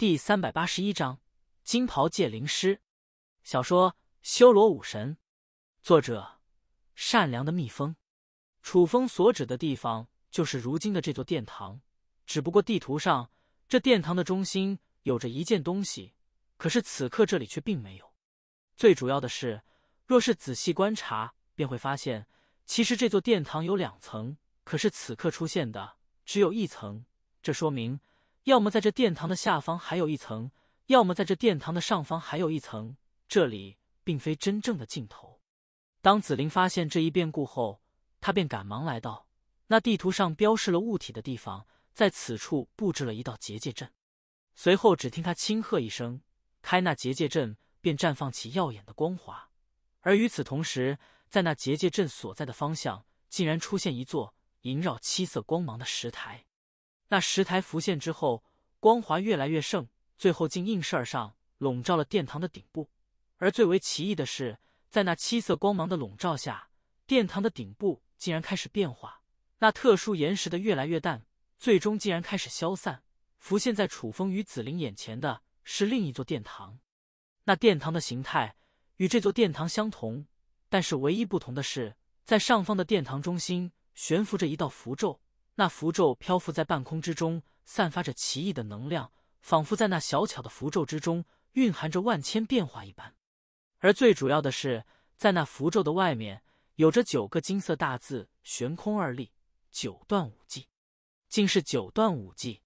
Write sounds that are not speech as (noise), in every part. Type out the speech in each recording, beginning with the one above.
第三百八十一章金袍界灵师。小说《修罗武神》，作者：善良的蜜蜂。楚风所指的地方，就是如今的这座殿堂。只不过地图上这殿堂的中心有着一件东西，可是此刻这里却并没有。最主要的是，若是仔细观察，便会发现，其实这座殿堂有两层，可是此刻出现的只有一层，这说明。要么在这殿堂的下方还有一层，要么在这殿堂的上方还有一层。这里并非真正的尽头。当紫菱发现这一变故后，他便赶忙来到那地图上标示了物体的地方，在此处布置了一道结界阵。随后，只听他轻喝一声，开那结界阵便绽放起耀眼的光华。而与此同时，在那结界阵所在的方向，竟然出现一座萦绕七色光芒的石台。那石台浮现之后，光华越来越盛，最后竟映射而上，笼罩了殿堂的顶部。而最为奇异的是，在那七色光芒的笼罩下，殿堂的顶部竟然开始变化。那特殊岩石的越来越淡，最终竟然开始消散。浮现在楚风与紫菱眼前的是另一座殿堂，那殿堂的形态与这座殿堂相同，但是唯一不同的是，在上方的殿堂中心悬浮着一道符咒。那符咒漂浮在半空之中，散发着奇异的能量，仿佛在那小巧的符咒之中蕴含着万千变化一般。而最主要的是，在那符咒的外面，有着九个金色大字悬空而立：“九段武技”，竟是九段武技。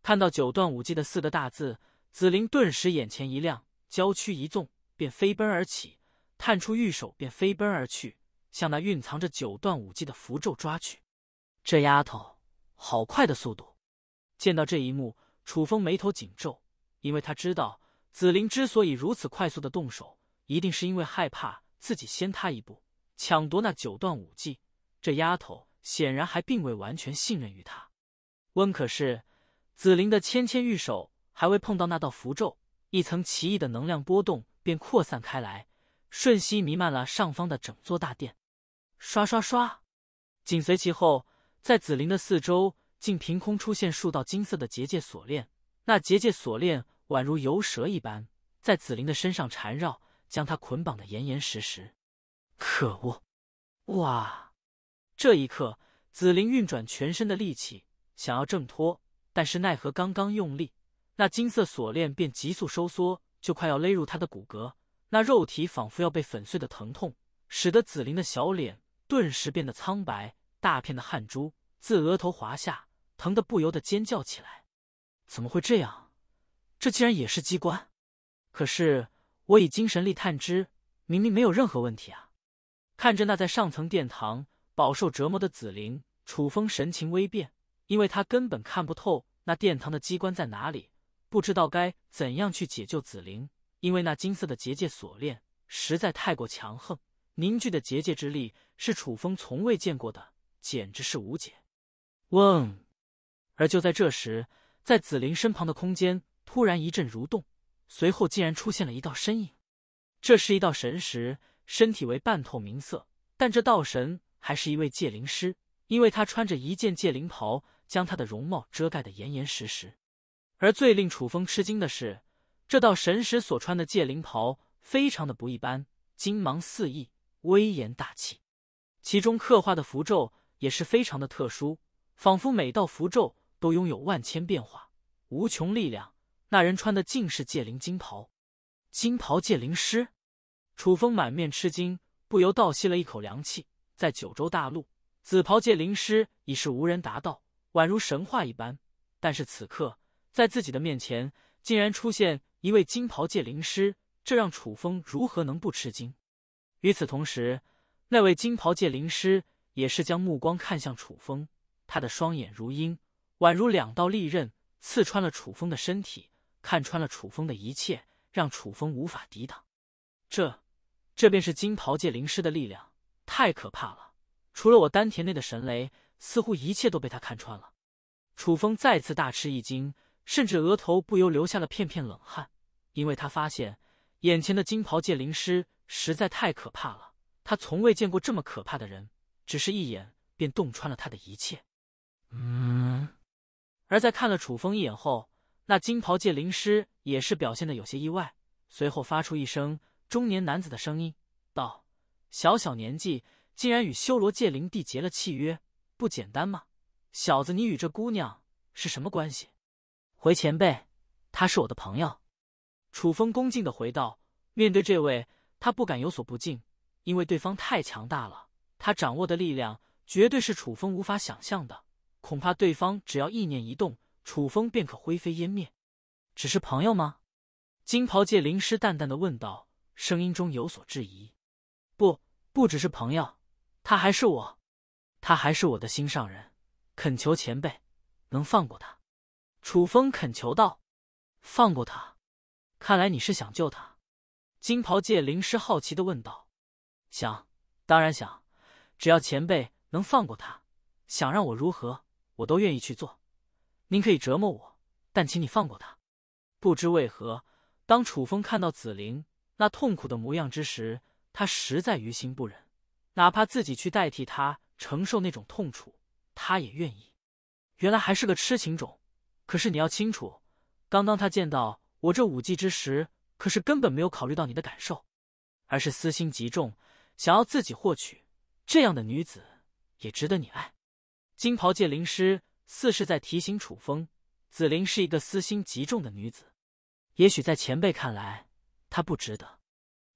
看到“九段武技”的四个大字，紫菱顿时眼前一亮，娇躯一纵，便飞奔而起，探出玉手便飞奔而去，向那蕴藏着九段武技的符咒抓去。这丫头，好快的速度！见到这一幕，楚风眉头紧皱，因为他知道紫菱之所以如此快速的动手，一定是因为害怕自己先他一步抢夺那九段武技。这丫头显然还并未完全信任于他。温可是，紫菱的芊芊玉手还未碰到那道符咒，一层奇异的能量波动便扩散开来，瞬息弥漫了上方的整座大殿。刷刷刷，紧随其后。在紫菱的四周，竟凭空出现数道金色的结界锁链。那结界锁链宛如游蛇一般，在紫菱的身上缠绕，将她捆绑的严严实实。可恶！哇！这一刻，紫菱运转全身的力气，想要挣脱，但是奈何刚刚用力，那金色锁链便急速收缩，就快要勒入她的骨骼。那肉体仿佛要被粉碎的疼痛，使得紫菱的小脸顿时变得苍白。大片的汗珠自额头滑下，疼得不由得尖叫起来。怎么会这样？这竟然也是机关！可是我以精神力探知，明明没有任何问题啊！看着那在上层殿堂饱受折磨的紫菱，楚风神情微变，因为他根本看不透那殿堂的机关在哪里，不知道该怎样去解救紫菱。因为那金色的结界锁链实在太过强横，凝聚的结界之力是楚风从未见过的。简直是无解！嗡。而就在这时，在紫菱身旁的空间突然一阵蠕动，随后竟然出现了一道身影。这是一道神石，身体为半透明色，但这道神还是一位界灵师，因为他穿着一件界灵袍，将他的容貌遮盖的严严实实。而最令楚风吃惊的是，这道神石所穿的界灵袍非常的不一般，金芒四溢，威严大气，其中刻画的符咒。也是非常的特殊，仿佛每道符咒都拥有万千变化、无穷力量。那人穿的尽是戒灵金袍，金袍戒灵师。楚风满面吃惊，不由倒吸了一口凉气。在九州大陆，紫袍界灵师已是无人达到，宛如神话一般。但是此刻，在自己的面前，竟然出现一位金袍界灵师，这让楚风如何能不吃惊？与此同时，那位金袍界灵师。也是将目光看向楚风，他的双眼如鹰，宛如两道利刃，刺穿了楚风的身体，看穿了楚风的一切，让楚风无法抵挡。这，这便是金袍界灵师的力量，太可怕了！除了我丹田内的神雷，似乎一切都被他看穿了。楚风再次大吃一惊，甚至额头不由流下了片片冷汗，因为他发现眼前的金袍界灵师实在太可怕了，他从未见过这么可怕的人。只是一眼便洞穿了他的一切。嗯，而在看了楚风一眼后，那金袍界灵师也是表现的有些意外，随后发出一声中年男子的声音道：“小小年纪，竟然与修罗界灵帝结了契约，不简单吗？小子，你与这姑娘是什么关系？”回前辈，她是我的朋友。”楚风恭敬的回道。面对这位，他不敢有所不敬，因为对方太强大了。他掌握的力量绝对是楚风无法想象的，恐怕对方只要意念一动，楚风便可灰飞烟灭。只是朋友吗？金袍界灵师淡淡的问道，声音中有所质疑。不，不只是朋友，他还是我，他还是我的心上人。恳求前辈能放过他，楚风恳求道。放过他？看来你是想救他。金袍界灵师好奇的问道。想，当然想。只要前辈能放过他，想让我如何，我都愿意去做。您可以折磨我，但请你放过他。不知为何，当楚风看到紫菱那痛苦的模样之时，他实在于心不忍，哪怕自己去代替他承受那种痛楚，他也愿意。原来还是个痴情种。可是你要清楚，刚刚他见到我这武技之时，可是根本没有考虑到你的感受，而是私心极重，想要自己获取。这样的女子也值得你爱。金袍界灵师似是在提醒楚风，紫菱是一个私心极重的女子。也许在前辈看来，她不值得，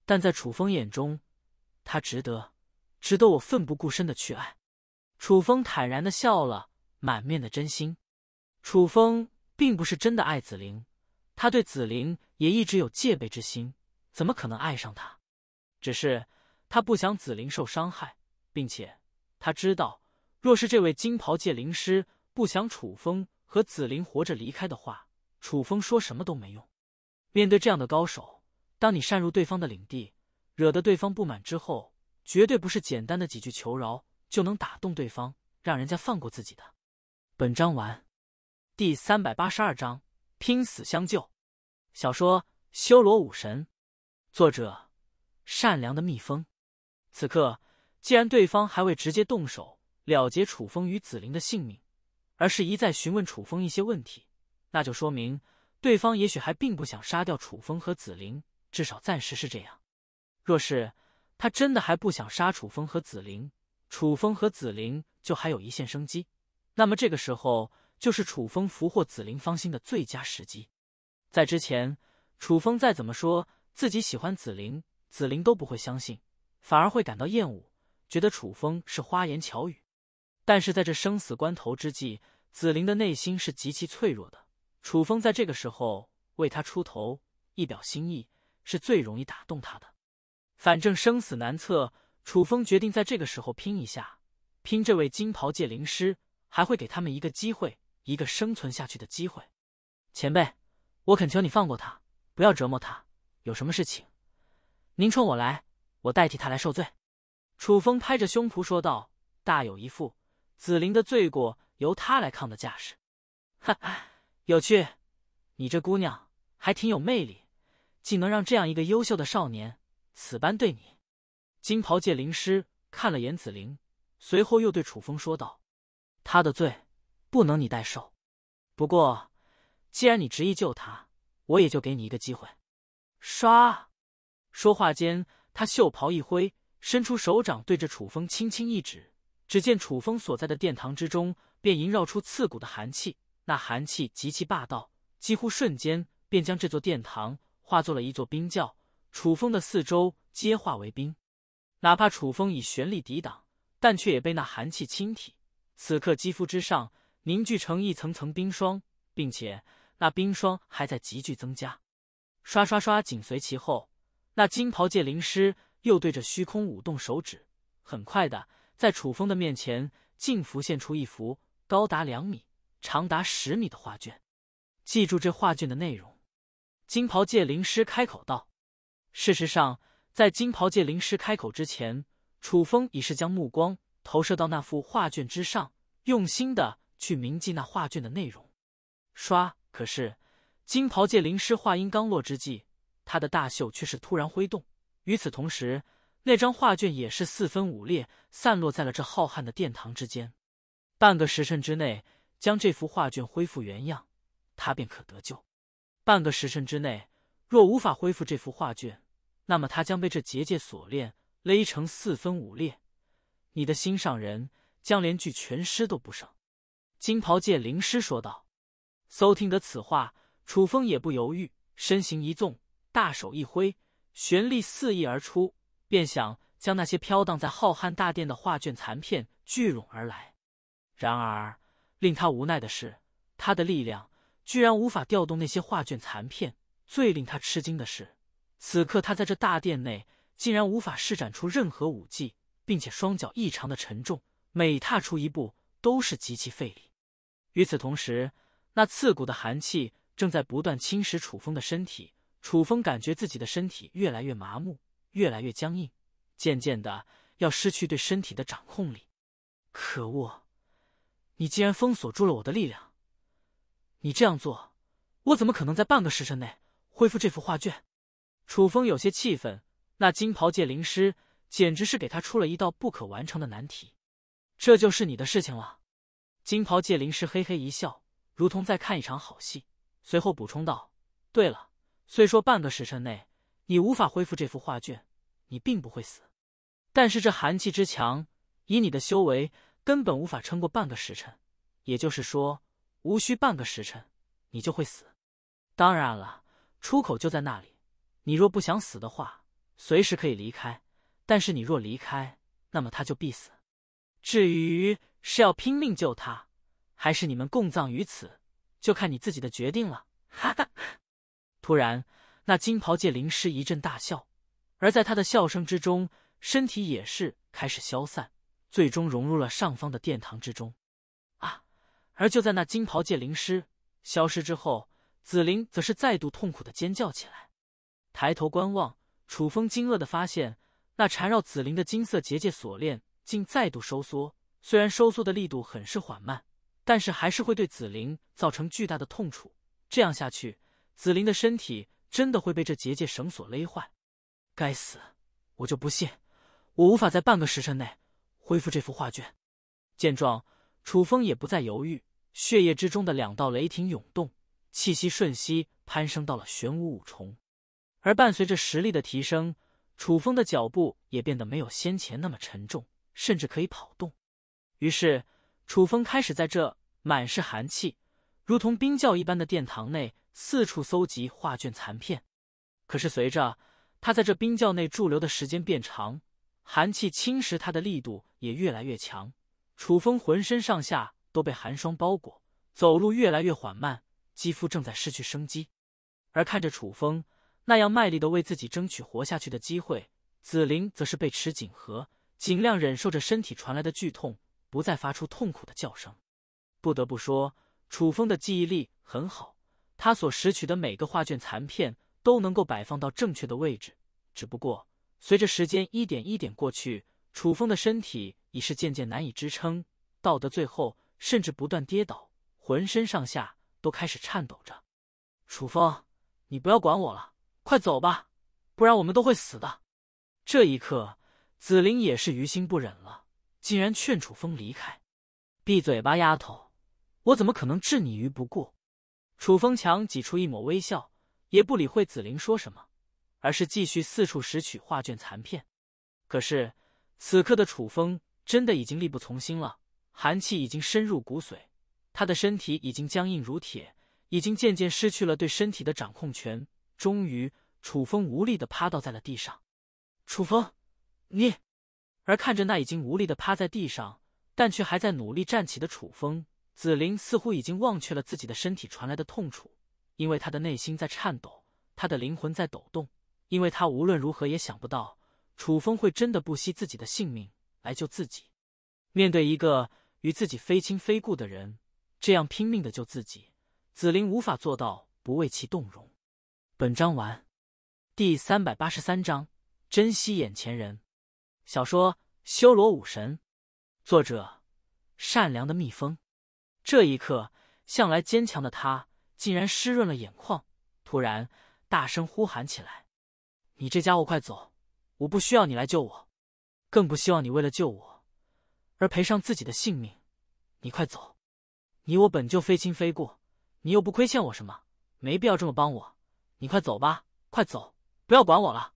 但在楚风眼中，她值得，值得我奋不顾身的去爱。楚风坦然的笑了，满面的真心。楚风并不是真的爱紫菱，他对紫菱也一直有戒备之心，怎么可能爱上她？只是他不想紫菱受伤害。并且他知道，若是这位金袍界灵师不想楚风和紫菱活着离开的话，楚风说什么都没用。面对这样的高手，当你擅入对方的领地，惹得对方不满之后，绝对不是简单的几句求饶就能打动对方，让人家放过自己的。本章完，第三百八十二章，拼死相救。小说《修罗武神》，作者：善良的蜜蜂。此刻。既然对方还未直接动手了结楚风与紫菱的性命，而是一再询问楚风一些问题，那就说明对方也许还并不想杀掉楚风和紫菱，至少暂时是这样。若是他真的还不想杀楚风和紫菱，楚风和紫菱就还有一线生机。那么这个时候就是楚风俘获紫菱芳心的最佳时机。在之前，楚风再怎么说自己喜欢紫菱，紫菱都不会相信，反而会感到厌恶。觉得楚风是花言巧语，但是在这生死关头之际，紫菱的内心是极其脆弱的。楚风在这个时候为他出头，一表心意，是最容易打动他的。反正生死难测，楚风决定在这个时候拼一下，拼这位金袍界灵师，还会给他们一个机会，一个生存下去的机会。前辈，我恳求你放过他，不要折磨他。有什么事情，您冲我来，我代替他来受罪。楚风拍着胸脯说道：“大有一副紫菱的罪过由他来抗的架势。”哈 (laughs) 哈，有趣，你这姑娘还挺有魅力，竟能让这样一个优秀的少年此般对你。金袍界灵师看了眼紫菱，随后又对楚风说道：“他的罪不能你代受，不过既然你执意救他，我也就给你一个机会。”唰，说话间，他袖袍一挥。伸出手掌，对着楚风轻轻一指，只见楚风所在的殿堂之中，便萦绕出刺骨的寒气。那寒气极其霸道，几乎瞬间便将这座殿堂化作了一座冰窖。楚风的四周皆化为冰，哪怕楚风以玄力抵挡，但却也被那寒气侵体。此刻肌肤之上凝聚成一层层冰霜，并且那冰霜还在急剧增加。刷刷刷，紧随其后，那金袍界灵师。又对着虚空舞动手指，很快的，在楚风的面前，竟浮现出一幅高达两米、长达十米的画卷。记住这画卷的内容，金袍界灵师开口道。事实上，在金袍界灵师开口之前，楚风已是将目光投射到那幅画卷之上，用心的去铭记那画卷的内容。唰！可是，金袍界灵师话音刚落之际，他的大袖却是突然挥动。与此同时，那张画卷也是四分五裂，散落在了这浩瀚的殿堂之间。半个时辰之内，将这幅画卷恢复原样，他便可得救；半个时辰之内，若无法恢复这幅画卷，那么他将被这结界锁链勒成四分五裂，你的心上人将连具全尸都不剩。”金袍界灵师说道。搜听得此话，楚风也不犹豫，身形一纵，大手一挥。玄力肆意而出，便想将那些飘荡在浩瀚大殿的画卷残片聚拢而来。然而，令他无奈的是，他的力量居然无法调动那些画卷残片。最令他吃惊的是，此刻他在这大殿内竟然无法施展出任何武技，并且双脚异常的沉重，每踏出一步都是极其费力。与此同时，那刺骨的寒气正在不断侵蚀楚风的身体。楚风感觉自己的身体越来越麻木，越来越僵硬，渐渐的要失去对身体的掌控力。可恶！你竟然封锁住了我的力量，你这样做，我怎么可能在半个时辰内恢复这幅画卷？楚风有些气愤，那金袍界灵师简直是给他出了一道不可完成的难题。这就是你的事情了。金袍界灵师嘿嘿一笑，如同在看一场好戏，随后补充道：“对了。”虽说半个时辰内你无法恢复这幅画卷，你并不会死，但是这寒气之强，以你的修为根本无法撑过半个时辰。也就是说，无需半个时辰，你就会死。当然了，出口就在那里，你若不想死的话，随时可以离开。但是你若离开，那么他就必死。至于是要拼命救他，还是你们共葬于此，就看你自己的决定了。哈哈。突然，那金袍界灵师一阵大笑，而在他的笑声之中，身体也是开始消散，最终融入了上方的殿堂之中。啊！而就在那金袍界灵师消失之后，紫菱则是再度痛苦的尖叫起来。抬头观望，楚风惊愕的发现，那缠绕紫菱的金色结界锁链竟再度收缩。虽然收缩的力度很是缓慢，但是还是会对紫菱造成巨大的痛楚。这样下去。紫菱的身体真的会被这结界绳索勒坏！该死，我就不信我无法在半个时辰内恢复这幅画卷。见状，楚风也不再犹豫，血液之中的两道雷霆涌动，气息瞬息攀升到了玄武五重。而伴随着实力的提升，楚风的脚步也变得没有先前那么沉重，甚至可以跑动。于是，楚风开始在这满是寒气、如同冰窖一般的殿堂内。四处搜集画卷残片，可是随着他在这冰窖内驻留的时间变长，寒气侵蚀他的力度也越来越强。楚风浑身上下都被寒霜包裹，走路越来越缓慢，肌肤正在失去生机。而看着楚风那样卖力的为自己争取活下去的机会，紫菱则是被持锦盒，尽量忍受着身体传来的剧痛，不再发出痛苦的叫声。不得不说，楚风的记忆力很好。他所拾取的每个画卷残片都能够摆放到正确的位置，只不过随着时间一点一点过去，楚风的身体已是渐渐难以支撑，到的最后甚至不断跌倒，浑身上下都开始颤抖着。楚风，你不要管我了，快走吧，不然我们都会死的。这一刻，紫菱也是于心不忍了，竟然劝楚风离开。闭嘴吧，丫头，我怎么可能置你于不顾？楚风强挤出一抹微笑，也不理会紫菱说什么，而是继续四处拾取画卷残片。可是此刻的楚风真的已经力不从心了，寒气已经深入骨髓，他的身体已经僵硬如铁，已经渐渐失去了对身体的掌控权。终于，楚风无力的趴倒在了地上。楚风，你……而看着那已经无力的趴在地上，但却还在努力站起的楚风。紫菱似乎已经忘却了自己的身体传来的痛楚，因为她的内心在颤抖，她的灵魂在抖动，因为她无论如何也想不到楚风会真的不惜自己的性命来救自己。面对一个与自己非亲非故的人这样拼命的救自己，紫菱无法做到不为其动容。本章完。第三百八十三章：珍惜眼前人。小说《修罗武神》，作者：善良的蜜蜂。这一刻，向来坚强的他竟然湿润了眼眶，突然大声呼喊起来：“你这家伙，快走！我不需要你来救我，更不希望你为了救我而赔上自己的性命。你快走！你我本就非亲非故，你又不亏欠我什么，没必要这么帮我。你快走吧，快走！不要管我了。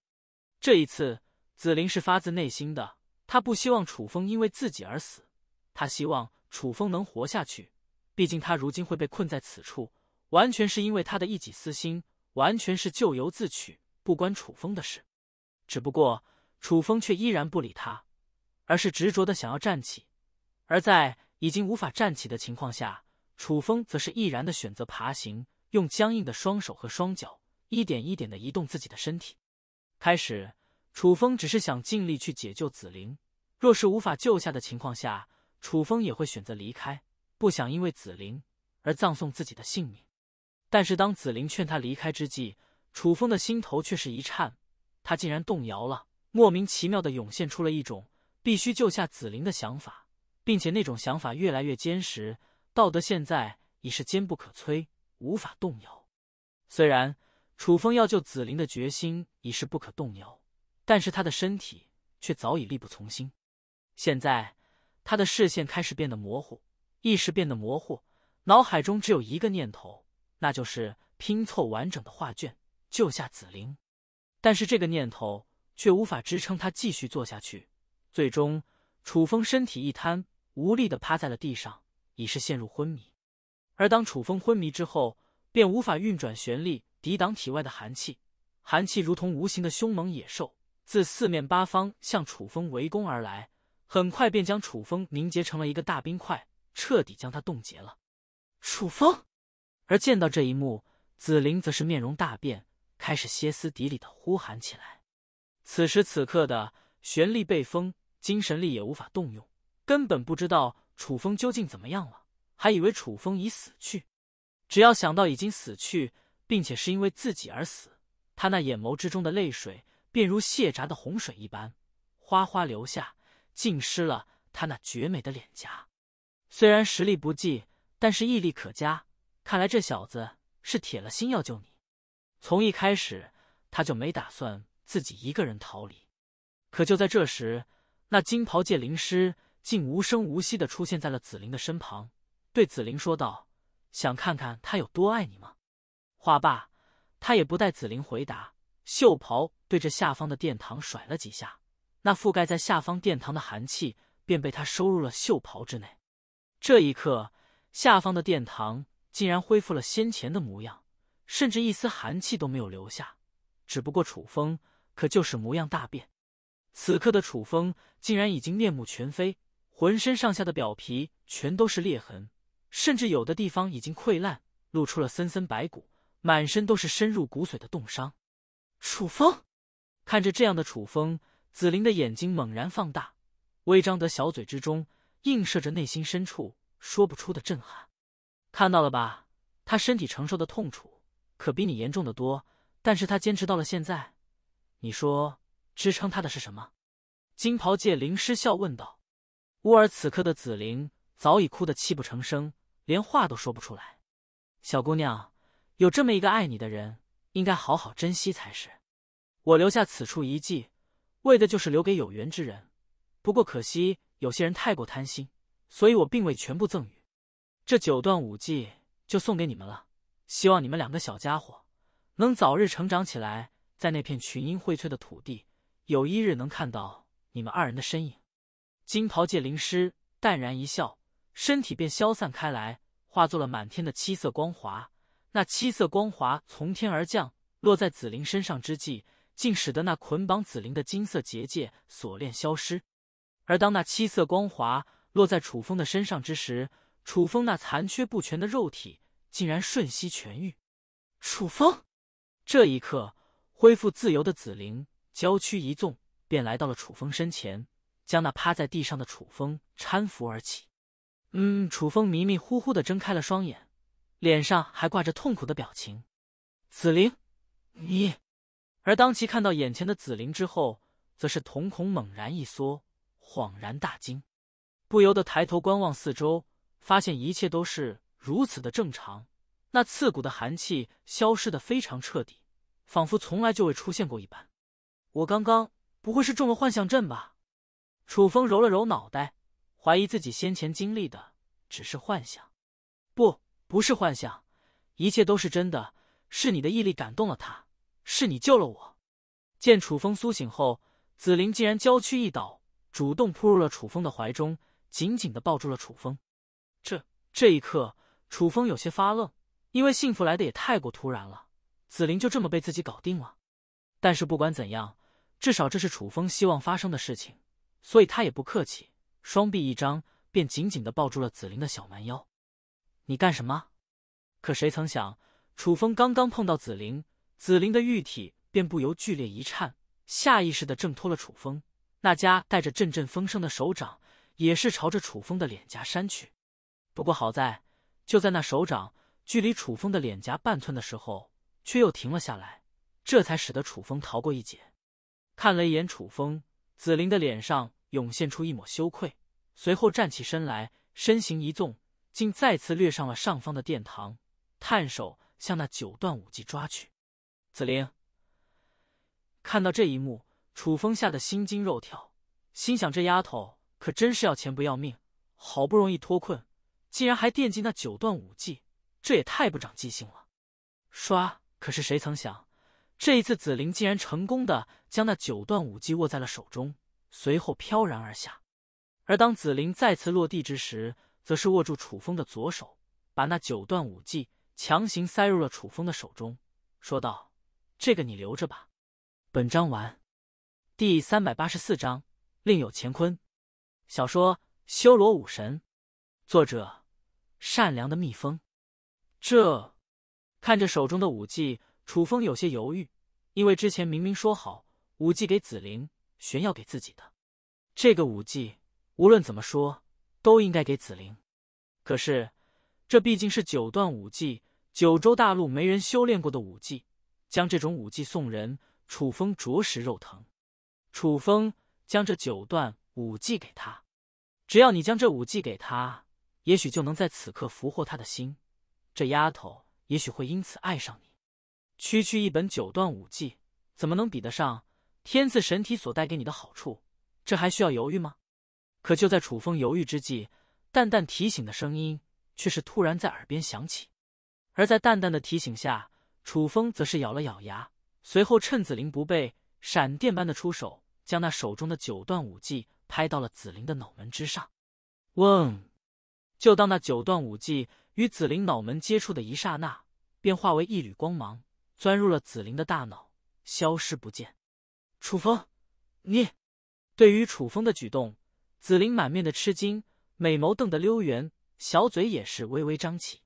这一次，紫菱是发自内心的，她不希望楚风因为自己而死，她希望楚风能活下去。”毕竟他如今会被困在此处，完全是因为他的一己私心，完全是咎由自取，不关楚风的事。只不过楚风却依然不理他，而是执着的想要站起。而在已经无法站起的情况下，楚风则是毅然的选择爬行，用僵硬的双手和双脚一点一点的移动自己的身体。开始，楚风只是想尽力去解救紫菱，若是无法救下的情况下，楚风也会选择离开。不想因为紫菱而葬送自己的性命，但是当紫菱劝他离开之际，楚风的心头却是一颤，他竟然动摇了，莫名其妙的涌现出了一种必须救下紫菱的想法，并且那种想法越来越坚实，道德现在已是坚不可摧，无法动摇。虽然楚风要救紫菱的决心已是不可动摇，但是他的身体却早已力不从心，现在他的视线开始变得模糊。意识变得模糊，脑海中只有一个念头，那就是拼凑完整的画卷，救下紫菱。但是这个念头却无法支撑他继续做下去。最终，楚风身体一瘫，无力的趴在了地上，已是陷入昏迷。而当楚风昏迷之后，便无法运转玄力抵挡体外的寒气，寒气如同无形的凶猛野兽，自四面八方向楚风围攻而来，很快便将楚风凝结成了一个大冰块。彻底将他冻结了，楚风。而见到这一幕，紫菱则是面容大变，开始歇斯底里的呼喊起来。此时此刻的玄力被封，精神力也无法动用，根本不知道楚风究竟怎么样了，还以为楚风已死去。只要想到已经死去，并且是因为自己而死，他那眼眸之中的泪水便如泄闸的洪水一般，哗哗流下，浸湿了他那绝美的脸颊。虽然实力不济，但是毅力可嘉。看来这小子是铁了心要救你。从一开始，他就没打算自己一个人逃离。可就在这时，那金袍界灵师竟无声无息的出现在了紫菱的身旁，对紫菱说道：“想看看他有多爱你吗？”话罢，他也不待紫菱回答，袖袍对着下方的殿堂甩了几下，那覆盖在下方殿堂的寒气便被他收入了袖袍之内。这一刻，下方的殿堂竟然恢复了先前的模样，甚至一丝寒气都没有留下。只不过楚风可就是模样大变，此刻的楚风竟然已经面目全非，浑身上下的表皮全都是裂痕，甚至有的地方已经溃烂，露出了森森白骨，满身都是深入骨髓的冻伤。楚风看着这样的楚风，紫菱的眼睛猛然放大，微张的小嘴之中。映射着内心深处说不出的震撼，看到了吧？他身体承受的痛楚可比你严重的多，但是他坚持到了现在。你说，支撑他的是什么？金袍界灵师笑问道。乌尔此刻的紫菱早已哭得泣不成声，连话都说不出来。小姑娘，有这么一个爱你的人，应该好好珍惜才是。我留下此处遗迹，为的就是留给有缘之人。不过可惜。有些人太过贪心，所以我并未全部赠予。这九段武技就送给你们了。希望你们两个小家伙能早日成长起来，在那片群英荟萃的土地，有一日能看到你们二人的身影。金袍界灵师淡然一笑，身体便消散开来，化作了满天的七色光华。那七色光华从天而降，落在紫菱身上之际，竟使得那捆绑紫菱的金色结界锁链消失。而当那七色光华落在楚风的身上之时，楚风那残缺不全的肉体竟然瞬息痊愈。楚风，这一刻恢复自由的紫菱娇躯一纵，便来到了楚风身前，将那趴在地上的楚风搀扶而起。嗯，楚风迷迷糊糊的睁开了双眼，脸上还挂着痛苦的表情。紫菱，你……而当其看到眼前的紫菱之后，则是瞳孔猛然一缩。恍然大惊，不由得抬头观望四周，发现一切都是如此的正常。那刺骨的寒气消失的非常彻底，仿佛从来就未出现过一般。我刚刚不会是中了幻象阵吧？楚风揉了揉脑袋，怀疑自己先前经历的只是幻想。不，不是幻想，一切都是真的。是你的毅力感动了他，是你救了我。见楚风苏醒后，紫菱竟然娇躯一倒。主动扑入了楚风的怀中，紧紧的抱住了楚风。这这一刻，楚风有些发愣，因为幸福来的也太过突然了，紫菱就这么被自己搞定了。但是不管怎样，至少这是楚风希望发生的事情，所以他也不客气，双臂一张，便紧紧的抱住了紫菱的小蛮腰。你干什么？可谁曾想，楚风刚刚碰到紫菱，紫菱的玉体便不由剧烈一颤，下意识的挣脱了楚风。那家带着阵阵风声的手掌，也是朝着楚风的脸颊扇去。不过好在，就在那手掌距离楚风的脸颊半寸的时候，却又停了下来，这才使得楚风逃过一劫。看了一眼楚风，紫菱的脸上涌现出一抹羞愧，随后站起身来，身形一纵，竟再次掠上了上方的殿堂，探手向那九段武技抓去。紫菱看到这一幕。楚风吓得心惊肉跳，心想这丫头可真是要钱不要命，好不容易脱困，竟然还惦记那九段武技，这也太不长记性了。唰！可是谁曾想，这一次紫菱竟然成功的将那九段武技握在了手中，随后飘然而下。而当紫菱再次落地之时，则是握住楚风的左手，把那九段武技强行塞入了楚风的手中，说道：“这个你留着吧。”本章完。第三百八十四章另有乾坤。小说《修罗武神》，作者：善良的蜜蜂。这看着手中的武技，楚风有些犹豫，因为之前明明说好武技给紫菱，玄耀给自己的。这个武技无论怎么说都应该给紫菱，可是这毕竟是九段武技，九州大陆没人修炼过的武技，将这种武技送人，楚风着实肉疼。楚风将这九段武技给他，只要你将这武技给他，也许就能在此刻俘获他的心。这丫头也许会因此爱上你。区区一本九段武技，怎么能比得上天赐神体所带给你的好处？这还需要犹豫吗？可就在楚风犹豫之际，淡淡提醒的声音却是突然在耳边响起。而在淡淡的提醒下，楚风则是咬了咬牙，随后趁紫菱不备，闪电般的出手。将那手中的九段武技拍到了紫菱的脑门之上。嗡！就当那九段武技与紫菱脑门接触的一刹那，便化为一缕光芒，钻入了紫菱的大脑，消失不见。楚风，你！对于楚风的举动，紫菱满面的吃惊，美眸瞪得溜圆，小嘴也是微微张起，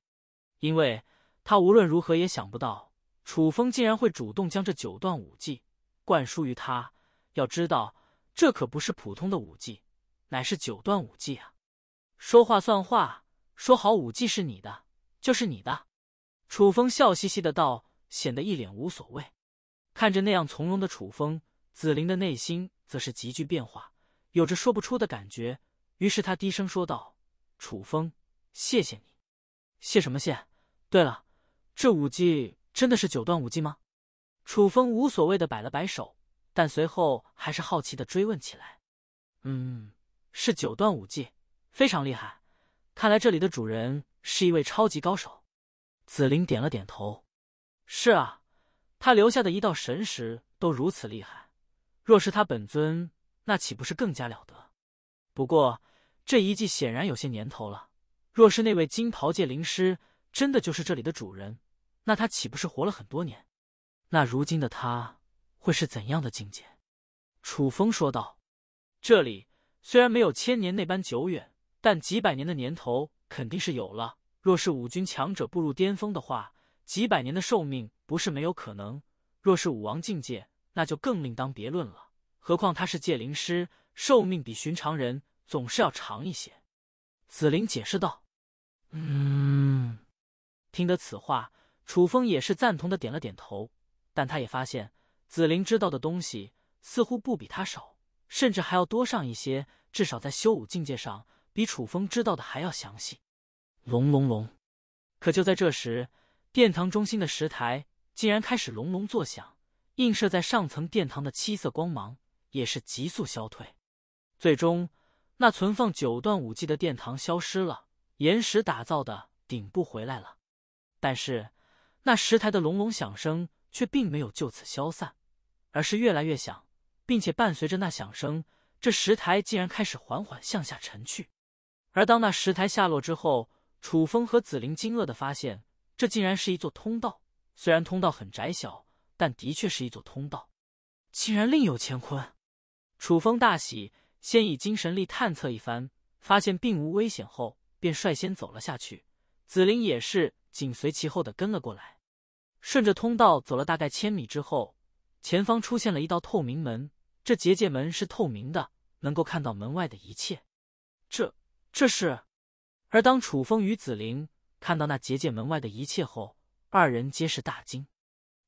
因为他无论如何也想不到，楚风竟然会主动将这九段武技灌输于他。要知道，这可不是普通的武技，乃是九段武技啊！说话算话，说好武技是你的，就是你的。楚风笑嘻嘻的道，显得一脸无所谓。看着那样从容的楚风，紫菱的内心则是急剧变化，有着说不出的感觉。于是他低声说道：“楚风，谢谢你。谢什么谢？对了，这武技真的是九段武技吗？”楚风无所谓的摆了摆手。但随后还是好奇的追问起来：“嗯，是九段武技，非常厉害。看来这里的主人是一位超级高手。”紫菱点了点头：“是啊，他留下的一道神石都如此厉害，若是他本尊，那岂不是更加了得？不过这一记显然有些年头了。若是那位金袍界灵师真的就是这里的主人，那他岂不是活了很多年？那如今的他……”会是怎样的境界？楚风说道：“这里虽然没有千年那般久远，但几百年的年头肯定是有了。若是武军强者步入巅峰的话，几百年的寿命不是没有可能。若是武王境界，那就更另当别论了。何况他是界灵师，寿命比寻常人总是要长一些。”紫菱解释道：“嗯。”听得此话，楚风也是赞同的，点了点头。但他也发现。紫菱知道的东西似乎不比他少，甚至还要多上一些。至少在修武境界上，比楚风知道的还要详细。隆隆隆！可就在这时，殿堂中心的石台竟然开始隆隆作响，映射在上层殿堂的七色光芒也是急速消退。最终，那存放九段武技的殿堂消失了，岩石打造的顶部回来了，但是那石台的隆隆响声却并没有就此消散。而是越来越响，并且伴随着那响声，这石台竟然开始缓缓向下沉去。而当那石台下落之后，楚风和紫菱惊愕的发现，这竟然是一座通道。虽然通道很窄小，但的确是一座通道，竟然另有乾坤。楚风大喜，先以精神力探测一番，发现并无危险后，便率先走了下去。紫菱也是紧随其后的跟了过来。顺着通道走了大概千米之后。前方出现了一道透明门，这结界门是透明的，能够看到门外的一切。这这是……而当楚风与紫菱看到那结界门外的一切后，二人皆是大惊。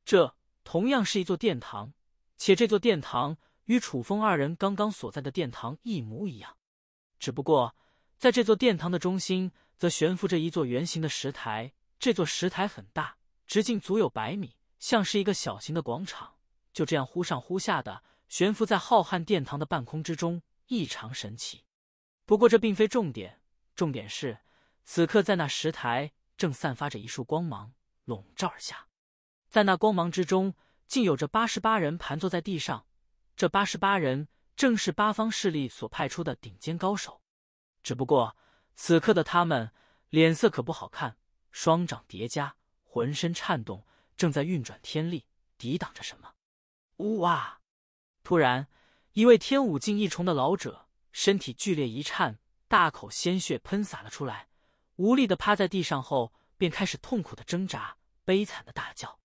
这同样是一座殿堂，且这座殿堂与楚风二人刚刚所在的殿堂一模一样，只不过在这座殿堂的中心则悬浮着一座圆形的石台。这座石台很大，直径足有百米，像是一个小型的广场。就这样忽上忽下的悬浮在浩瀚殿堂的半空之中，异常神奇。不过这并非重点，重点是此刻在那石台正散发着一束光芒，笼罩而下。在那光芒之中，竟有着八十八人盘坐在地上。这八十八人正是八方势力所派出的顶尖高手。只不过此刻的他们脸色可不好看，双掌叠加，浑身颤动，正在运转天力抵挡着什么。呜哇！突然，一位天武境一重的老者身体剧烈一颤，大口鲜血喷洒了出来，无力的趴在地上后，便开始痛苦的挣扎，悲惨的大叫。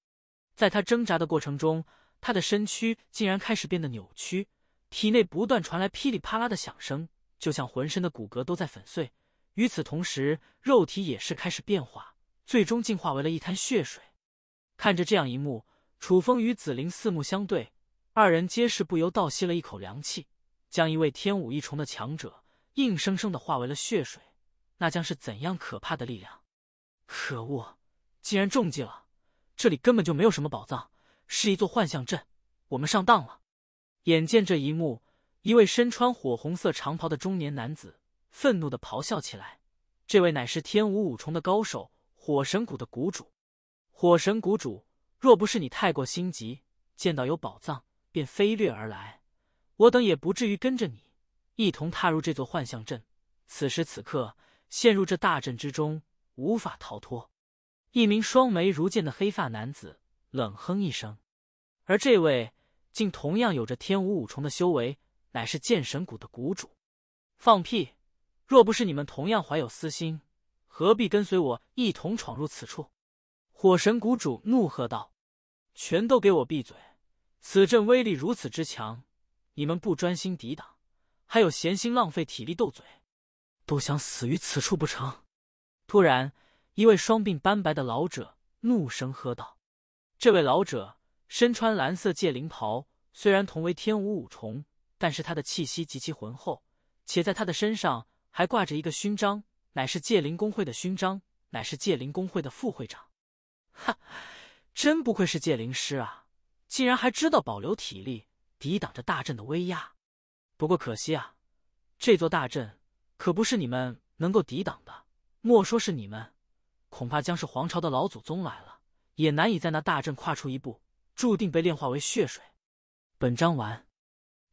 在他挣扎的过程中，他的身躯竟然开始变得扭曲，体内不断传来噼里啪啦的响声，就像浑身的骨骼都在粉碎。与此同时，肉体也是开始变化，最终进化为了一滩血水。看着这样一幕。楚风与紫菱四目相对，二人皆是不由倒吸了一口凉气，将一位天武一重的强者硬生生的化为了血水，那将是怎样可怕的力量！可恶，竟然中计了！这里根本就没有什么宝藏，是一座幻象阵，我们上当了！眼见这一幕，一位身穿火红色长袍的中年男子愤怒的咆哮起来，这位乃是天武五重的高手，火神谷的谷主，火神谷主。若不是你太过心急，见到有宝藏便飞掠而来，我等也不至于跟着你一同踏入这座幻象阵。此时此刻，陷入这大阵之中，无法逃脱。一名双眉如剑的黑发男子冷哼一声，而这位竟同样有着天武五重的修为，乃是剑神谷的谷主。放屁！若不是你们同样怀有私心，何必跟随我一同闯入此处？火神谷主怒喝道：“全都给我闭嘴！此阵威力如此之强，你们不专心抵挡，还有闲心浪费体力斗嘴，都想死于此处不成？”突然，一位双鬓斑白的老者怒声喝道：“这位老者身穿蓝色界灵袍，虽然同为天武五重，但是他的气息极其浑厚，且在他的身上还挂着一个勋章，乃是界灵公会的勋章，乃是界灵公会的副会长。”哈，真不愧是界灵师啊！竟然还知道保留体力，抵挡着大阵的威压。不过可惜啊，这座大阵可不是你们能够抵挡的。莫说是你们，恐怕将是皇朝的老祖宗来了，也难以在那大阵跨出一步，注定被炼化为血水。本章完。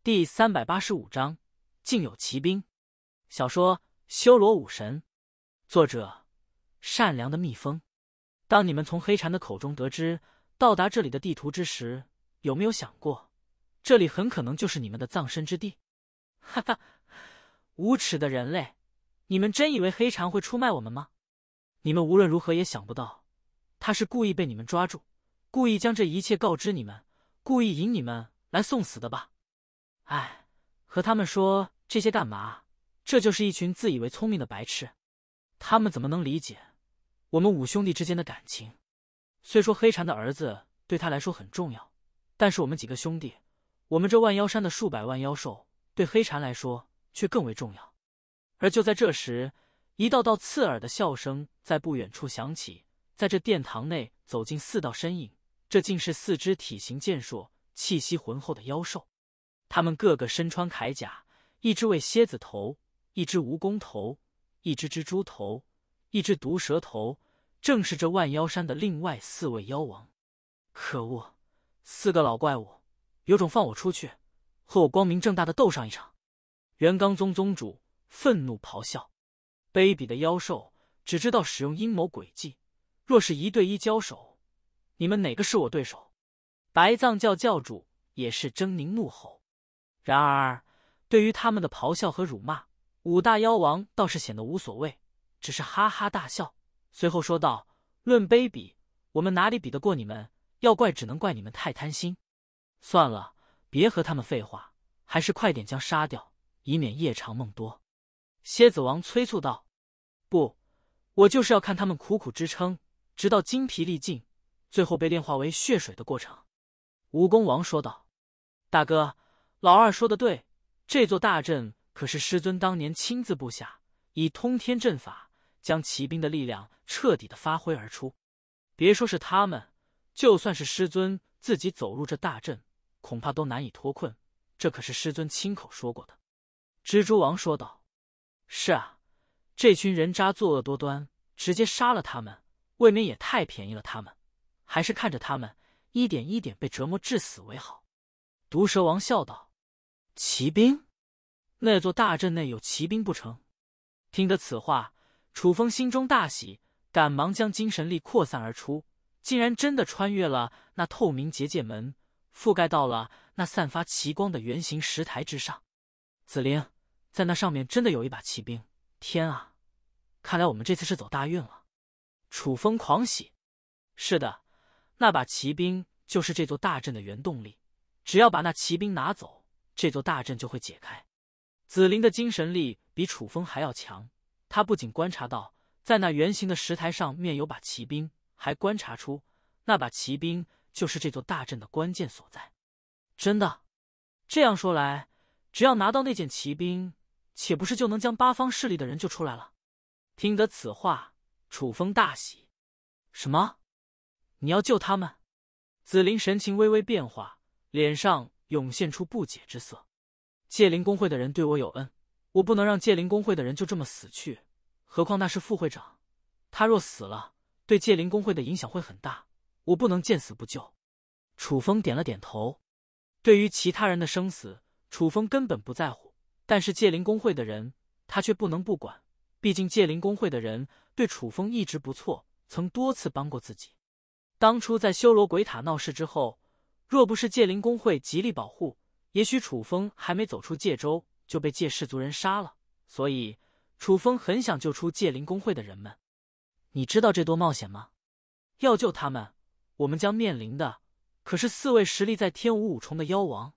第三百八十五章，竟有奇兵。小说《修罗武神》，作者：善良的蜜蜂。当你们从黑蝉的口中得知到达这里的地图之时，有没有想过，这里很可能就是你们的葬身之地？(laughs) 哈哈，无耻的人类，你们真以为黑蝉会出卖我们吗？你们无论如何也想不到，他是故意被你们抓住，故意将这一切告知你们，故意引你们来送死的吧？哎，和他们说这些干嘛？这就是一群自以为聪明的白痴，他们怎么能理解？我们五兄弟之间的感情，虽说黑蝉的儿子对他来说很重要，但是我们几个兄弟，我们这万妖山的数百万妖兽对黑蝉来说却更为重要。而就在这时，一道道刺耳的笑声在不远处响起，在这殿堂内走进四道身影，这竟是四只体型健硕、气息浑厚的妖兽，他们个个身穿铠甲，一只为蝎子头，一只蜈蚣头，一只蜘蛛头，一只毒蛇头。正是这万妖山的另外四位妖王，可恶！四个老怪物，有种放我出去，和我光明正大的斗上一场！元刚宗宗主愤怒咆哮：“卑鄙的妖兽，只知道使用阴谋诡计，若是一对一交手，你们哪个是我对手？”白藏教教主也是狰狞怒吼。然而，对于他们的咆哮和辱骂，五大妖王倒是显得无所谓，只是哈哈大笑。随后说道：“论卑鄙，我们哪里比得过你们？要怪只能怪你们太贪心。算了，别和他们废话，还是快点将杀掉，以免夜长梦多。”蝎子王催促道：“不，我就是要看他们苦苦支撑，直到精疲力尽，最后被炼化为血水的过程。”蜈蚣王说道：“大哥，老二说的对，这座大阵可是师尊当年亲自布下，以通天阵法。”将骑兵的力量彻底的发挥而出，别说是他们，就算是师尊自己走入这大阵，恐怕都难以脱困。这可是师尊亲口说过的。”蜘蛛王说道，“是啊，这群人渣作恶多端，直接杀了他们，未免也太便宜了他们。还是看着他们一点一点被折磨致死为好。”毒蛇王笑道，“骑兵？那座大阵内有骑兵不成？”听得此话。楚风心中大喜，赶忙将精神力扩散而出，竟然真的穿越了那透明结界门，覆盖到了那散发奇光的圆形石台之上。紫菱，在那上面真的有一把奇兵！天啊，看来我们这次是走大运了！楚风狂喜。是的，那把奇兵就是这座大阵的原动力，只要把那奇兵拿走，这座大阵就会解开。紫菱的精神力比楚风还要强。他不仅观察到在那圆形的石台上面有把骑兵，还观察出那把骑兵就是这座大阵的关键所在。真的？这样说来，只要拿到那件骑兵，岂不是就能将八方势力的人救出来了？听得此话，楚风大喜。什么？你要救他们？紫菱神情微微变化，脸上涌现出不解之色。戒灵公会的人对我有恩。我不能让界灵公会的人就这么死去，何况那是副会长，他若死了，对界灵公会的影响会很大。我不能见死不救。楚风点了点头。对于其他人的生死，楚风根本不在乎，但是界灵公会的人，他却不能不管。毕竟界灵公会的人对楚风一直不错，曾多次帮过自己。当初在修罗鬼塔闹事之后，若不是界灵公会极力保护，也许楚风还没走出界州。就被界氏族人杀了，所以楚风很想救出界灵公会的人们。你知道这多冒险吗？要救他们，我们将面临的可是四位实力在天武五重的妖王。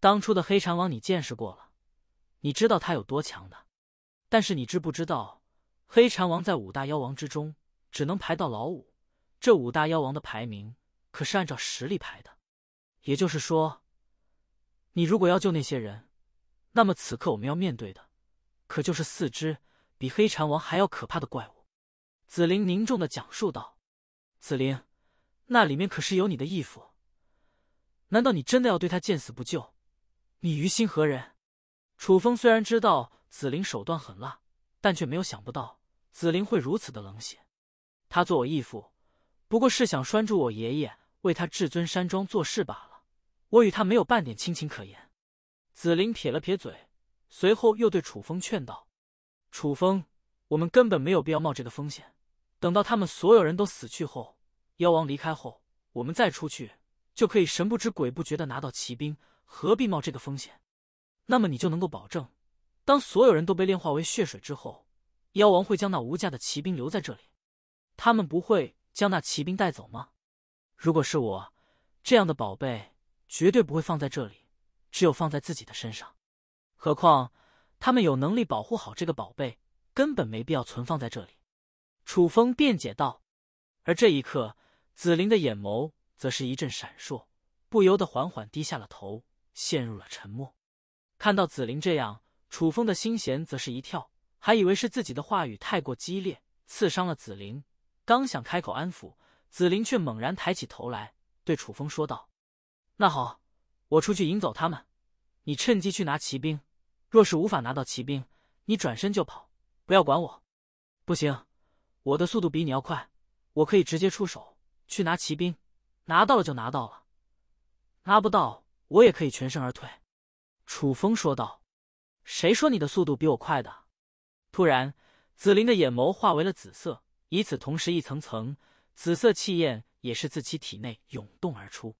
当初的黑蝉王你见识过了，你知道他有多强的。但是你知不知道，黑蝉王在五大妖王之中只能排到老五。这五大妖王的排名可是按照实力排的，也就是说，你如果要救那些人。那么此刻我们要面对的，可就是四只比黑蝉王还要可怕的怪物。紫菱凝重的讲述道：“紫菱，那里面可是有你的义父，难道你真的要对他见死不救？你于心何忍？”楚风虽然知道紫菱手段狠辣，但却没有想不到紫菱会如此的冷血。他做我义父，不过是想拴住我爷爷，为他至尊山庄做事罢了。我与他没有半点亲情可言。紫菱撇了撇嘴，随后又对楚风劝道：“楚风，我们根本没有必要冒这个风险。等到他们所有人都死去后，妖王离开后，我们再出去，就可以神不知鬼不觉的拿到骑兵，何必冒这个风险？那么你就能够保证，当所有人都被炼化为血水之后，妖王会将那无价的骑兵留在这里，他们不会将那骑兵带走吗？如果是我，这样的宝贝绝对不会放在这里。”只有放在自己的身上，何况他们有能力保护好这个宝贝，根本没必要存放在这里。”楚风辩解道。而这一刻，紫菱的眼眸则是一阵闪烁，不由得缓缓低下了头，陷入了沉默。看到紫菱这样，楚风的心弦则是一跳，还以为是自己的话语太过激烈，刺伤了紫菱。刚想开口安抚，紫菱却猛然抬起头来，对楚风说道：“那好，我出去引走他们。”你趁机去拿骑兵，若是无法拿到骑兵，你转身就跑，不要管我。不行，我的速度比你要快，我可以直接出手去拿骑兵，拿到了就拿到了，拿不到我也可以全身而退。”楚风说道。“谁说你的速度比我快的？”突然，紫菱的眼眸化为了紫色，以此同时，一层层紫色气焰也是自其体内涌动而出。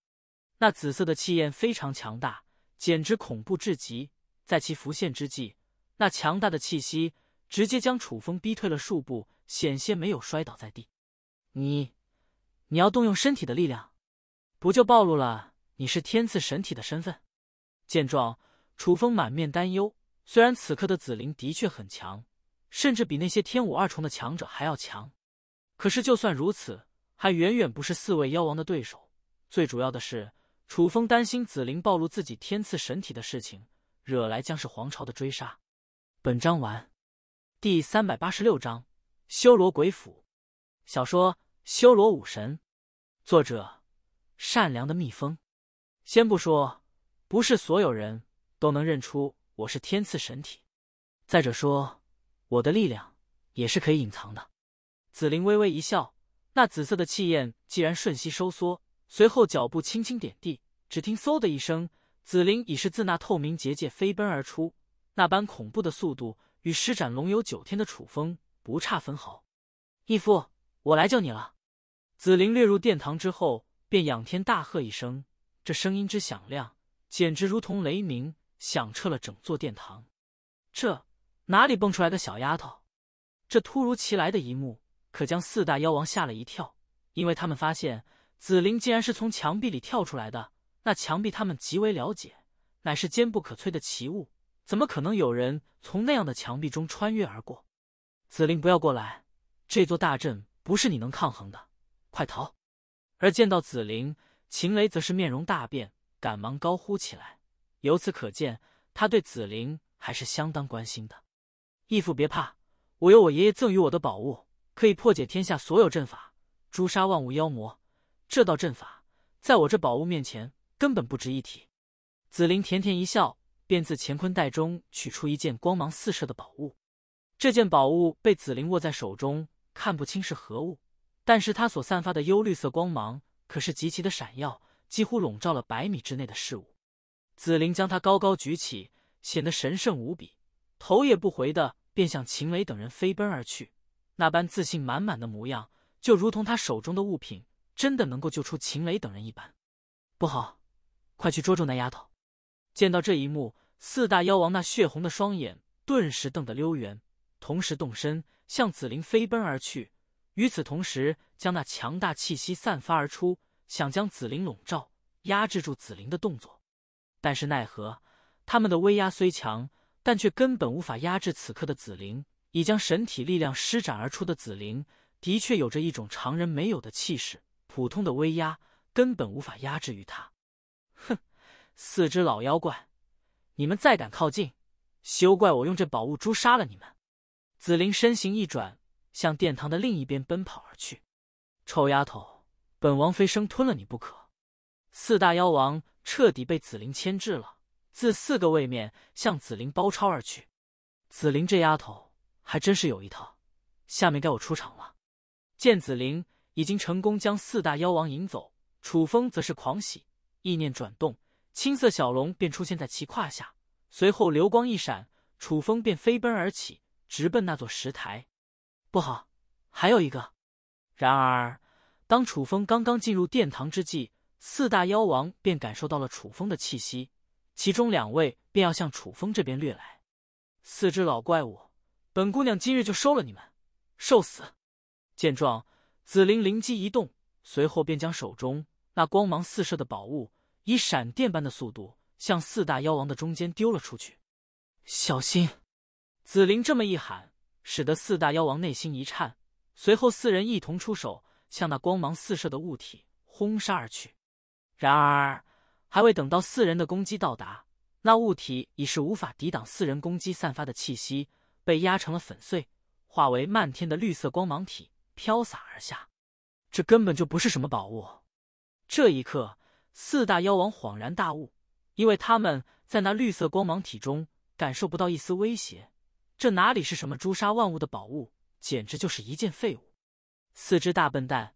那紫色的气焰非常强大。简直恐怖至极，在其浮现之际，那强大的气息直接将楚风逼退了数步，险些没有摔倒在地。你，你要动用身体的力量，不就暴露了你是天赐神体的身份？见状，楚风满面担忧。虽然此刻的紫菱的确很强，甚至比那些天武二重的强者还要强，可是就算如此，还远远不是四位妖王的对手。最主要的是。楚风担心紫菱暴露自己天赐神体的事情，惹来将是皇朝的追杀。本章完，第三百八十六章《修罗鬼斧》。小说《修罗武神》，作者：善良的蜜蜂。先不说，不是所有人都能认出我是天赐神体。再者说，我的力量也是可以隐藏的。紫菱微微一笑，那紫色的气焰既然瞬息收缩。随后脚步轻轻点地，只听嗖的一声，紫菱已是自那透明结界飞奔而出，那般恐怖的速度，与施展龙游九天的楚风不差分毫。义父，我来救你了！紫菱掠入殿堂之后，便仰天大喝一声，这声音之响亮，简直如同雷鸣，响彻了整座殿堂。这哪里蹦出来的小丫头？这突如其来的一幕，可将四大妖王吓了一跳，因为他们发现。紫菱竟然是从墙壁里跳出来的，那墙壁他们极为了解，乃是坚不可摧的奇物，怎么可能有人从那样的墙壁中穿越而过？紫菱，不要过来！这座大阵不是你能抗衡的，快逃！而见到紫菱，秦雷则是面容大变，赶忙高呼起来。由此可见，他对紫菱还是相当关心的。义父，别怕，我有我爷爷赠予我的宝物，可以破解天下所有阵法，诛杀万物妖魔。这道阵法在我这宝物面前根本不值一提。紫菱甜甜一笑，便自乾坤袋中取出一件光芒四射的宝物。这件宝物被紫菱握在手中，看不清是何物，但是它所散发的幽绿色光芒可是极其的闪耀，几乎笼罩了百米之内的事物。紫菱将它高高举起，显得神圣无比，头也不回的便向秦雷等人飞奔而去，那般自信满满的模样，就如同他手中的物品。真的能够救出秦雷等人一般，不好！快去捉住那丫头！见到这一幕，四大妖王那血红的双眼顿时瞪得溜圆，同时动身向紫菱飞奔而去。与此同时，将那强大气息散发而出，想将紫菱笼罩，压制住紫菱的动作。但是奈何他们的威压虽强，但却根本无法压制此刻的紫菱。已将神体力量施展而出的紫菱，的确有着一种常人没有的气势。普通的威压根本无法压制于他。哼，四只老妖怪，你们再敢靠近，休怪我用这宝物诛杀了你们！紫菱身形一转，向殿堂的另一边奔跑而去。臭丫头，本王非生吞了你不可！四大妖王彻底被紫菱牵制了，自四个位面向紫菱包抄而去。紫菱这丫头还真是有一套，下面该我出场了。见紫菱。已经成功将四大妖王引走，楚风则是狂喜，意念转动，青色小龙便出现在其胯下。随后流光一闪，楚风便飞奔而起，直奔那座石台。不好，还有一个！然而，当楚风刚刚进入殿堂之际，四大妖王便感受到了楚风的气息，其中两位便要向楚风这边掠来。四只老怪物，本姑娘今日就收了你们，受死！见状。紫菱灵机一动，随后便将手中那光芒四射的宝物以闪电般的速度向四大妖王的中间丢了出去。小心！紫菱这么一喊，使得四大妖王内心一颤，随后四人一同出手，向那光芒四射的物体轰杀而去。然而，还未等到四人的攻击到达，那物体已是无法抵挡四人攻击散发的气息，被压成了粉碎，化为漫天的绿色光芒体。飘洒而下，这根本就不是什么宝物。这一刻，四大妖王恍然大悟，因为他们在那绿色光芒体中感受不到一丝威胁。这哪里是什么诛杀万物的宝物，简直就是一件废物！四只大笨蛋，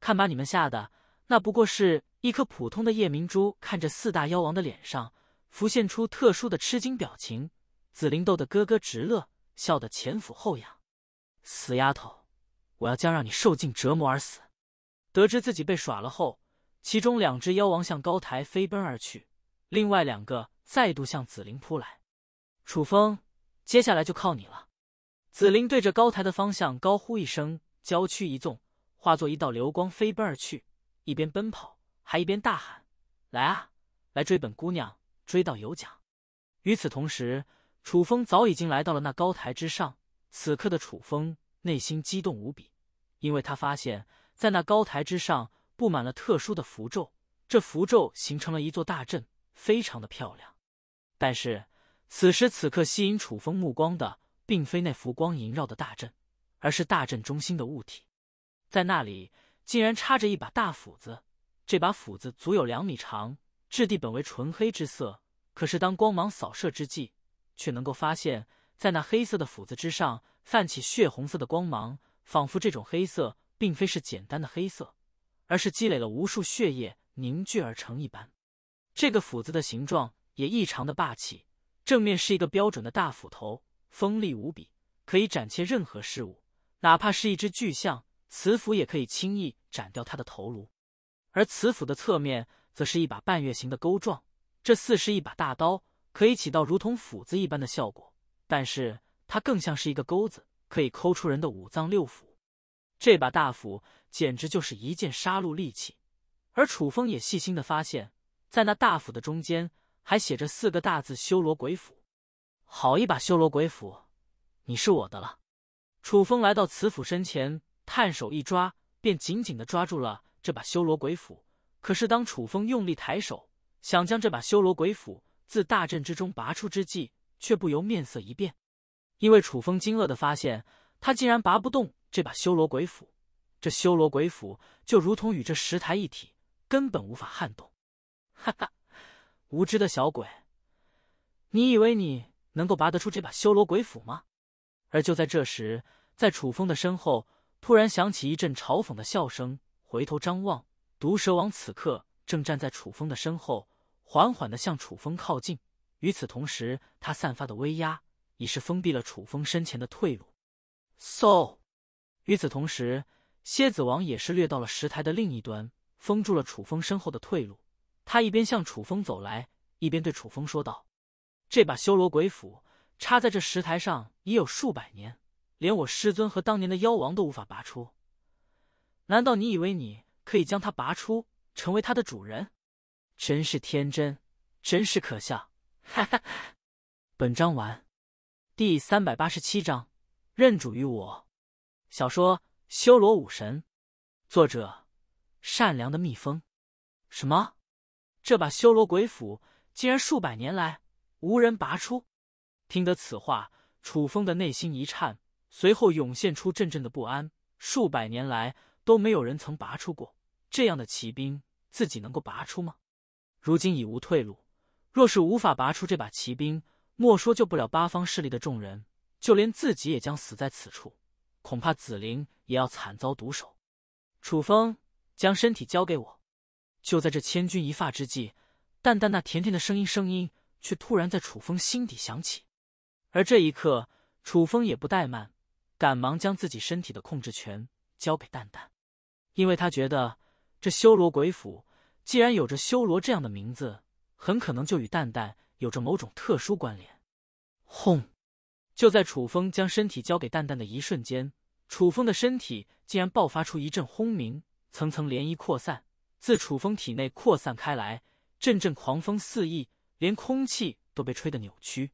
看把你们吓的！那不过是一颗普通的夜明珠。看着四大妖王的脸上浮现出特殊的吃惊表情，紫菱逗得咯咯直乐，笑得前俯后仰。死丫头！我要将让你受尽折磨而死！得知自己被耍了后，其中两只妖王向高台飞奔而去，另外两个再度向紫菱扑来。楚风，接下来就靠你了！紫菱对着高台的方向高呼一声，娇躯一纵，化作一道流光飞奔而去。一边奔跑，还一边大喊：“来啊，来追本姑娘，追到有奖！”与此同时，楚风早已经来到了那高台之上。此刻的楚风内心激动无比。因为他发现，在那高台之上布满了特殊的符咒，这符咒形成了一座大阵，非常的漂亮。但是，此时此刻吸引楚风目光的，并非那浮光萦绕的大阵，而是大阵中心的物体。在那里，竟然插着一把大斧子。这把斧子足有两米长，质地本为纯黑之色，可是当光芒扫射之际，却能够发现，在那黑色的斧子之上泛起血红色的光芒。仿佛这种黑色并非是简单的黑色，而是积累了无数血液凝聚而成一般。这个斧子的形状也异常的霸气，正面是一个标准的大斧头，锋利无比，可以斩切任何事物，哪怕是一只巨象，此斧也可以轻易斩掉它的头颅。而此斧的侧面则是一把半月形的钩状，这似是一把大刀，可以起到如同斧子一般的效果，但是它更像是一个钩子。可以抠出人的五脏六腑，这把大斧简直就是一件杀戮利器。而楚风也细心的发现，在那大斧的中间还写着四个大字“修罗鬼斧”，好一把修罗鬼斧，你是我的了。楚风来到此斧身前，探手一抓，便紧紧的抓住了这把修罗鬼斧。可是当楚风用力抬手，想将这把修罗鬼斧自大阵之中拔出之际，却不由面色一变。因为楚风惊愕的发现，他竟然拔不动这把修罗鬼斧。这修罗鬼斧就如同与这石台一体，根本无法撼动。哈哈，无知的小鬼，你以为你能够拔得出这把修罗鬼斧吗？而就在这时，在楚风的身后突然响起一阵嘲讽的笑声。回头张望，毒蛇王此刻正站在楚风的身后，缓缓的向楚风靠近。与此同时，他散发的威压。已是封闭了楚风身前的退路。嗖！与此同时，蝎子王也是掠到了石台的另一端，封住了楚风身后的退路。他一边向楚风走来，一边对楚风说道：“这把修罗鬼斧插在这石台上已有数百年，连我师尊和当年的妖王都无法拔出。难道你以为你可以将它拔出，成为它的主人？真是天真，真是可笑！”哈哈。本章完。第三百八十七章，认主于我。小说《修罗武神》，作者：善良的蜜蜂。什么？这把修罗鬼斧竟然数百年来无人拔出？听得此话，楚风的内心一颤，随后涌现出阵阵的不安。数百年来都没有人曾拔出过这样的奇兵，自己能够拔出吗？如今已无退路，若是无法拔出这把奇兵，莫说救不了八方势力的众人，就连自己也将死在此处，恐怕紫菱也要惨遭毒手。楚风将身体交给我。就在这千钧一发之际，蛋蛋那甜甜的声音，声音却突然在楚风心底响起。而这一刻，楚风也不怠慢，赶忙将自己身体的控制权交给蛋蛋，因为他觉得这修罗鬼府既然有着修罗这样的名字，很可能就与蛋蛋。有着某种特殊关联。轰！就在楚风将身体交给蛋蛋的一瞬间，楚风的身体竟然爆发出一阵轰鸣，层层涟漪扩散，自楚风体内扩散开来，阵阵狂风肆意，连空气都被吹得扭曲。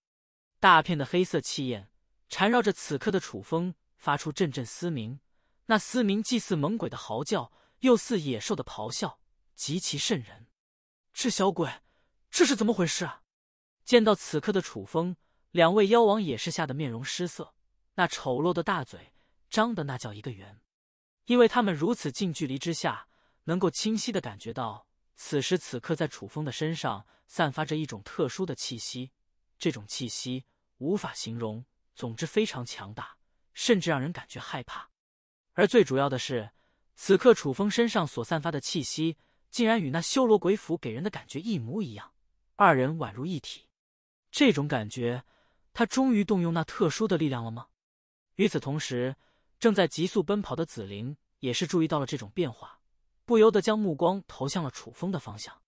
大片的黑色气焰缠绕着此刻的楚风，发出阵阵嘶鸣，那嘶鸣既似猛鬼的嚎叫，又似野兽的咆哮，极其瘆人。这小鬼，这是怎么回事啊？见到此刻的楚风，两位妖王也是吓得面容失色，那丑陋的大嘴张的那叫一个圆，因为他们如此近距离之下，能够清晰的感觉到，此时此刻在楚风的身上散发着一种特殊的气息，这种气息无法形容，总之非常强大，甚至让人感觉害怕。而最主要的是，此刻楚风身上所散发的气息，竟然与那修罗鬼斧给人的感觉一模一样，二人宛如一体。这种感觉，他终于动用那特殊的力量了吗？与此同时，正在急速奔跑的紫菱也是注意到了这种变化，不由得将目光投向了楚风的方向。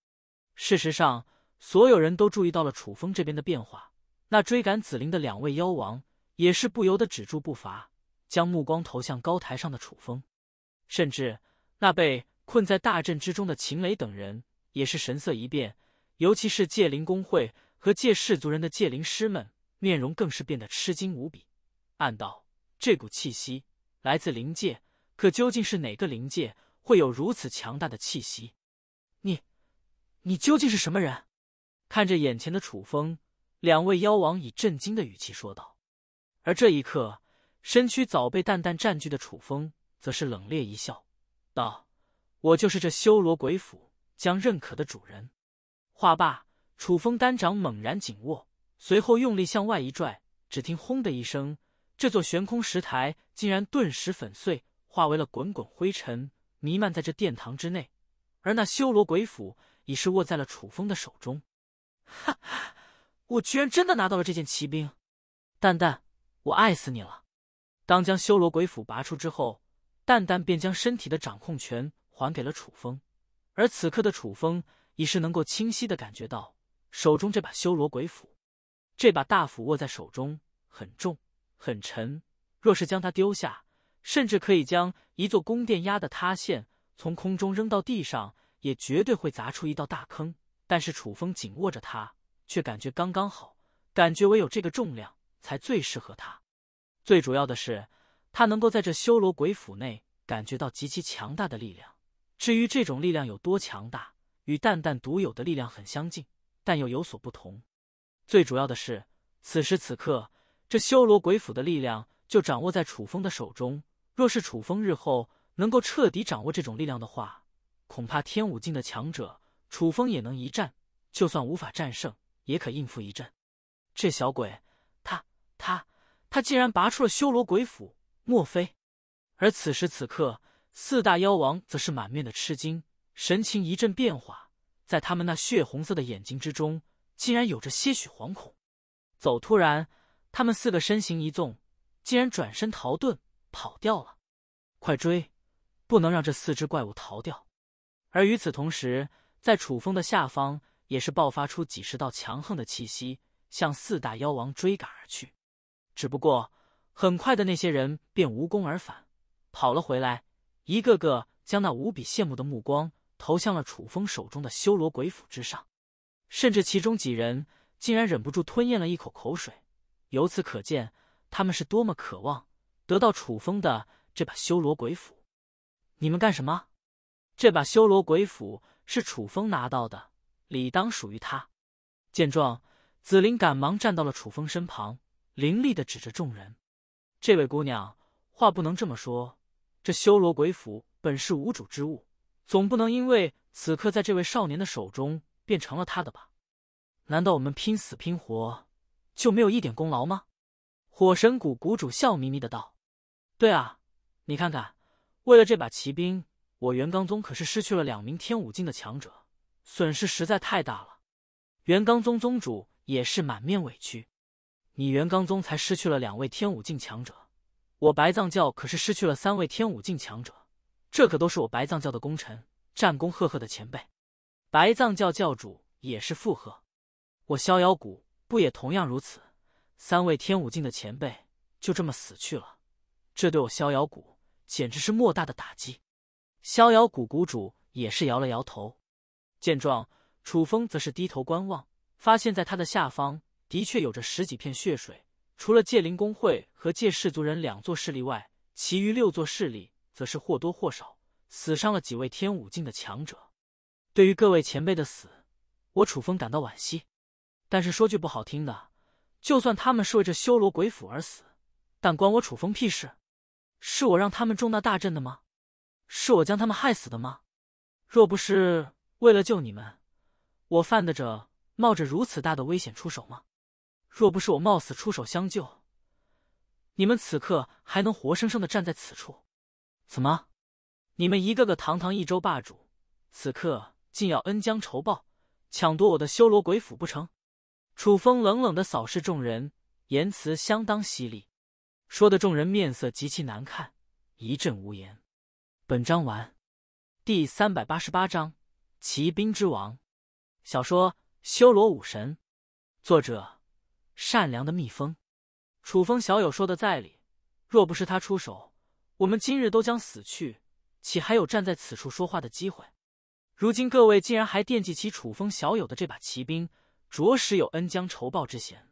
事实上，所有人都注意到了楚风这边的变化。那追赶紫菱的两位妖王也是不由得止住步伐，将目光投向高台上的楚风。甚至那被困在大阵之中的秦雷等人也是神色一变，尤其是界灵公会。和界氏族人的界灵师们面容更是变得吃惊无比，暗道：“这股气息来自灵界，可究竟是哪个灵界会有如此强大的气息？”“你，你究竟是什么人？”看着眼前的楚风，两位妖王以震惊的语气说道。而这一刻，身躯早被淡淡占据的楚风，则是冷冽一笑，道：“我就是这修罗鬼府将认可的主人。”话罢。楚风单掌猛然紧握，随后用力向外一拽，只听“轰”的一声，这座悬空石台竟然顿时粉碎，化为了滚滚灰尘，弥漫在这殿堂之内。而那修罗鬼斧已是握在了楚风的手中。哈哈，我居然真的拿到了这件奇兵！蛋蛋，我爱死你了！当将修罗鬼斧拔出之后，蛋蛋便将身体的掌控权还给了楚风。而此刻的楚风，已是能够清晰的感觉到。手中这把修罗鬼斧，这把大斧握在手中很重很沉，若是将它丢下，甚至可以将一座宫殿压得塌陷；从空中扔到地上，也绝对会砸出一道大坑。但是楚风紧握着它，却感觉刚刚好，感觉唯有这个重量才最适合他。最主要的是，他能够在这修罗鬼斧内感觉到极其强大的力量。至于这种力量有多强大，与蛋蛋独有的力量很相近。但又有所不同，最主要的是，此时此刻，这修罗鬼斧的力量就掌握在楚风的手中。若是楚风日后能够彻底掌握这种力量的话，恐怕天武境的强者楚风也能一战。就算无法战胜，也可应付一阵。这小鬼，他、他、他竟然拔出了修罗鬼斧，莫非？而此时此刻，四大妖王则是满面的吃惊，神情一阵变化。在他们那血红色的眼睛之中，竟然有着些许惶恐。走！突然，他们四个身形一纵，竟然转身逃遁，跑掉了。快追！不能让这四只怪物逃掉。而与此同时，在楚风的下方，也是爆发出几十道强横的气息，向四大妖王追赶而去。只不过，很快的那些人便无功而返，跑了回来，一个个将那无比羡慕的目光。投向了楚风手中的修罗鬼斧之上，甚至其中几人竟然忍不住吞咽了一口口水。由此可见，他们是多么渴望得到楚风的这把修罗鬼斧。你们干什么？这把修罗鬼斧是楚风拿到的，理当属于他。见状，紫菱赶忙站到了楚风身旁，凌厉的指着众人：“这位姑娘，话不能这么说。这修罗鬼斧本是无主之物。”总不能因为此刻在这位少年的手中变成了他的吧？难道我们拼死拼活就没有一点功劳吗？火神谷谷主笑眯眯的道：“对啊，你看看，为了这把奇兵，我元刚宗可是失去了两名天武境的强者，损失实在太大了。”元刚宗宗主也是满面委屈：“你元刚宗才失去了两位天武境强者，我白藏教可是失去了三位天武境强者。”这可都是我白藏教的功臣，战功赫赫的前辈。白藏教教主也是附和。我逍遥谷不也同样如此？三位天武境的前辈就这么死去了，这对我逍遥谷简直是莫大的打击。逍遥谷谷主也是摇了摇头。见状，楚风则是低头观望，发现在他的下方的确有着十几片血水。除了界灵公会和界氏族人两座势力外，其余六座势力。则是或多或少死伤了几位天武境的强者。对于各位前辈的死，我楚风感到惋惜。但是说句不好听的，就算他们是为这修罗鬼斧而死，但关我楚风屁事？是我让他们中那大阵的吗？是我将他们害死的吗？若不是为了救你们，我犯得着冒着如此大的危险出手吗？若不是我冒死出手相救，你们此刻还能活生生的站在此处？怎么，你们一个个堂堂一州霸主，此刻竟要恩将仇报，抢夺我的修罗鬼斧不成？楚风冷冷的扫视众人，言辞相当犀利，说的众人面色极其难看，一阵无言。本章完，第三百八十八章骑兵之王，小说《修罗武神》，作者：善良的蜜蜂。楚风小友说的在理，若不是他出手。我们今日都将死去，岂还有站在此处说话的机会？如今各位竟然还惦记起楚风小友的这把奇兵，着实有恩将仇报之嫌。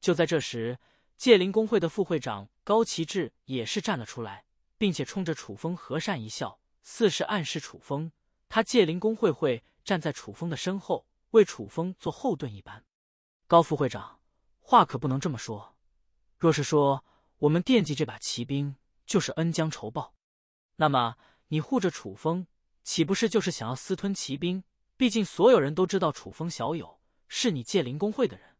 就在这时，界灵公会的副会长高奇志也是站了出来，并且冲着楚风和善一笑，似是暗示楚风，他界灵公会会站在楚风的身后，为楚风做后盾一般。高副会长，话可不能这么说。若是说我们惦记这把奇兵，就是恩将仇报，那么你护着楚风，岂不是就是想要私吞奇兵？毕竟所有人都知道楚风小友是你界灵公会的人。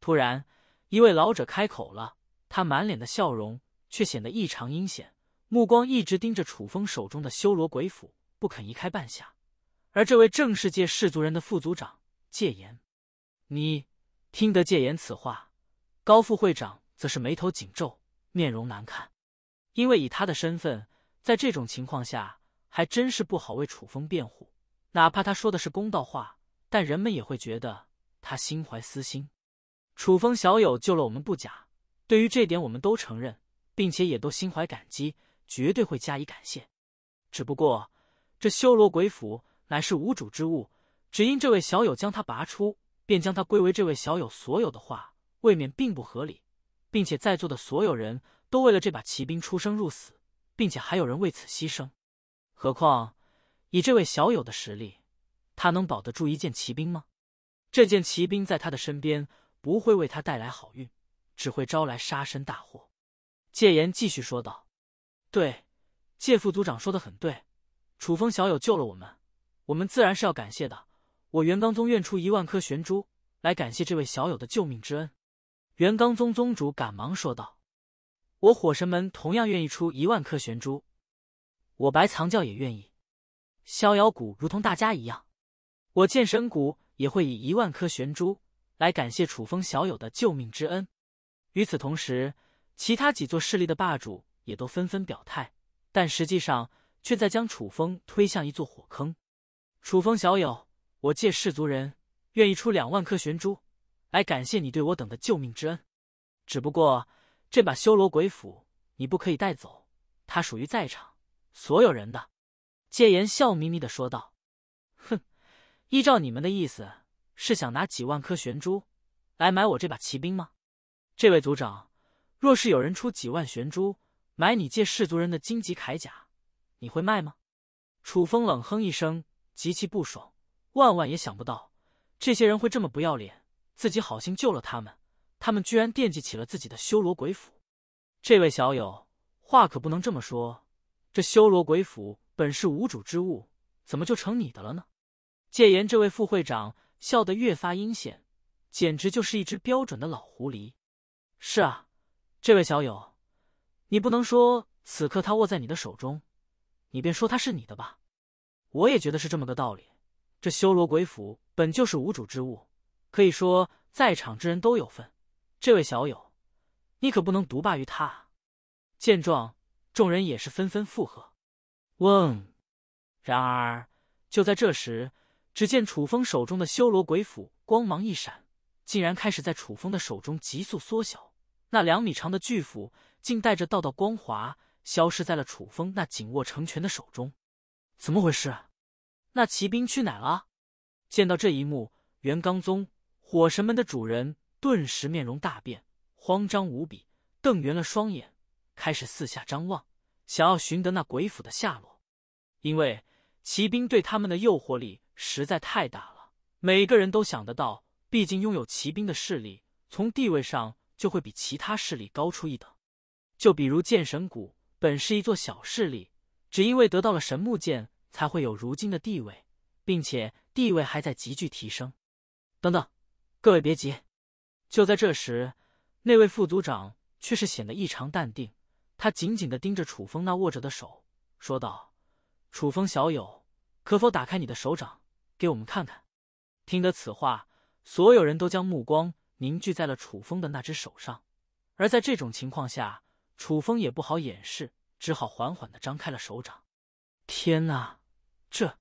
突然，一位老者开口了，他满脸的笑容却显得异常阴险，目光一直盯着楚风手中的修罗鬼斧，不肯移开半下。而这位正是界氏族人的副族长戒严。你听得戒严此话，高副会长则是眉头紧皱，面容难看。因为以他的身份，在这种情况下还真是不好为楚风辩护。哪怕他说的是公道话，但人们也会觉得他心怀私心。楚风小友救了我们不假，对于这点我们都承认，并且也都心怀感激，绝对会加以感谢。只不过这修罗鬼斧乃是无主之物，只因这位小友将它拔出，便将它归为这位小友所有的话，未免并不合理，并且在座的所有人。都为了这把奇兵出生入死，并且还有人为此牺牲。何况以这位小友的实力，他能保得住一件奇兵吗？这件奇兵在他的身边不会为他带来好运，只会招来杀身大祸。戒严继续说道：“对，戒副组长说的很对。楚风小友救了我们，我们自然是要感谢的。我元刚宗愿出一万颗玄珠来感谢这位小友的救命之恩。”元刚宗宗主赶忙说道。我火神门同样愿意出一万颗玄珠，我白藏教也愿意，逍遥谷如同大家一样，我剑神谷也会以一万颗玄珠来感谢楚风小友的救命之恩。与此同时，其他几座势力的霸主也都纷纷表态，但实际上却在将楚风推向一座火坑。楚风小友，我借氏族人愿意出两万颗玄珠来感谢你对我等的救命之恩，只不过。这把修罗鬼斧你不可以带走，它属于在场所有人的。戒严笑眯眯的说道：“哼，依照你们的意思，是想拿几万颗玄珠来买我这把奇兵吗？这位族长，若是有人出几万玄珠买你借氏族人的荆棘铠甲，你会卖吗？”楚风冷哼一声，极其不爽，万万也想不到这些人会这么不要脸，自己好心救了他们。他们居然惦记起了自己的修罗鬼斧！这位小友，话可不能这么说。这修罗鬼斧本是无主之物，怎么就成你的了呢？戒严，这位副会长笑得越发阴险，简直就是一只标准的老狐狸。是啊，这位小友，你不能说此刻他握在你的手中，你便说他是你的吧？我也觉得是这么个道理。这修罗鬼斧本就是无主之物，可以说在场之人都有份。这位小友，你可不能独霸于他。见状，众人也是纷纷附和。嗡。然而就在这时，只见楚风手中的修罗鬼斧光芒一闪，竟然开始在楚风的手中急速缩小。那两米长的巨斧，竟带着道道光华，消失在了楚风那紧握成拳的手中。怎么回事？那骑兵去哪了？见到这一幕，元刚宗火神门的主人。顿时面容大变，慌张无比，瞪圆了双眼，开始四下张望，想要寻得那鬼斧的下落。因为骑兵对他们的诱惑力实在太大了，每个人都想得到。毕竟拥有骑兵的势力，从地位上就会比其他势力高出一等。就比如剑神谷，本是一座小势力，只因为得到了神木剑，才会有如今的地位，并且地位还在急剧提升。等等，各位别急。就在这时，那位副组长却是显得异常淡定。他紧紧的盯着楚风那握着的手，说道：“楚风小友，可否打开你的手掌，给我们看看？”听得此话，所有人都将目光凝聚在了楚风的那只手上。而在这种情况下，楚风也不好掩饰，只好缓缓的张开了手掌。天哪！这……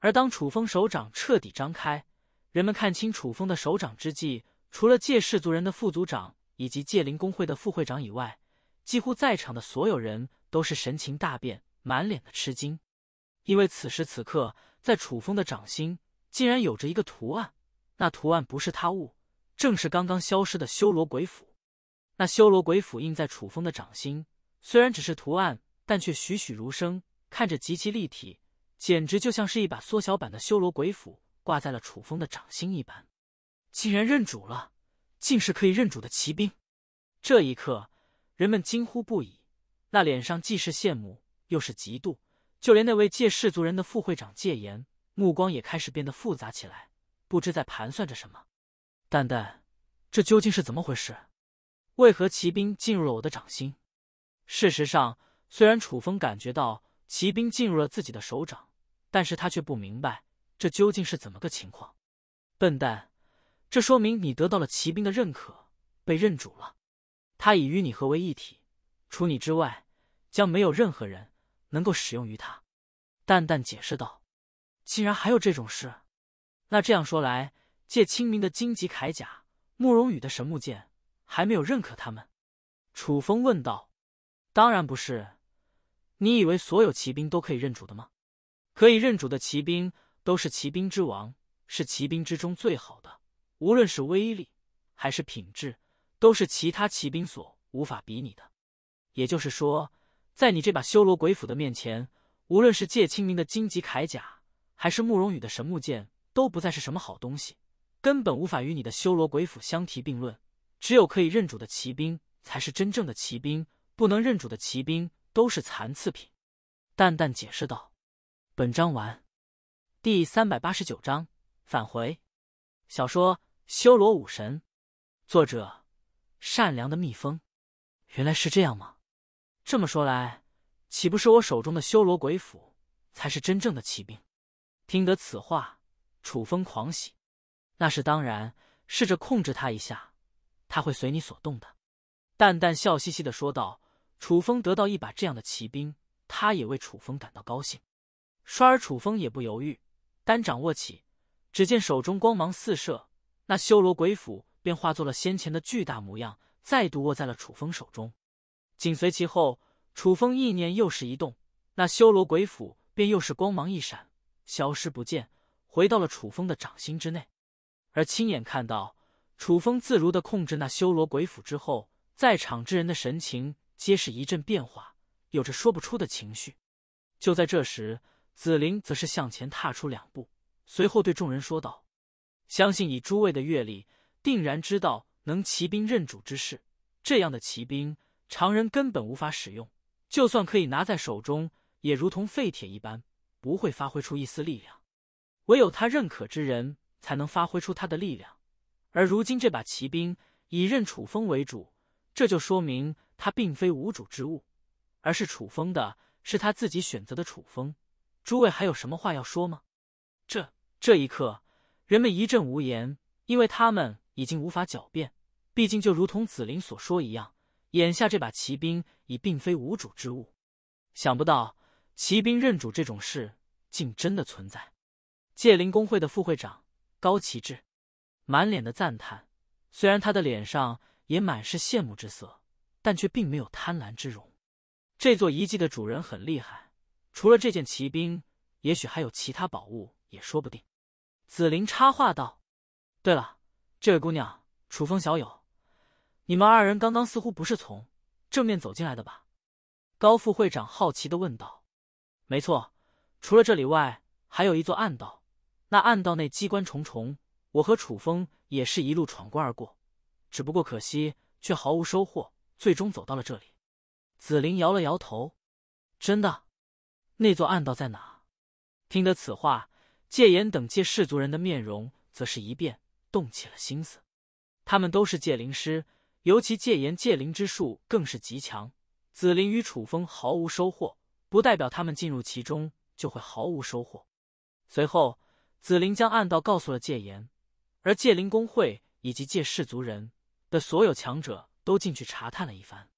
而当楚风手掌彻底张开，人们看清楚风的手掌之际。除了界氏族人的副族长以及界灵公会的副会长以外，几乎在场的所有人都是神情大变，满脸的吃惊。因为此时此刻，在楚风的掌心竟然有着一个图案，那图案不是他物，正是刚刚消失的修罗鬼斧。那修罗鬼斧印在楚风的掌心，虽然只是图案，但却栩栩如生，看着极其立体，简直就像是一把缩小版的修罗鬼斧挂在了楚风的掌心一般。竟然认主了，竟是可以认主的骑兵！这一刻，人们惊呼不已，那脸上既是羡慕又是嫉妒，就连那位借氏族人的副会长戒严，目光也开始变得复杂起来，不知在盘算着什么。蛋蛋，这究竟是怎么回事？为何骑兵进入了我的掌心？事实上，虽然楚风感觉到骑兵进入了自己的手掌，但是他却不明白这究竟是怎么个情况。笨蛋！这说明你得到了骑兵的认可，被认主了。他已与你合为一体，除你之外，将没有任何人能够使用于他。”淡淡解释道。“竟然还有这种事？那这样说来，借清明的荆棘铠甲，慕容羽的神木剑，还没有认可他们？”楚风问道。“当然不是。你以为所有骑兵都可以认主的吗？可以认主的骑兵都是骑兵之王，是骑兵之中最好的。”无论是威力还是品质，都是其他骑兵所无法比拟的。也就是说，在你这把修罗鬼斧的面前，无论是借清明的荆棘铠甲，还是慕容羽的神木剑，都不再是什么好东西，根本无法与你的修罗鬼斧相提并论。只有可以认主的骑兵才是真正的骑兵，不能认主的骑兵都是残次品。”淡淡解释道。本章完。第三百八十九章返回小说。修罗武神，作者善良的蜜蜂，原来是这样吗？这么说来，岂不是我手中的修罗鬼斧才是真正的骑兵？听得此话，楚风狂喜。那是当然，试着控制他一下，他会随你所动的。”淡淡笑嘻嘻的说道。楚风得到一把这样的骑兵，他也为楚风感到高兴。儿楚风也不犹豫，单掌握起，只见手中光芒四射。那修罗鬼斧便化作了先前的巨大模样，再度握在了楚风手中。紧随其后，楚风意念又是一动，那修罗鬼斧便又是光芒一闪，消失不见，回到了楚风的掌心之内。而亲眼看到楚风自如的控制那修罗鬼斧之后，在场之人的神情皆是一阵变化，有着说不出的情绪。就在这时，紫菱则是向前踏出两步，随后对众人说道。相信以诸位的阅历，定然知道能骑兵认主之事。这样的骑兵，常人根本无法使用；就算可以拿在手中，也如同废铁一般，不会发挥出一丝力量。唯有他认可之人，才能发挥出他的力量。而如今这把骑兵以认楚风为主，这就说明他并非无主之物，而是楚风的，是他自己选择的楚风。诸位还有什么话要说吗？这这一刻。人们一阵无言，因为他们已经无法狡辩。毕竟，就如同紫菱所说一样，眼下这把骑兵已并非无主之物。想不到，骑兵认主这种事竟真的存在。界灵公会的副会长高旗志满脸的赞叹，虽然他的脸上也满是羡慕之色，但却并没有贪婪之容。这座遗迹的主人很厉害，除了这件骑兵，也许还有其他宝物，也说不定。紫菱插话道：“对了，这位姑娘，楚风小友，你们二人刚刚似乎不是从正面走进来的吧？”高副会长好奇的问道。“没错，除了这里外，还有一座暗道。那暗道内机关重重，我和楚风也是一路闯关而过，只不过可惜，却毫无收获，最终走到了这里。”紫菱摇了摇头：“真的？那座暗道在哪？”听得此话。戒严等戒氏族人的面容则是一变，动起了心思。他们都是戒灵师，尤其戒严戒灵之术更是极强。紫菱与楚风毫无收获，不代表他们进入其中就会毫无收获。随后，紫菱将暗道告诉了戒严，而戒灵公会以及戒氏族人的所有强者都进去查探了一番。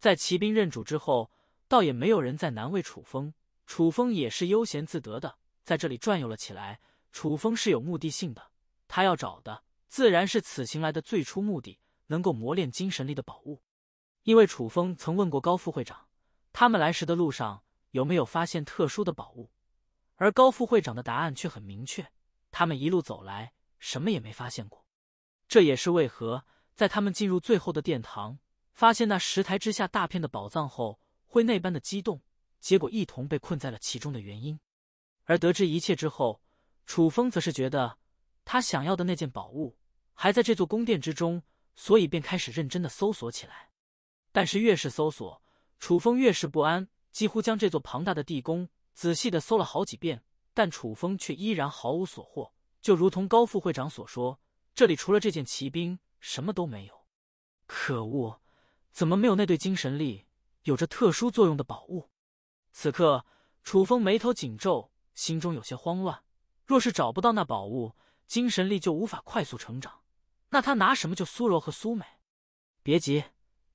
在骑兵认主之后，倒也没有人再难为楚风，楚风也是悠闲自得的。在这里转悠了起来。楚风是有目的性的，他要找的自然是此行来的最初目的——能够磨练精神力的宝物。因为楚风曾问过高副会长，他们来时的路上有没有发现特殊的宝物，而高副会长的答案却很明确：他们一路走来，什么也没发现过。这也是为何在他们进入最后的殿堂，发现那石台之下大片的宝藏后，会那般的激动，结果一同被困在了其中的原因。而得知一切之后，楚风则是觉得他想要的那件宝物还在这座宫殿之中，所以便开始认真的搜索起来。但是越是搜索，楚风越是不安，几乎将这座庞大的地宫仔细的搜了好几遍，但楚风却依然毫无所获。就如同高副会长所说，这里除了这件奇兵，什么都没有。可恶，怎么没有那对精神力有着特殊作用的宝物？此刻，楚风眉头紧皱。心中有些慌乱，若是找不到那宝物，精神力就无法快速成长，那他拿什么救苏柔和苏美？别急，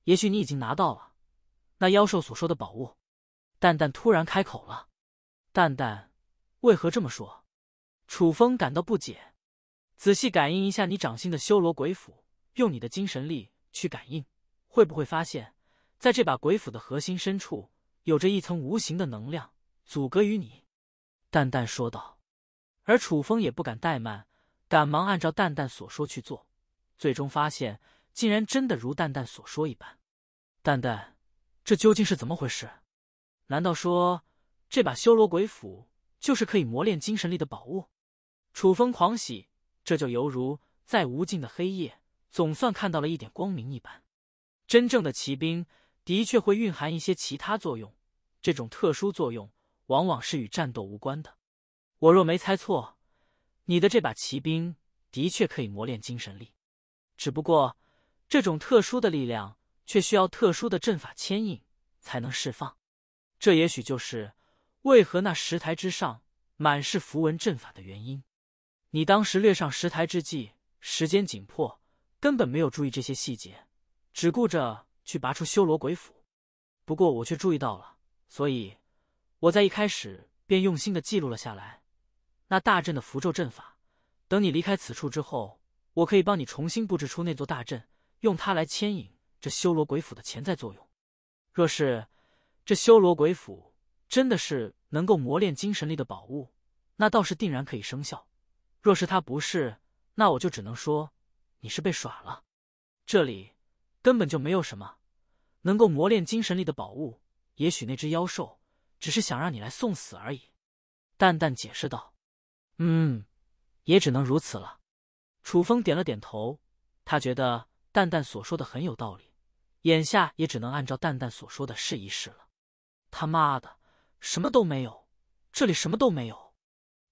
也许你已经拿到了那妖兽所说的宝物。蛋蛋突然开口了：“蛋蛋，为何这么说？”楚风感到不解，仔细感应一下你掌心的修罗鬼斧，用你的精神力去感应，会不会发现，在这把鬼斧的核心深处，有着一层无形的能量阻隔于你？淡淡说道，而楚风也不敢怠慢，赶忙按照淡淡所说去做，最终发现竟然真的如淡淡所说一般。淡淡，这究竟是怎么回事？难道说这把修罗鬼斧就是可以磨练精神力的宝物？楚风狂喜，这就犹如在无尽的黑夜，总算看到了一点光明一般。真正的奇兵的确会蕴含一些其他作用，这种特殊作用。往往是与战斗无关的。我若没猜错，你的这把骑兵的确可以磨练精神力，只不过这种特殊的力量却需要特殊的阵法牵引才能释放。这也许就是为何那石台之上满是符文阵法的原因。你当时掠上石台之际，时间紧迫，根本没有注意这些细节，只顾着去拔出修罗鬼斧。不过我却注意到了，所以。我在一开始便用心的记录了下来，那大阵的符咒阵法，等你离开此处之后，我可以帮你重新布置出那座大阵，用它来牵引这修罗鬼斧的潜在作用。若是这修罗鬼斧真的是能够磨练精神力的宝物，那倒是定然可以生效；若是它不是，那我就只能说你是被耍了，这里根本就没有什么能够磨练精神力的宝物。也许那只妖兽……只是想让你来送死而已，淡淡解释道：“嗯，也只能如此了。”楚风点了点头，他觉得淡淡所说的很有道理，眼下也只能按照淡淡所说的试一试了。他妈的，什么都没有，这里什么都没有！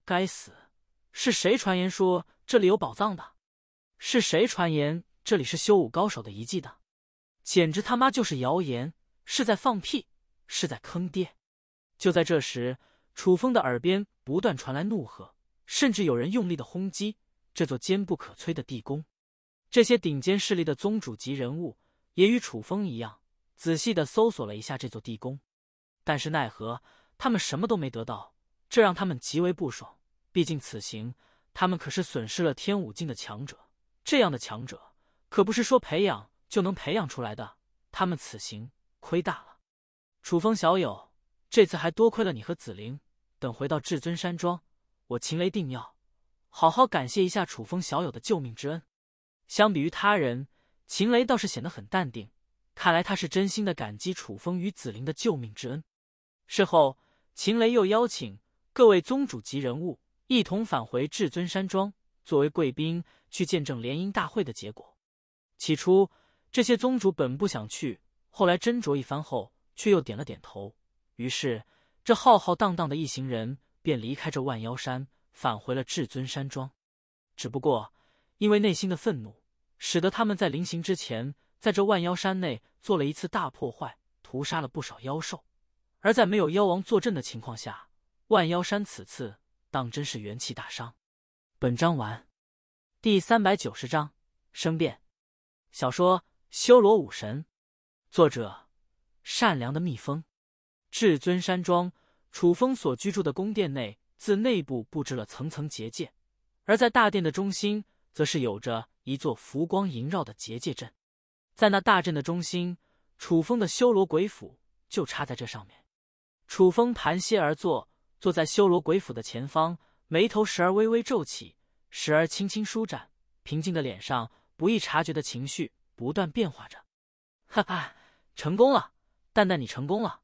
该死，是谁传言说这里有宝藏的？是谁传言这里是修武高手的遗迹的？简直他妈就是谣言，是在放屁，是在坑爹！就在这时，楚风的耳边不断传来怒喝，甚至有人用力的轰击这座坚不可摧的地宫。这些顶尖势力的宗主级人物也与楚风一样，仔细的搜索了一下这座地宫，但是奈何他们什么都没得到，这让他们极为不爽。毕竟此行他们可是损失了天武境的强者，这样的强者可不是说培养就能培养出来的。他们此行亏大了，楚风小友。这次还多亏了你和紫菱。等回到至尊山庄，我秦雷定要好好感谢一下楚风小友的救命之恩。相比于他人，秦雷倒是显得很淡定，看来他是真心的感激楚风与紫菱的救命之恩。事后，秦雷又邀请各位宗主级人物一同返回至尊山庄，作为贵宾去见证联姻大会的结果。起初，这些宗主本不想去，后来斟酌一番后，却又点了点头。于是，这浩浩荡荡的一行人便离开这万妖山，返回了至尊山庄。只不过，因为内心的愤怒，使得他们在临行之前，在这万妖山内做了一次大破坏，屠杀了不少妖兽。而在没有妖王坐镇的情况下，万妖山此次当真是元气大伤。本章完。第三百九十章：生变。小说《修罗武神》，作者：善良的蜜蜂。至尊山庄，楚风所居住的宫殿内，自内部布置了层层结界，而在大殿的中心，则是有着一座浮光萦绕的结界阵。在那大阵的中心，楚风的修罗鬼斧就插在这上面。楚风盘膝而坐，坐在修罗鬼斧的前方，眉头时而微微皱起，时而轻轻舒展，平静的脸上不易察觉的情绪不断变化着。哈哈，成功了，蛋蛋，你成功了。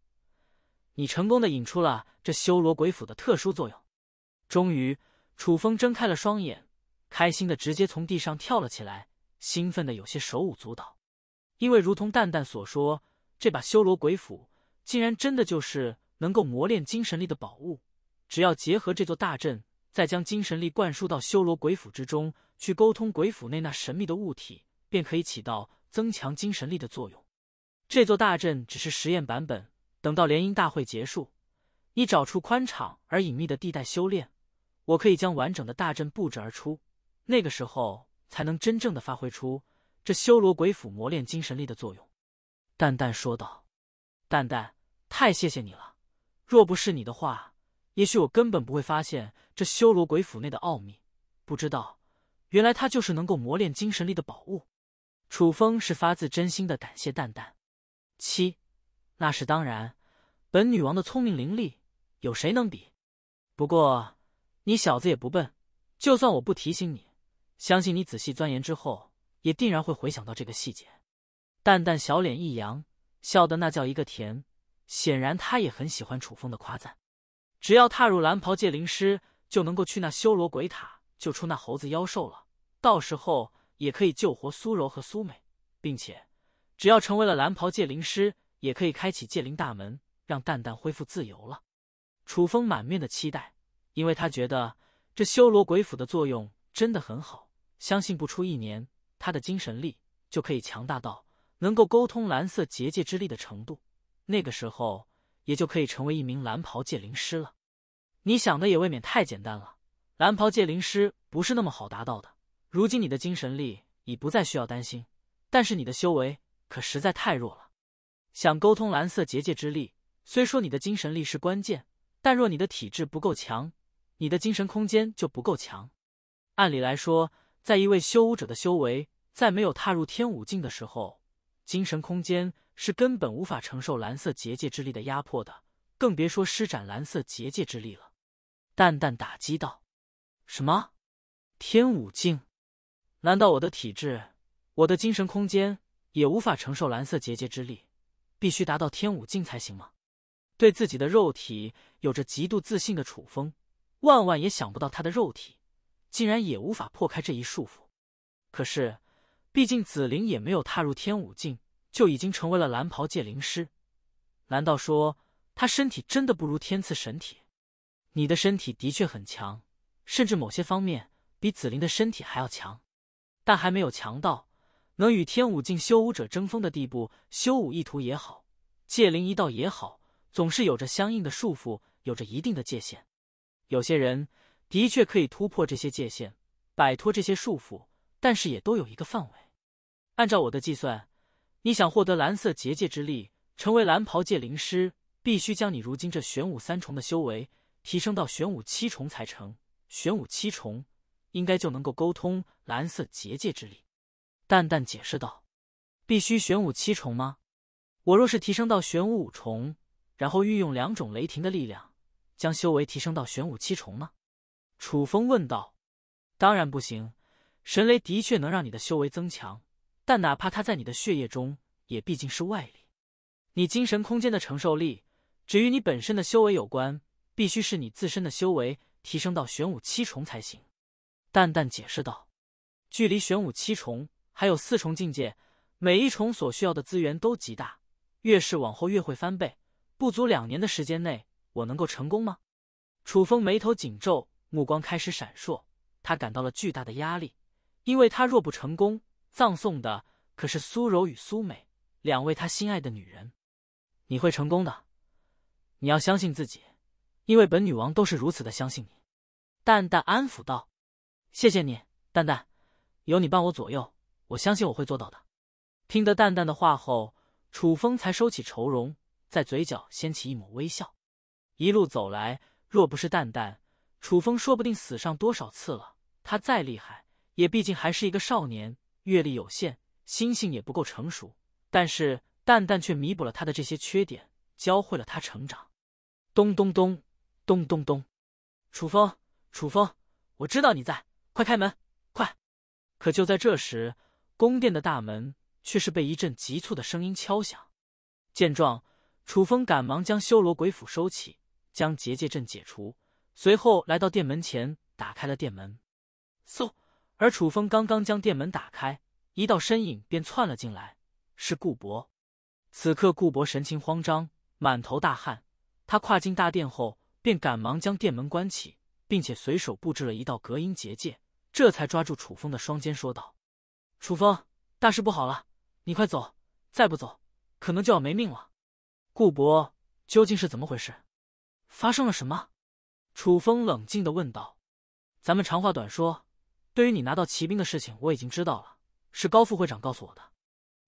你成功的引出了这修罗鬼斧的特殊作用，终于，楚风睁开了双眼，开心的直接从地上跳了起来，兴奋的有些手舞足蹈。因为，如同蛋蛋所说，这把修罗鬼斧竟然真的就是能够磨练精神力的宝物。只要结合这座大阵，再将精神力灌输到修罗鬼斧之中去，沟通鬼斧内那神秘的物体，便可以起到增强精神力的作用。这座大阵只是实验版本。等到联姻大会结束，你找出宽敞而隐秘的地带修炼，我可以将完整的大阵布置而出。那个时候才能真正的发挥出这修罗鬼斧磨练精神力的作用。”蛋蛋说道，“蛋蛋，太谢谢你了！若不是你的话，也许我根本不会发现这修罗鬼斧内的奥秘。不知道，原来它就是能够磨练精神力的宝物。”楚风是发自真心的感谢蛋蛋。七。那是当然，本女王的聪明伶俐有谁能比？不过你小子也不笨，就算我不提醒你，相信你仔细钻研之后，也定然会回想到这个细节。淡淡小脸一扬，笑得那叫一个甜，显然他也很喜欢楚风的夸赞。只要踏入蓝袍界灵师，就能够去那修罗鬼塔救出那猴子妖兽了，到时候也可以救活苏柔和苏美，并且只要成为了蓝袍界灵师。也可以开启戒灵大门，让蛋蛋恢复自由了。楚风满面的期待，因为他觉得这修罗鬼斧的作用真的很好。相信不出一年，他的精神力就可以强大到能够沟通蓝色结界之力的程度。那个时候，也就可以成为一名蓝袍戒灵师了。你想的也未免太简单了。蓝袍戒灵师不是那么好达到的。如今你的精神力已不再需要担心，但是你的修为可实在太弱了。想沟通蓝色结界之力，虽说你的精神力是关键，但若你的体质不够强，你的精神空间就不够强。按理来说，在一位修武者的修为在没有踏入天武境的时候，精神空间是根本无法承受蓝色结界之力的压迫的，更别说施展蓝色结界之力了。淡淡打击道：“什么？天武境？难道我的体质，我的精神空间也无法承受蓝色结界之力？”必须达到天武境才行吗？对自己的肉体有着极度自信的楚风，万万也想不到他的肉体竟然也无法破开这一束缚。可是，毕竟紫菱也没有踏入天武境，就已经成为了蓝袍界灵师。难道说他身体真的不如天赐神体？你的身体的确很强，甚至某些方面比紫菱的身体还要强，但还没有强到。能与天武境修武者争锋的地步，修武一途也好，界灵一道也好，总是有着相应的束缚，有着一定的界限。有些人的确可以突破这些界限，摆脱这些束缚，但是也都有一个范围。按照我的计算，你想获得蓝色结界之力，成为蓝袍界灵师，必须将你如今这玄武三重的修为提升到玄武七重才成。玄武七重，应该就能够沟通蓝色结界之力。淡淡解释道：“必须玄武七重吗？我若是提升到玄武五重，然后运用两种雷霆的力量，将修为提升到玄武七重呢？”楚风问道。“当然不行。神雷的确能让你的修为增强，但哪怕它在你的血液中，也毕竟是外力。你精神空间的承受力只与你本身的修为有关，必须是你自身的修为提升到玄武七重才行。”淡淡解释道：“距离玄武七重。”还有四重境界，每一重所需要的资源都极大，越是往后越会翻倍。不足两年的时间内，我能够成功吗？楚风眉头紧皱，目光开始闪烁，他感到了巨大的压力，因为他若不成功，葬送的可是苏柔与苏美两位他心爱的女人。你会成功的，你要相信自己，因为本女王都是如此的相信你。”蛋蛋安抚道，“谢谢你，蛋蛋，有你伴我左右。”我相信我会做到的。听得蛋蛋的话后，楚风才收起愁容，在嘴角掀起一抹微笑。一路走来，若不是蛋蛋，楚风说不定死上多少次了。他再厉害，也毕竟还是一个少年，阅历有限，心性也不够成熟。但是蛋蛋却弥补了他的这些缺点，教会了他成长。咚咚咚咚咚咚！楚风，楚风，我知道你在，快开门，快！可就在这时。宫殿的大门却是被一阵急促的声音敲响，见状，楚风赶忙将修罗鬼斧收起，将结界阵解除，随后来到殿门前，打开了殿门。嗖！而楚风刚刚将殿门打开，一道身影便窜了进来，是顾博。此刻，顾博神情慌张，满头大汗。他跨进大殿后，便赶忙将殿门关起，并且随手布置了一道隔音结界，这才抓住楚风的双肩，说道。楚风，大事不好了！你快走，再不走，可能就要没命了。顾博，究竟是怎么回事？发生了什么？楚风冷静的问道。咱们长话短说，对于你拿到骑兵的事情，我已经知道了，是高副会长告诉我的。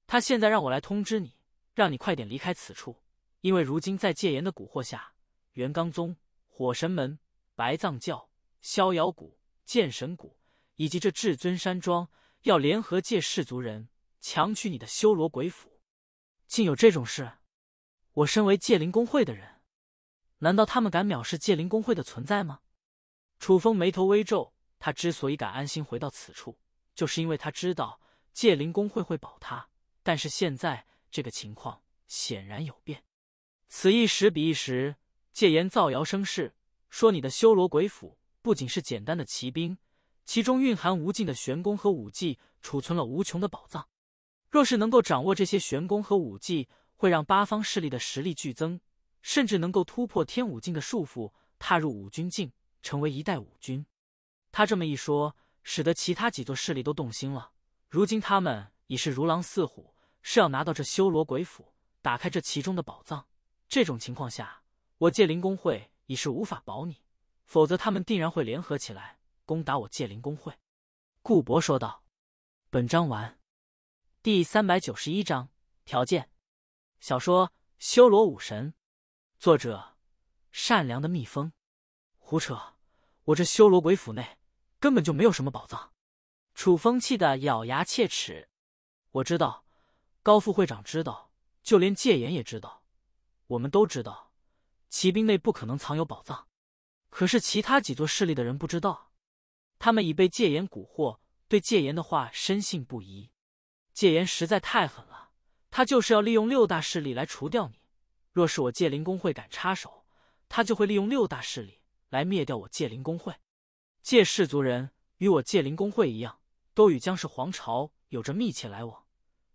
他现在让我来通知你，让你快点离开此处，因为如今在戒严的蛊惑下，元刚宗、火神门、白藏教、逍遥谷、剑神谷以及这至尊山庄。要联合界氏族人强取你的修罗鬼斧，竟有这种事！我身为界灵公会的人，难道他们敢藐视界灵公会的存在吗？楚风眉头微皱，他之所以敢安心回到此处，就是因为他知道界灵公会会保他。但是现在这个情况显然有变，此一时彼一时，借言造谣生事，说你的修罗鬼斧不仅是简单的骑兵。其中蕴含无尽的玄功和武技，储存了无穷的宝藏。若是能够掌握这些玄功和武技，会让八方势力的实力剧增，甚至能够突破天武境的束缚，踏入五军境，成为一代五军。他这么一说，使得其他几座势力都动心了。如今他们已是如狼似虎，是要拿到这修罗鬼府，打开这其中的宝藏。这种情况下，我界灵公会已是无法保你，否则他们定然会联合起来。攻打我界灵公会，顾博说道：“本章完，第三百九十一章条件。小说《修罗武神》，作者：善良的蜜蜂。胡扯！我这修罗鬼府内根本就没有什么宝藏。”楚风气得咬牙切齿：“我知道，高副会长知道，就连戒严也知道，我们都知道，骑兵内不可能藏有宝藏。可是其他几座势力的人不知道。”他们已被戒严蛊惑，对戒严的话深信不疑。戒严实在太狠了，他就是要利用六大势力来除掉你。若是我戒灵公会敢插手，他就会利用六大势力来灭掉我戒灵公会。戒氏族人与我戒灵公会一样，都与江氏皇朝有着密切来往。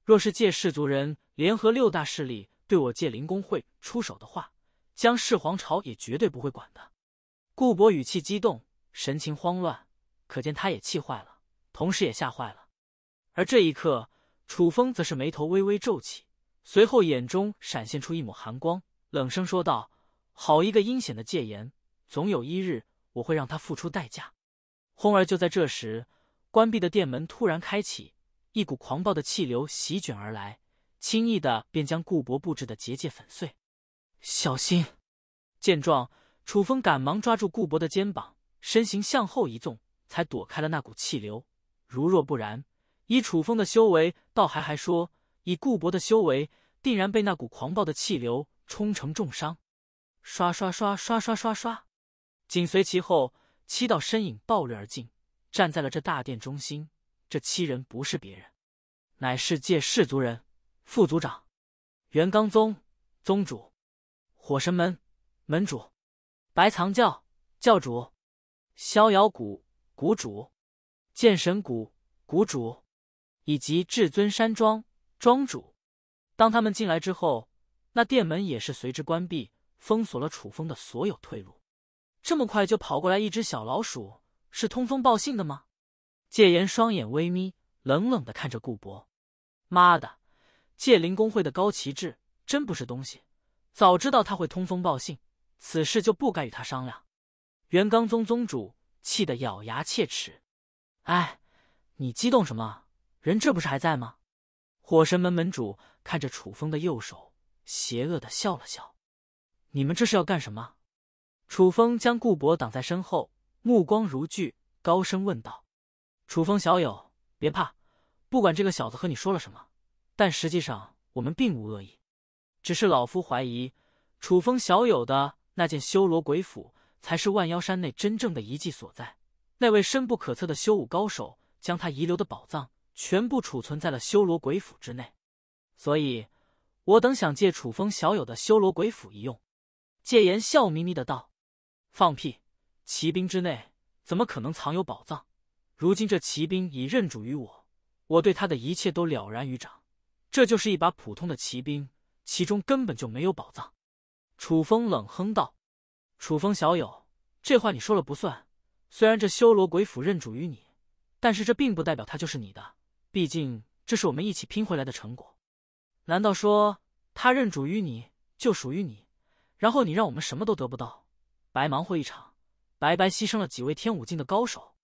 若是戒氏族人联合六大势力对我戒灵公会出手的话，江氏皇朝也绝对不会管的。顾博语气激动，神情慌乱。可见他也气坏了，同时也吓坏了。而这一刻，楚风则是眉头微微皱起，随后眼中闪现出一抹寒光，冷声说道：“好一个阴险的戒严，总有一日我会让他付出代价。”轰！而就在这时，关闭的店门突然开启，一股狂暴的气流席卷而来，轻易的便将顾博布置的结界粉碎。小心！见状，楚风赶忙抓住顾博的肩膀，身形向后一纵。才躲开了那股气流，如若不然，以楚风的修为，倒还还说；以顾博的修为，定然被那股狂暴的气流冲成重伤。刷刷刷刷刷刷刷，紧随其后，七道身影暴掠而进，站在了这大殿中心。这七人不是别人，乃是界氏族人、副族长、元罡宗宗主、火神门门主、白藏教教主、逍遥谷。谷主、剑神谷谷主，以及至尊山庄庄主，当他们进来之后，那店门也是随之关闭，封锁了楚风的所有退路。这么快就跑过来一只小老鼠，是通风报信的吗？戒严双眼微眯，冷冷的看着顾博。妈的，戒灵公会的高旗帜真不是东西，早知道他会通风报信，此事就不该与他商量。元刚宗宗主。气得咬牙切齿，哎，你激动什么？人这不是还在吗？火神门门主看着楚风的右手，邪恶的笑了笑。你们这是要干什么？楚风将顾博挡在身后，目光如炬，高声问道：“楚风小友，别怕，不管这个小子和你说了什么，但实际上我们并无恶意，只是老夫怀疑楚风小友的那件修罗鬼斧。”才是万妖山内真正的遗迹所在。那位深不可测的修武高手将他遗留的宝藏全部储存在了修罗鬼府之内，所以，我等想借楚风小友的修罗鬼府一用。”戒严笑眯眯的道，“放屁！骑兵之内怎么可能藏有宝藏？如今这骑兵已认主于我，我对他的一切都了然于掌。这就是一把普通的骑兵，其中根本就没有宝藏。”楚风冷哼道。楚风小友，这话你说了不算。虽然这修罗鬼斧认主于你，但是这并不代表他就是你的。毕竟这是我们一起拼回来的成果。难道说他认主于你就属于你，然后你让我们什么都得不到，白忙活一场，白白牺牲了几位天武境的高手？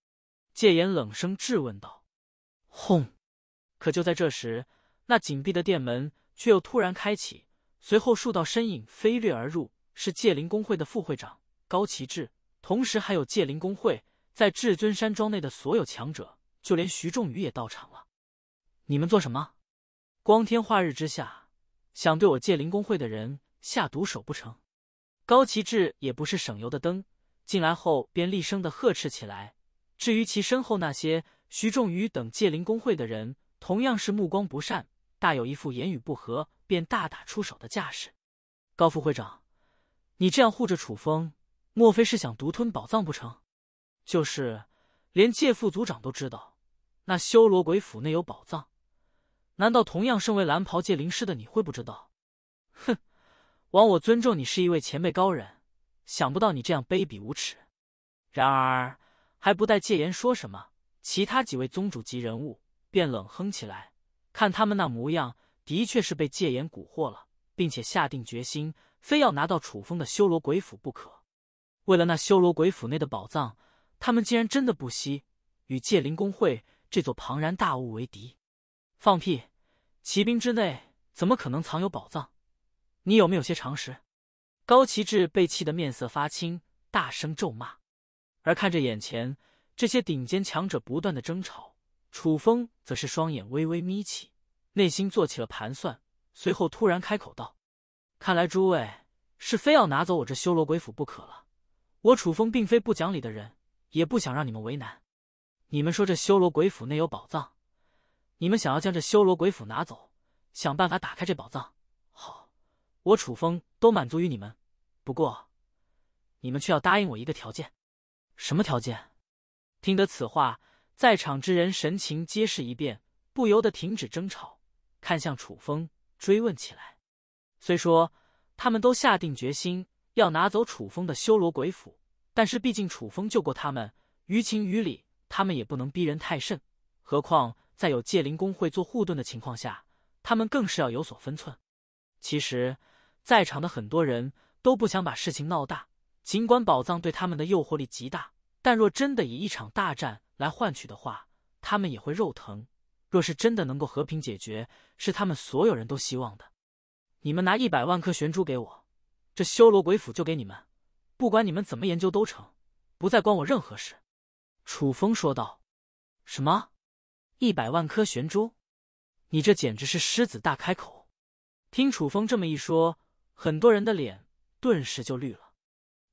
戒严冷声质问道。轰！可就在这时，那紧闭的殿门却又突然开启，随后数道身影飞掠而入。是界灵公会的副会长高旗志，同时还有界灵公会在至尊山庄内的所有强者，就连徐仲宇也到场了。你们做什么？光天化日之下，想对我界灵公会的人下毒手不成？高旗志也不是省油的灯，进来后便厉声的呵斥起来。至于其身后那些徐仲宇等界灵公会的人，同样是目光不善，大有一副言语不合便大打出手的架势。高副会长。你这样护着楚风，莫非是想独吞宝藏不成？就是连界副族长都知道那修罗鬼府内有宝藏，难道同样身为蓝袍界灵师的你会不知道？哼！枉我尊重你是一位前辈高人，想不到你这样卑鄙无耻。然而还不待戒言说什么，其他几位宗主级人物便冷哼起来。看他们那模样，的确是被戒言蛊惑了，并且下定决心。非要拿到楚风的修罗鬼斧不可，为了那修罗鬼斧内的宝藏，他们竟然真的不惜与界灵公会这座庞然大物为敌。放屁！骑兵之内怎么可能藏有宝藏？你有没有些常识？高旗志被气得面色发青，大声咒骂。而看着眼前这些顶尖强者不断的争吵，楚风则是双眼微微眯起，内心做起了盘算，随后突然开口道。看来诸位是非要拿走我这修罗鬼斧不可了。我楚风并非不讲理的人，也不想让你们为难。你们说这修罗鬼斧内有宝藏，你们想要将这修罗鬼斧拿走，想办法打开这宝藏。好，我楚风都满足于你们。不过，你们却要答应我一个条件。什么条件？听得此话，在场之人神情皆是一变，不由得停止争吵，看向楚风，追问起来。虽说他们都下定决心要拿走楚风的修罗鬼斧，但是毕竟楚风救过他们，于情于理，他们也不能逼人太甚。何况在有界灵公会做护盾的情况下，他们更是要有所分寸。其实，在场的很多人都不想把事情闹大。尽管宝藏对他们的诱惑力极大，但若真的以一场大战来换取的话，他们也会肉疼。若是真的能够和平解决，是他们所有人都希望的。你们拿一百万颗玄珠给我，这修罗鬼斧就给你们，不管你们怎么研究都成，不再关我任何事。”楚风说道。“什么？一百万颗玄珠？你这简直是狮子大开口！”听楚风这么一说，很多人的脸顿时就绿了。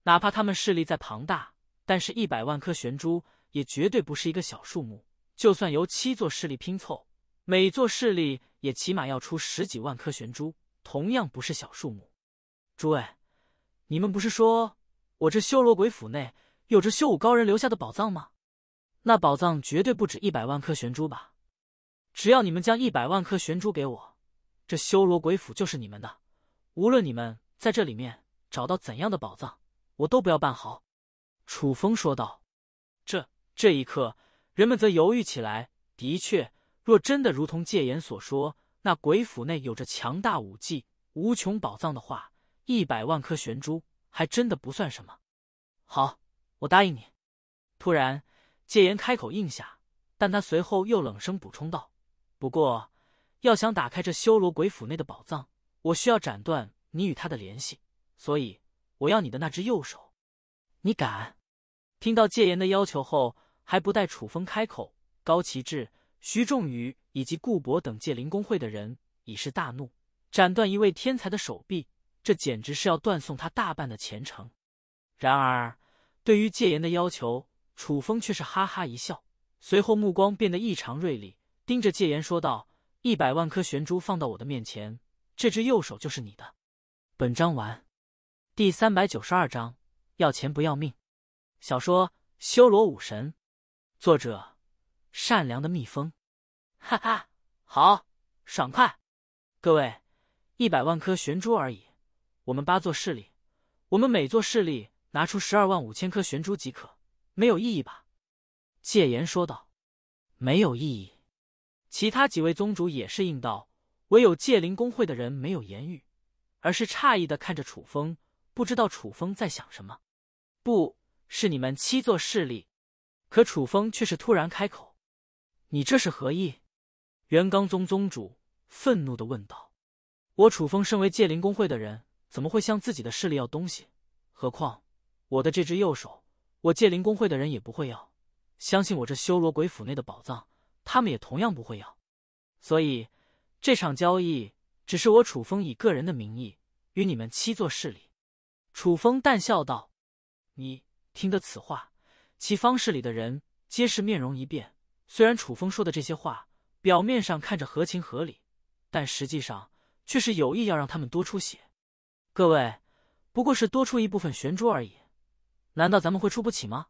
哪怕他们势力再庞大，但是一百万颗玄珠也绝对不是一个小数目。就算由七座势力拼凑，每座势力也起码要出十几万颗玄珠。同样不是小数目，诸位，你们不是说我这修罗鬼府内有着修武高人留下的宝藏吗？那宝藏绝对不止一百万颗玄珠吧？只要你们将一百万颗玄珠给我，这修罗鬼府就是你们的。无论你们在这里面找到怎样的宝藏，我都不要半毫。”楚风说道。这这一刻，人们则犹豫起来。的确，若真的如同戒严所说。那鬼府内有着强大武技、无穷宝藏的话，一百万颗玄珠还真的不算什么。好，我答应你。突然，戒严开口应下，但他随后又冷声补充道：“不过，要想打开这修罗鬼府内的宝藏，我需要斩断你与他的联系，所以我要你的那只右手。”你敢？听到戒严的要求后，还不待楚风开口，高奇志、徐仲宇。以及顾博等戒灵工会的人已是大怒，斩断一位天才的手臂，这简直是要断送他大半的前程。然而，对于戒严的要求，楚风却是哈哈一笑，随后目光变得异常锐利，盯着戒严说道：“一百万颗玄珠放到我的面前，这只右手就是你的。”本章完。第三百九十二章，要钱不要命。小说《修罗武神》，作者：善良的蜜蜂。哈哈，好爽快！各位，一百万颗玄珠而已，我们八座势力，我们每座势力拿出十二万五千颗玄珠即可，没有意义吧？戒言说道。没有意义。其他几位宗主也是应道，唯有戒灵公会的人没有言语，而是诧异的看着楚风，不知道楚风在想什么。不是你们七座势力，可楚风却是突然开口：“你这是何意？”元刚宗宗主愤怒的问道：“我楚风身为界灵公会的人，怎么会向自己的势力要东西？何况我的这只右手，我界灵公会的人也不会要。相信我，这修罗鬼府内的宝藏，他们也同样不会要。所以这场交易，只是我楚风以个人的名义与你们七座势力。”楚风淡笑道：“你听得此话，其方势力的人皆是面容一变。虽然楚风说的这些话。”表面上看着合情合理，但实际上却是有意要让他们多出血。各位，不过是多出一部分玄珠而已，难道咱们会出不起吗？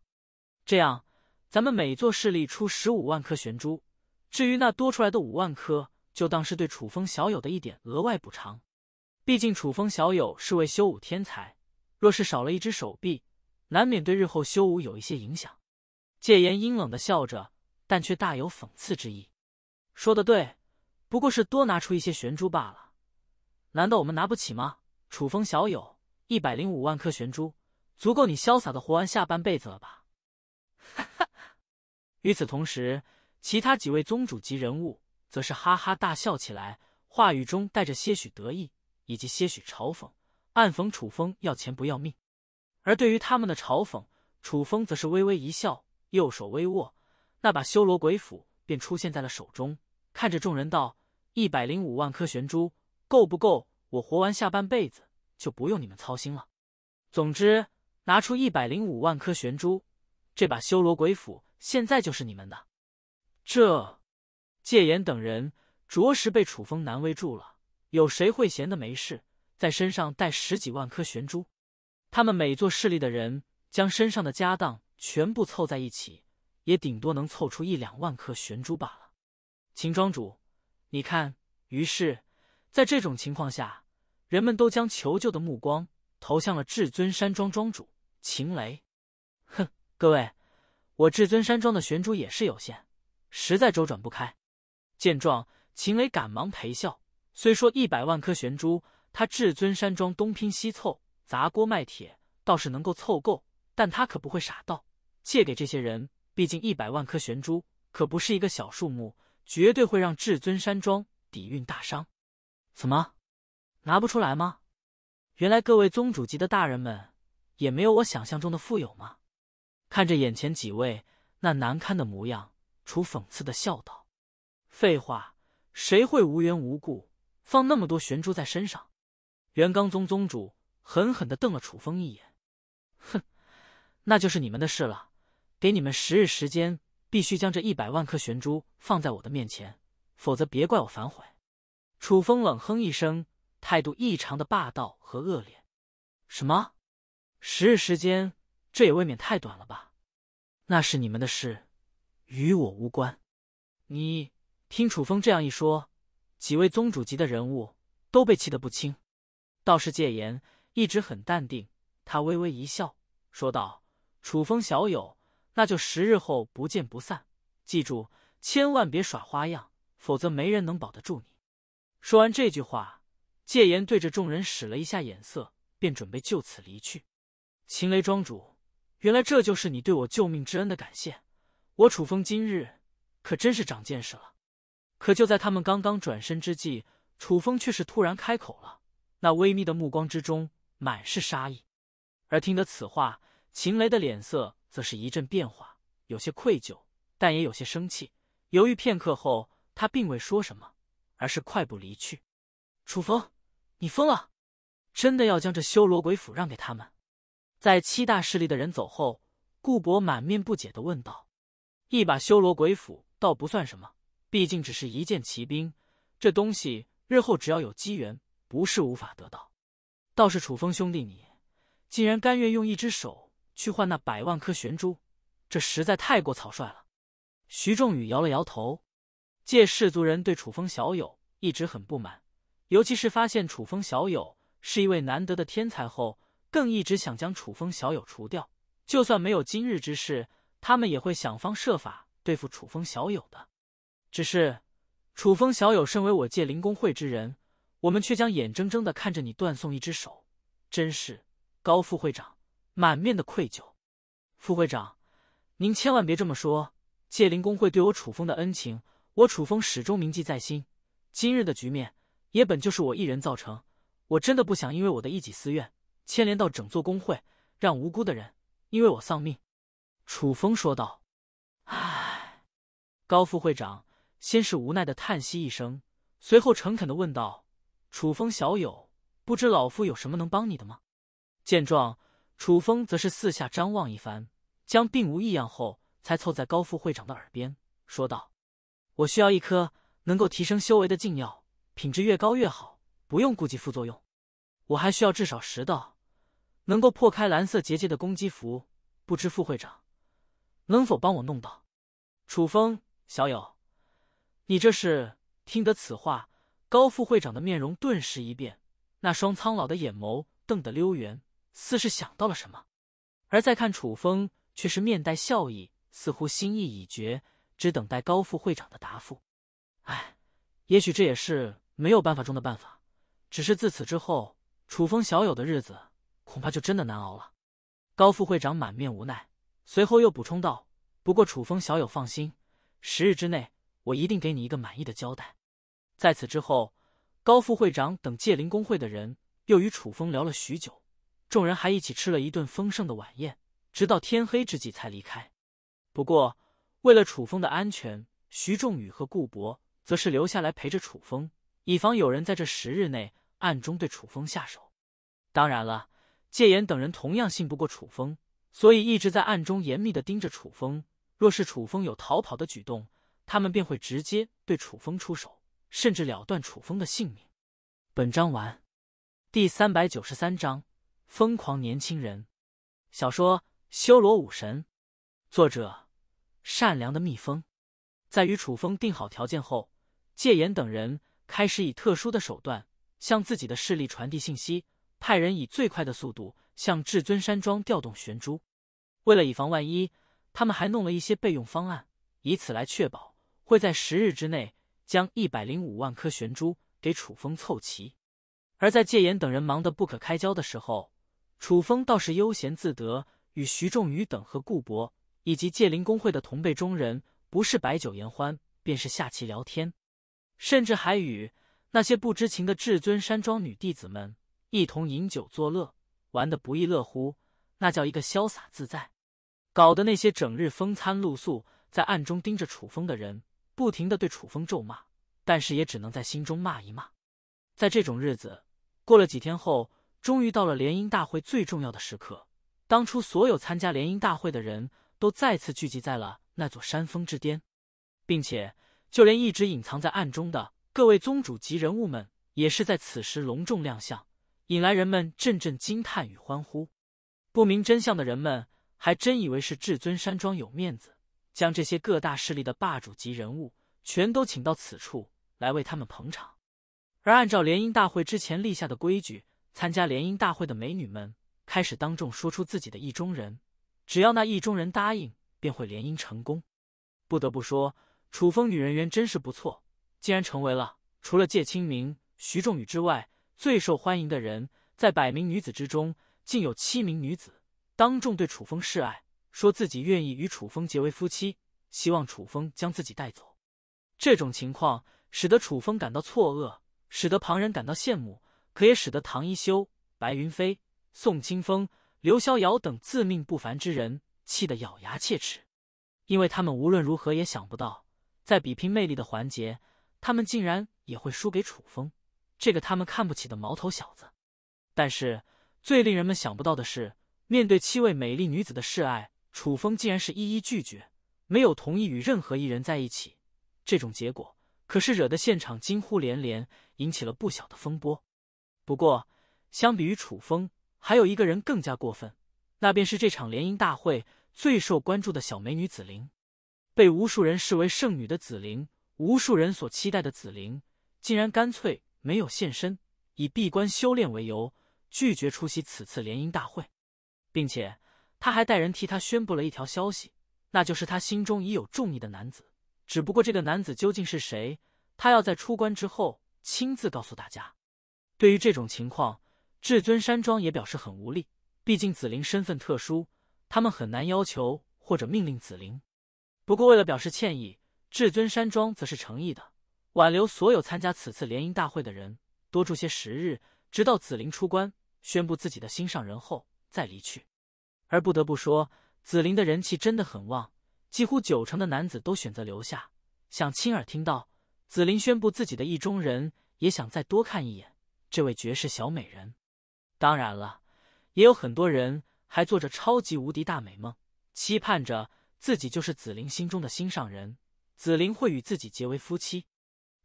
这样，咱们每座势力出十五万颗玄珠，至于那多出来的五万颗，就当是对楚风小友的一点额外补偿。毕竟楚风小友是位修武天才，若是少了一只手臂，难免对日后修武有一些影响。戒严阴冷的笑着，但却大有讽刺之意。说的对，不过是多拿出一些玄珠罢了，难道我们拿不起吗？楚风小友，一百零五万颗玄珠，足够你潇洒的活完下半辈子了吧？哈哈。与此同时，其他几位宗主级人物则是哈哈大笑起来，话语中带着些许得意，以及些许嘲讽，暗讽楚风要钱不要命。而对于他们的嘲讽，楚风则是微微一笑，右手微握，那把修罗鬼斧便出现在了手中。看着众人道：“一百零五万颗玄珠够不够？我活完下半辈子就不用你们操心了。总之，拿出一百零五万颗玄珠，这把修罗鬼斧现在就是你们的。”这戒严等人着实被楚风难为住了。有谁会闲的没事，在身上带十几万颗玄珠？他们每座势力的人将身上的家当全部凑在一起，也顶多能凑出一两万颗玄珠罢了。秦庄主，你看。于是，在这种情况下，人们都将求救的目光投向了至尊山庄庄主秦雷。哼，各位，我至尊山庄的玄珠也是有限，实在周转不开。见状，秦雷赶忙陪笑。虽说一百万颗玄珠，他至尊山庄东拼西凑、砸锅卖铁，倒是能够凑够，但他可不会傻到借给这些人。毕竟一百万颗玄珠可不是一个小数目。绝对会让至尊山庄底蕴大伤，怎么拿不出来吗？原来各位宗主级的大人们也没有我想象中的富有吗？看着眼前几位那难堪的模样，楚讽刺的笑道：“废话，谁会无缘无故放那么多玄珠在身上？”元刚宗宗主狠狠的瞪了楚风一眼，哼，那就是你们的事了，给你们十日时间。必须将这一百万颗玄珠放在我的面前，否则别怪我反悔。楚风冷哼一声，态度异常的霸道和恶劣。什么？十日时间，这也未免太短了吧？那是你们的事，与我无关。你听楚风这样一说，几位宗主级的人物都被气得不轻。道士戒言一直很淡定，他微微一笑，说道：“楚风小友。”那就十日后不见不散，记住，千万别耍花样，否则没人能保得住你。说完这句话，戒严对着众人使了一下眼色，便准备就此离去。秦雷庄主，原来这就是你对我救命之恩的感谢。我楚风今日可真是长见识了。可就在他们刚刚转身之际，楚风却是突然开口了，那微密的目光之中满是杀意。而听得此话，秦雷的脸色。则是一阵变化，有些愧疚，但也有些生气。犹豫片刻后，他并未说什么，而是快步离去。楚风，你疯了？真的要将这修罗鬼斧让给他们？在七大势力的人走后，顾博满面不解的问道：“一把修罗鬼斧倒不算什么，毕竟只是一件奇兵，这东西日后只要有机缘，不是无法得到。倒是楚风兄弟你，竟然甘愿用一只手。”去换那百万颗玄珠，这实在太过草率了。徐仲宇摇了摇头。借氏族人对楚风小友一直很不满，尤其是发现楚风小友是一位难得的天才后，更一直想将楚风小友除掉。就算没有今日之事，他们也会想方设法对付楚风小友的。只是楚风小友身为我借灵公会之人，我们却将眼睁睁的看着你断送一只手，真是高副会长。满面的愧疚，副会长，您千万别这么说。界灵公会对我楚风的恩情，我楚风始终铭记在心。今日的局面也本就是我一人造成，我真的不想因为我的一己私怨牵连到整座公会，让无辜的人因为我丧命。”楚风说道。“唉。”高副会长先是无奈的叹息一声，随后诚恳的问道：“楚风小友，不知老夫有什么能帮你的吗？”见状。楚风则是四下张望一番，将并无异样后，才凑在高副会长的耳边说道：“我需要一颗能够提升修为的禁药，品质越高越好，不用顾及副作用。我还需要至少十道能够破开蓝色结界的攻击符，不知副会长能否帮我弄到？”楚风小友，你这是听得此话，高副会长的面容顿时一变，那双苍老的眼眸瞪得溜圆。似是想到了什么，而再看楚风，却是面带笑意，似乎心意已决，只等待高副会长的答复。唉，也许这也是没有办法中的办法。只是自此之后，楚风小友的日子恐怕就真的难熬了。高副会长满面无奈，随后又补充道：“不过楚风小友放心，十日之内，我一定给你一个满意的交代。”在此之后，高副会长等界灵工会的人又与楚风聊了许久。众人还一起吃了一顿丰盛的晚宴，直到天黑之际才离开。不过，为了楚风的安全，徐仲宇和顾博则是留下来陪着楚风，以防有人在这十日内暗中对楚风下手。当然了，戒严等人同样信不过楚风，所以一直在暗中严密的盯着楚风。若是楚风有逃跑的举动，他们便会直接对楚风出手，甚至了断楚风的性命。本章完，第三百九十三章。疯狂年轻人小说《修罗武神》，作者善良的蜜蜂，在与楚风定好条件后，戒严等人开始以特殊的手段向自己的势力传递信息，派人以最快的速度向至尊山庄调动玄珠。为了以防万一，他们还弄了一些备用方案，以此来确保会在十日之内将一百零五万颗玄珠给楚风凑齐。而在戒严等人忙得不可开交的时候，楚风倒是悠闲自得，与徐仲宇等和顾博以及界灵公会的同辈中人，不是摆酒言欢，便是下棋聊天，甚至还与那些不知情的至尊山庄女弟子们一同饮酒作乐，玩得不亦乐乎，那叫一个潇洒自在。搞得那些整日风餐露宿，在暗中盯着楚风的人，不停的对楚风咒骂，但是也只能在心中骂一骂。在这种日子过了几天后。终于到了联姻大会最重要的时刻，当初所有参加联姻大会的人都再次聚集在了那座山峰之巅，并且就连一直隐藏在暗中的各位宗主级人物们也是在此时隆重亮相，引来人们阵阵惊叹与欢呼。不明真相的人们还真以为是至尊山庄有面子，将这些各大势力的霸主级人物全都请到此处来为他们捧场。而按照联姻大会之前立下的规矩。参加联姻大会的美女们开始当众说出自己的意中人，只要那意中人答应，便会联姻成功。不得不说，楚风女人缘真是不错，竟然成为了除了界清明、徐仲宇之外最受欢迎的人。在百名女子之中，竟有七名女子当众对楚风示爱，说自己愿意与楚风结为夫妻，希望楚风将自己带走。这种情况使得楚风感到错愕，使得旁人感到羡慕。可也使得唐一修、白云飞、宋清风、刘逍遥等自命不凡之人气得咬牙切齿，因为他们无论如何也想不到，在比拼魅力的环节，他们竟然也会输给楚风这个他们看不起的毛头小子。但是最令人们想不到的是，面对七位美丽女子的示爱，楚风竟然是一一拒绝，没有同意与任何一人在一起。这种结果可是惹得现场惊呼连连，引起了不小的风波。不过，相比于楚风，还有一个人更加过分，那便是这场联姻大会最受关注的小美女紫菱。被无数人视为圣女的紫菱，无数人所期待的紫菱，竟然干脆没有现身，以闭关修炼为由拒绝出席此次联姻大会，并且他还带人替他宣布了一条消息，那就是他心中已有中意的男子。只不过，这个男子究竟是谁，他要在出关之后亲自告诉大家。对于这种情况，至尊山庄也表示很无力。毕竟紫菱身份特殊，他们很难要求或者命令紫菱。不过，为了表示歉意，至尊山庄则是诚意的挽留所有参加此次联姻大会的人，多住些时日，直到紫菱出关宣布自己的心上人后再离去。而不得不说，紫菱的人气真的很旺，几乎九成的男子都选择留下，想亲耳听到紫菱宣布自己的意中人，也想再多看一眼。这位绝世小美人，当然了，也有很多人还做着超级无敌大美梦，期盼着自己就是紫菱心中的心上人，紫菱会与自己结为夫妻。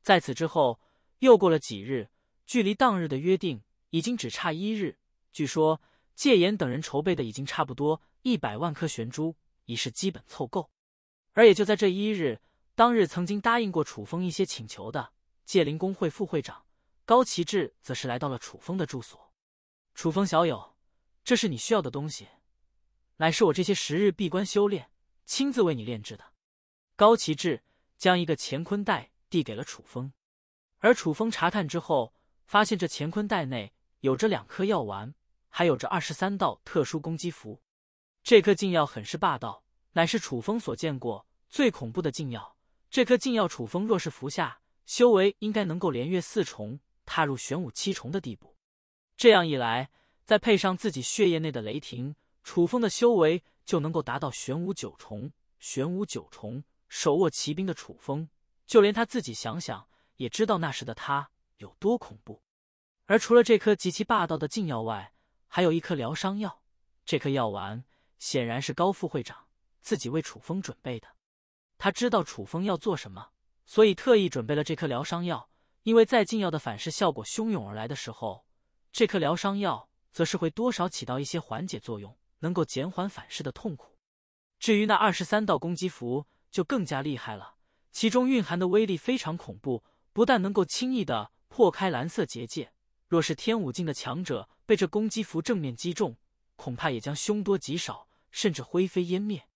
在此之后，又过了几日，距离当日的约定已经只差一日。据说戒严等人筹备的已经差不多，一百万颗玄珠已是基本凑够。而也就在这一日，当日曾经答应过楚风一些请求的戒灵工会副会长。高奇志则是来到了楚风的住所。楚风小友，这是你需要的东西，乃是我这些时日闭关修炼，亲自为你炼制的。高奇志将一个乾坤袋递给了楚风，而楚风查探之后，发现这乾坤袋内有着两颗药丸，还有着二十三道特殊攻击符。这颗禁药很是霸道，乃是楚风所见过最恐怖的禁药。这颗禁药，楚风若是服下，修为应该能够连月四重。踏入玄武七重的地步，这样一来，再配上自己血液内的雷霆，楚风的修为就能够达到玄武九重。玄武九重，手握奇兵的楚风，就连他自己想想也知道那时的他有多恐怖。而除了这颗极其霸道的禁药外，还有一颗疗伤药。这颗药丸显然是高副会长自己为楚风准备的，他知道楚风要做什么，所以特意准备了这颗疗伤药。因为在禁药的反噬效果汹涌而来的时候，这颗疗伤药则是会多少起到一些缓解作用，能够减缓反噬的痛苦。至于那二十三道攻击符，就更加厉害了，其中蕴含的威力非常恐怖，不但能够轻易的破开蓝色结界，若是天武境的强者被这攻击符正面击中，恐怕也将凶多吉少，甚至灰飞烟灭。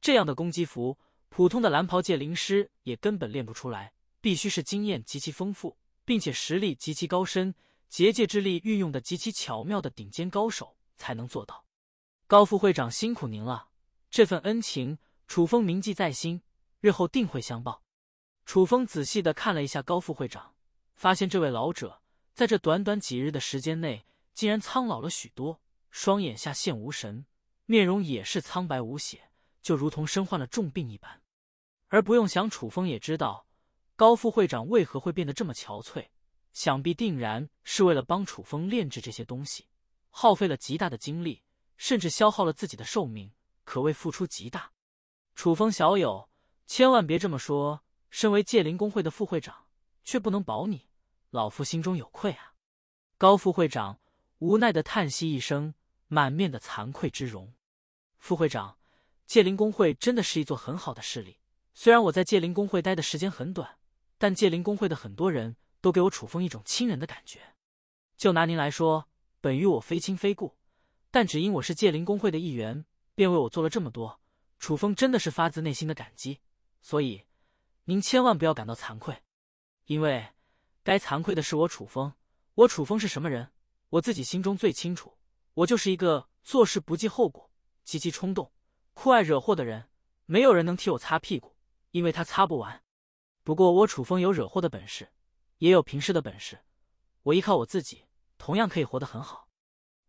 这样的攻击符，普通的蓝袍界灵师也根本练不出来。必须是经验极其丰富，并且实力极其高深，结界之力运用的极其巧妙的顶尖高手才能做到。高副会长辛苦您了，这份恩情楚风铭记在心，日后定会相报。楚风仔细的看了一下高副会长，发现这位老者在这短短几日的时间内竟然苍老了许多，双眼下现无神，面容也是苍白无血，就如同身患了重病一般。而不用想，楚风也知道。高副会长为何会变得这么憔悴？想必定然是为了帮楚风炼制这些东西，耗费了极大的精力，甚至消耗了自己的寿命，可谓付出极大。楚风小友，千万别这么说。身为界灵工会的副会长，却不能保你，老夫心中有愧啊！高副会长无奈的叹息一声，满面的惭愧之容。副会长，界灵工会真的是一座很好的势力。虽然我在界灵工会待的时间很短。但界灵公会的很多人都给我楚风一种亲人的感觉，就拿您来说，本与我非亲非故，但只因我是界灵公会的一员，便为我做了这么多。楚风真的是发自内心的感激，所以您千万不要感到惭愧，因为该惭愧的是我楚风。我楚风是什么人，我自己心中最清楚。我就是一个做事不计后果、极其冲动、酷爱惹祸的人。没有人能替我擦屁股，因为他擦不完。不过我楚风有惹祸的本事，也有平事的本事，我依靠我自己，同样可以活得很好，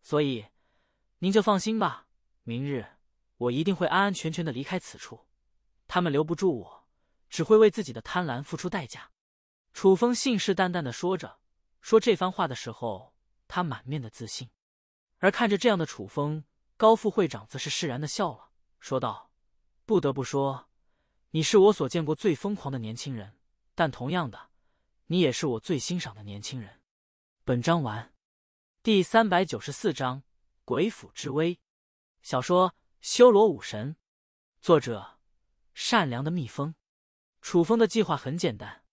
所以您就放心吧。明日我一定会安安全全的离开此处，他们留不住我，只会为自己的贪婪付出代价。楚风信誓旦旦的说着，说这番话的时候，他满面的自信。而看着这样的楚风，高副会长则是释然的笑了，说道：“不得不说。”你是我所见过最疯狂的年轻人，但同样的，你也是我最欣赏的年轻人。本章完，第三百九十四章《鬼斧之威》。小说《修罗武神》，作者：善良的蜜蜂。楚风的计划很简单。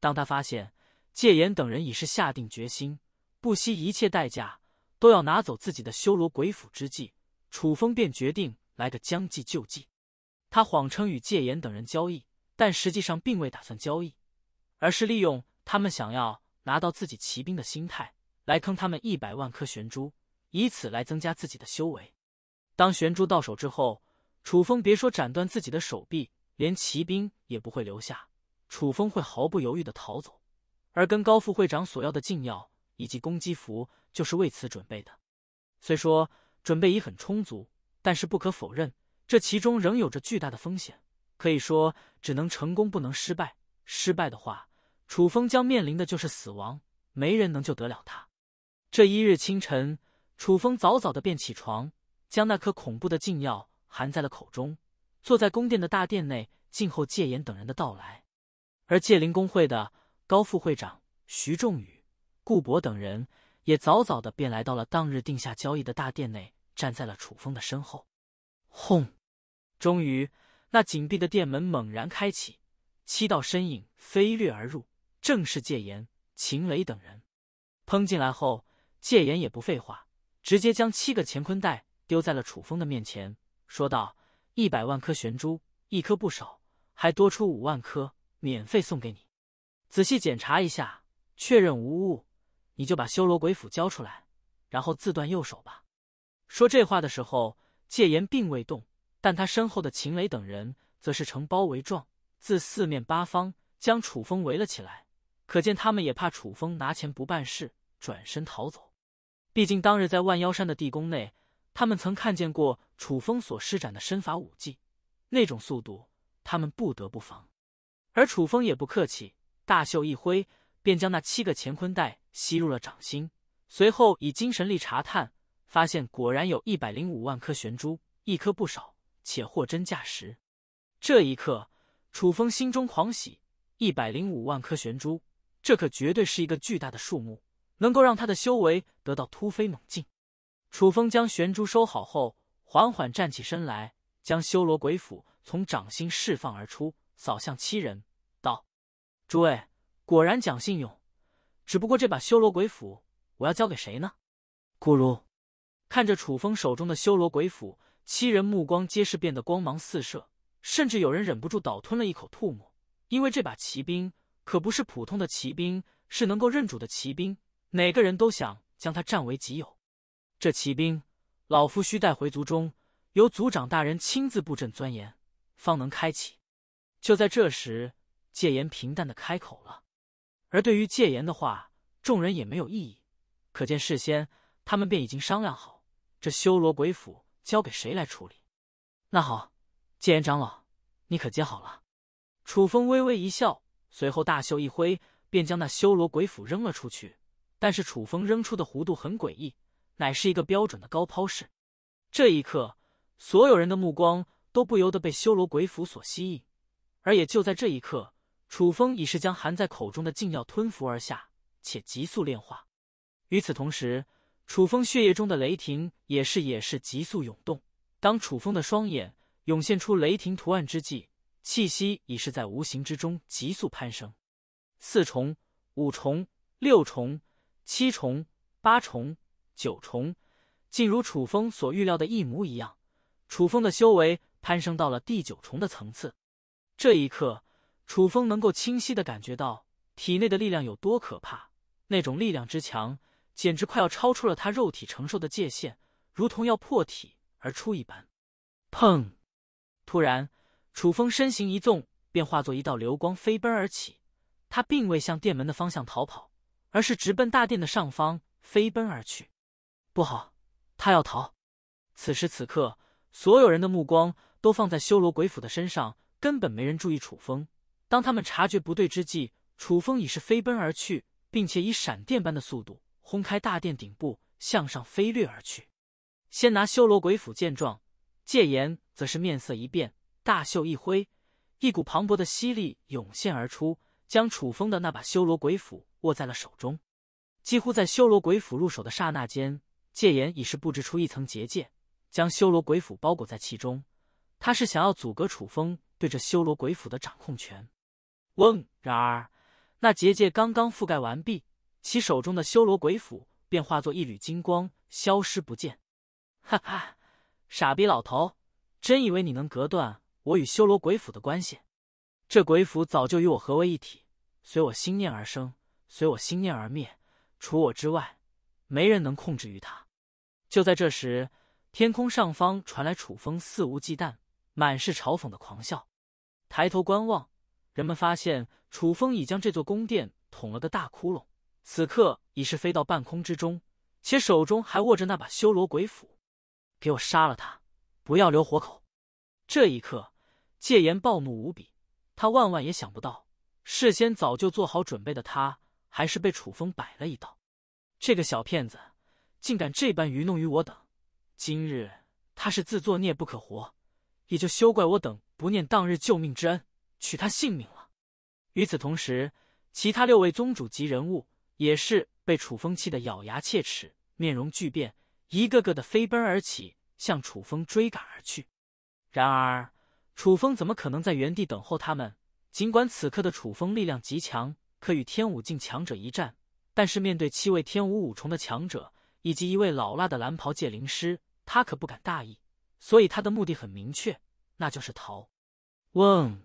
当他发现戒严等人已是下定决心，不惜一切代价都要拿走自己的修罗鬼斧之际，楚风便决定来个将计就计。他谎称与戒严等人交易，但实际上并未打算交易，而是利用他们想要拿到自己骑兵的心态来坑他们一百万颗玄珠，以此来增加自己的修为。当玄珠到手之后，楚风别说斩断自己的手臂，连骑兵也不会留下，楚风会毫不犹豫的逃走。而跟高副会长索要的禁药以及攻击符就是为此准备的。虽说准备已很充足，但是不可否认。这其中仍有着巨大的风险，可以说只能成功不能失败。失败的话，楚风将面临的就是死亡，没人能救得了他。这一日清晨，楚风早早的便起床，将那颗恐怖的禁药含在了口中，坐在宫殿的大殿内，静候戒严等人的到来。而戒灵公会的高副会长徐仲宇、顾博等人也早早的便来到了当日定下交易的大殿内，站在了楚风的身后。轰！终于，那紧闭的店门猛然开启，七道身影飞掠而入，正是戒严、秦雷等人。砰！进来后，戒严也不废话，直接将七个乾坤袋丢在了楚风的面前，说道：“一百万颗玄珠，一颗不少，还多出五万颗，免费送给你。仔细检查一下，确认无误，你就把修罗鬼斧交出来，然后自断右手吧。”说这话的时候。戒严并未动，但他身后的秦雷等人则是呈包围状，自四面八方将楚风围了起来。可见他们也怕楚风拿钱不办事，转身逃走。毕竟当日在万妖山的地宫内，他们曾看见过楚风所施展的身法武技，那种速度，他们不得不防。而楚风也不客气，大袖一挥，便将那七个乾坤袋吸入了掌心，随后以精神力查探。发现果然有一百零五万颗玄珠，一颗不少，且货真价实。这一刻，楚风心中狂喜，一百零五万颗玄珠，这可绝对是一个巨大的数目，能够让他的修为得到突飞猛进。楚风将玄珠收好后，缓缓站起身来，将修罗鬼斧从掌心释放而出，扫向七人，道：“诸位果然讲信用，只不过这把修罗鬼斧我要交给谁呢？”咕如。看着楚风手中的修罗鬼斧，七人目光皆是变得光芒四射，甚至有人忍不住倒吞了一口吐沫，因为这把奇兵可不是普通的奇兵，是能够认主的奇兵，每个人都想将它占为己有。这骑兵，老夫需带回族中，由族长大人亲自布阵钻研，方能开启。就在这时，戒严平淡的开口了，而对于戒严的话，众人也没有异议，可见事先他们便已经商量好。这修罗鬼斧交给谁来处理？那好，戒严长老，你可接好了。楚风微微一笑，随后大袖一挥，便将那修罗鬼斧扔了出去。但是楚风扔出的弧度很诡异，乃是一个标准的高抛式。这一刻，所有人的目光都不由得被修罗鬼斧所吸引。而也就在这一刻，楚风已是将含在口中的禁药吞服而下，且急速炼化。与此同时。楚风血液中的雷霆也是也是急速涌动。当楚风的双眼涌现出雷霆图案之际，气息已是在无形之中急速攀升。四重、五重、六重、七重、八重、九重，竟如楚风所预料的一模一样。楚风的修为攀升到了第九重的层次。这一刻，楚风能够清晰的感觉到体内的力量有多可怕，那种力量之强。简直快要超出了他肉体承受的界限，如同要破体而出一般。砰！突然，楚风身形一纵，便化作一道流光飞奔而起。他并未向殿门的方向逃跑，而是直奔大殿的上方飞奔而去。不好，他要逃！此时此刻，所有人的目光都放在修罗鬼斧的身上，根本没人注意楚风。当他们察觉不对之际，楚风已是飞奔而去，并且以闪电般的速度。轰开大殿顶部，向上飞掠而去，先拿修罗鬼斧。见状，戒严则是面色一变，大袖一挥，一股磅礴的吸力涌现而出，将楚风的那把修罗鬼斧握在了手中。几乎在修罗鬼斧入手的刹那间，戒严已是布置出一层结界，将修罗鬼斧包裹在其中。他是想要阻隔楚风对这修罗鬼斧的掌控权。嗡！然而，那结界刚刚覆盖完毕。其手中的修罗鬼斧便化作一缕金光，消失不见。哈哈，傻逼老头，真以为你能隔断我与修罗鬼斧的关系？这鬼斧早就与我合为一体，随我心念而生，随我心念而灭。除我之外，没人能控制于他。就在这时，天空上方传来楚风肆无忌惮、满是嘲讽的狂笑。抬头观望，人们发现楚风已将这座宫殿捅了个大窟窿。此刻已是飞到半空之中，且手中还握着那把修罗鬼斧，给我杀了他，不要留活口。这一刻，戒严暴怒无比，他万万也想不到，事先早就做好准备的他，还是被楚风摆了一道。这个小骗子，竟敢这般愚弄于我等，今日他是自作孽不可活，也就休怪我等不念当日救命之恩，取他性命了。与此同时，其他六位宗主级人物。也是被楚风气得咬牙切齿，面容巨变，一个个的飞奔而起，向楚风追赶而去。然而，楚风怎么可能在原地等候他们？尽管此刻的楚风力量极强，可与天武境强者一战，但是面对七位天武五重的强者以及一位老辣的蓝袍界灵师，他可不敢大意。所以，他的目的很明确，那就是逃。嗡！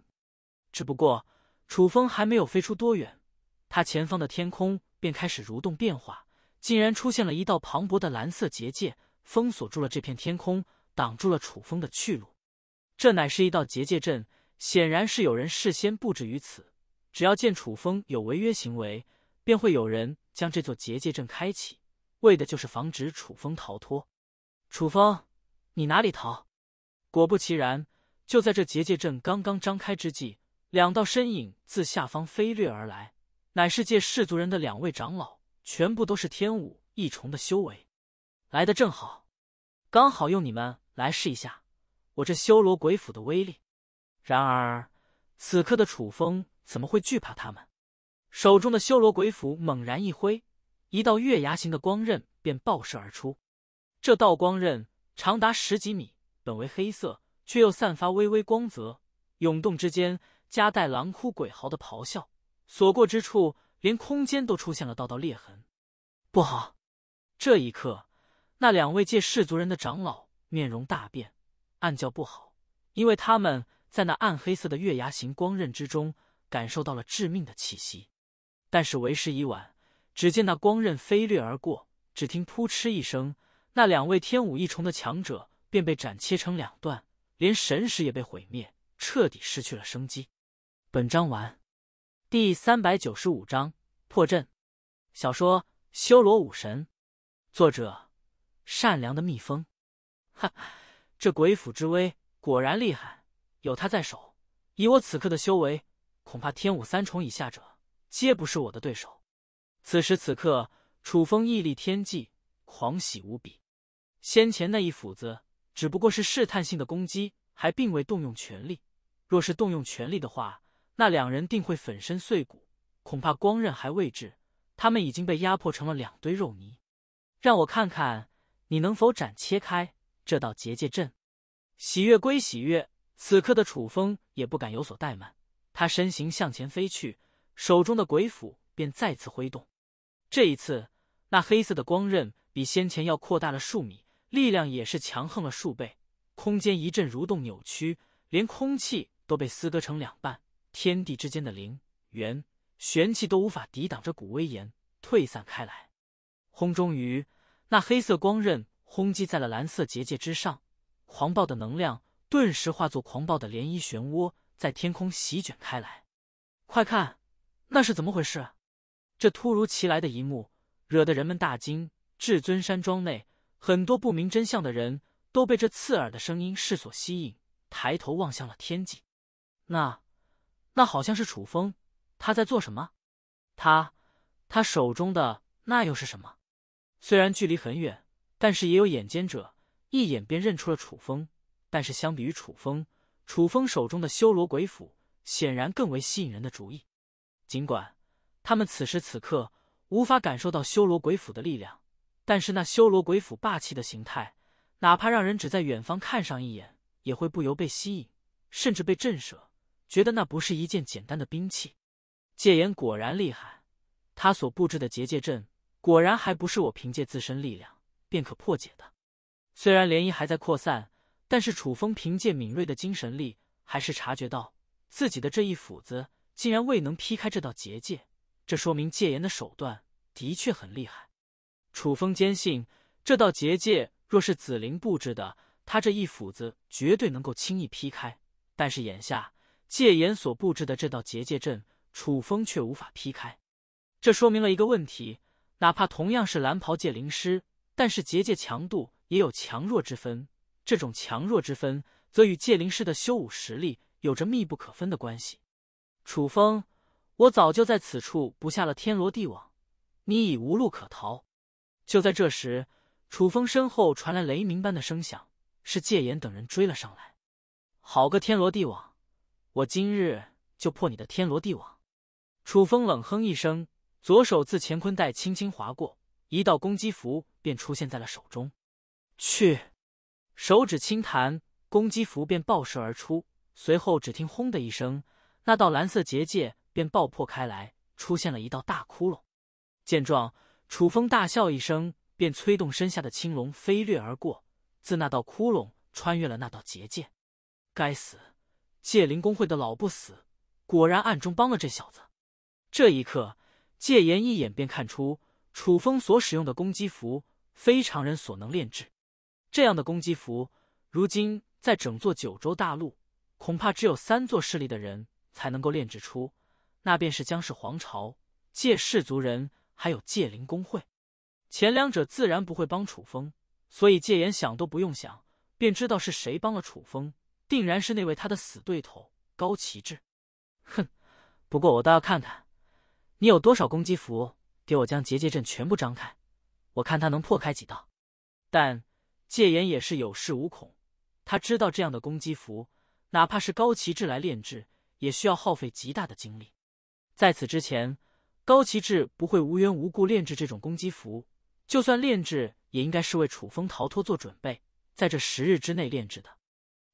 只不过，楚风还没有飞出多远，他前方的天空。便开始蠕动变化，竟然出现了一道磅礴的蓝色结界，封锁住了这片天空，挡住了楚风的去路。这乃是一道结界阵，显然是有人事先布置于此。只要见楚风有违约行为，便会有人将这座结界阵开启，为的就是防止楚风逃脱。楚风，你哪里逃？果不其然，就在这结界阵刚刚张开之际，两道身影自下方飞掠而来。乃是界氏族人的两位长老，全部都是天武异虫的修为，来的正好，刚好用你们来试一下我这修罗鬼斧的威力。然而，此刻的楚风怎么会惧怕他们？手中的修罗鬼斧猛然一挥，一道月牙形的光刃便爆射而出。这道光刃长达十几米，本为黑色，却又散发微微光泽，涌动之间夹带狼哭鬼嚎的咆哮。所过之处，连空间都出现了道道裂痕。不好！这一刻，那两位界氏族人的长老面容大变，暗叫不好，因为他们在那暗黑色的月牙形光刃之中感受到了致命的气息。但是为时已晚，只见那光刃飞掠而过，只听扑哧一声，那两位天武一重的强者便被斩切成两段，连神识也被毁灭，彻底失去了生机。本章完。第三百九十五章破阵。小说《修罗武神》，作者：善良的蜜蜂。哈这鬼斧之威果然厉害！有他在手，以我此刻的修为，恐怕天武三重以下者皆不是我的对手。此时此刻，楚风屹立天际，狂喜无比。先前那一斧子只不过是试探性的攻击，还并未动用全力。若是动用全力的话，那两人定会粉身碎骨，恐怕光刃还未至，他们已经被压迫成了两堆肉泥。让我看看，你能否斩切开这道结界阵？喜悦归喜悦，此刻的楚风也不敢有所怠慢，他身形向前飞去，手中的鬼斧便再次挥动。这一次，那黑色的光刃比先前要扩大了数米，力量也是强横了数倍，空间一阵蠕动扭曲，连空气都被撕割成两半。天地之间的灵元玄气都无法抵挡着古威严，退散开来。轰！终于，那黑色光刃轰击在了蓝色结界之上，狂暴的能量顿时化作狂暴的涟漪漩涡，在天空席卷开来。快看，那是怎么回事？这突如其来的一幕惹得人们大惊。至尊山庄内很多不明真相的人都被这刺耳的声音势所吸引，抬头望向了天际。那……那好像是楚风，他在做什么？他他手中的那又是什么？虽然距离很远，但是也有眼尖者一眼便认出了楚风。但是相比于楚风，楚风手中的修罗鬼斧显然更为吸引人的注意。尽管他们此时此刻无法感受到修罗鬼斧的力量，但是那修罗鬼斧霸气的形态，哪怕让人只在远方看上一眼，也会不由被吸引，甚至被震慑。觉得那不是一件简单的兵器，戒严果然厉害，他所布置的结界阵果然还不是我凭借自身力量便可破解的。虽然涟漪还在扩散，但是楚风凭借敏锐的精神力，还是察觉到自己的这一斧子竟然未能劈开这道结界，这说明戒严的手段的确很厉害。楚风坚信，这道结界若是紫菱布置的，他这一斧子绝对能够轻易劈开，但是眼下。戒严所布置的这道结界阵，楚风却无法劈开，这说明了一个问题：哪怕同样是蓝袍戒灵师，但是结界强度也有强弱之分。这种强弱之分，则与戒灵师的修武实力有着密不可分的关系。楚风，我早就在此处布下了天罗地网，你已无路可逃。就在这时，楚风身后传来雷鸣般的声响，是戒严等人追了上来。好个天罗地网！我今日就破你的天罗地网！楚风冷哼一声，左手自乾坤袋轻轻划过，一道攻击符便出现在了手中。去！手指轻弹，攻击符便爆射而出。随后，只听轰的一声，那道蓝色结界便爆破开来，出现了一道大窟窿。见状，楚风大笑一声，便催动身下的青龙飞掠而过，自那道窟窿穿越了那道结界。该死！戒灵公会的老不死果然暗中帮了这小子。这一刻，戒严一眼便看出楚风所使用的攻击符非常人所能炼制。这样的攻击符，如今在整座九州大陆，恐怕只有三座势力的人才能够炼制出，那便是江氏皇朝、戒氏族人，还有戒灵公会。前两者自然不会帮楚风，所以戒严想都不用想，便知道是谁帮了楚风。定然是那位他的死对头高旗帜。哼！不过我倒要看看你有多少攻击符，给我将结界阵全部张开，我看他能破开几道。但戒严也是有恃无恐，他知道这样的攻击符，哪怕是高旗帜来炼制，也需要耗费极大的精力。在此之前，高旗帜不会无缘无故炼制这种攻击符，就算炼制，也应该是为楚风逃脱做准备，在这十日之内炼制的。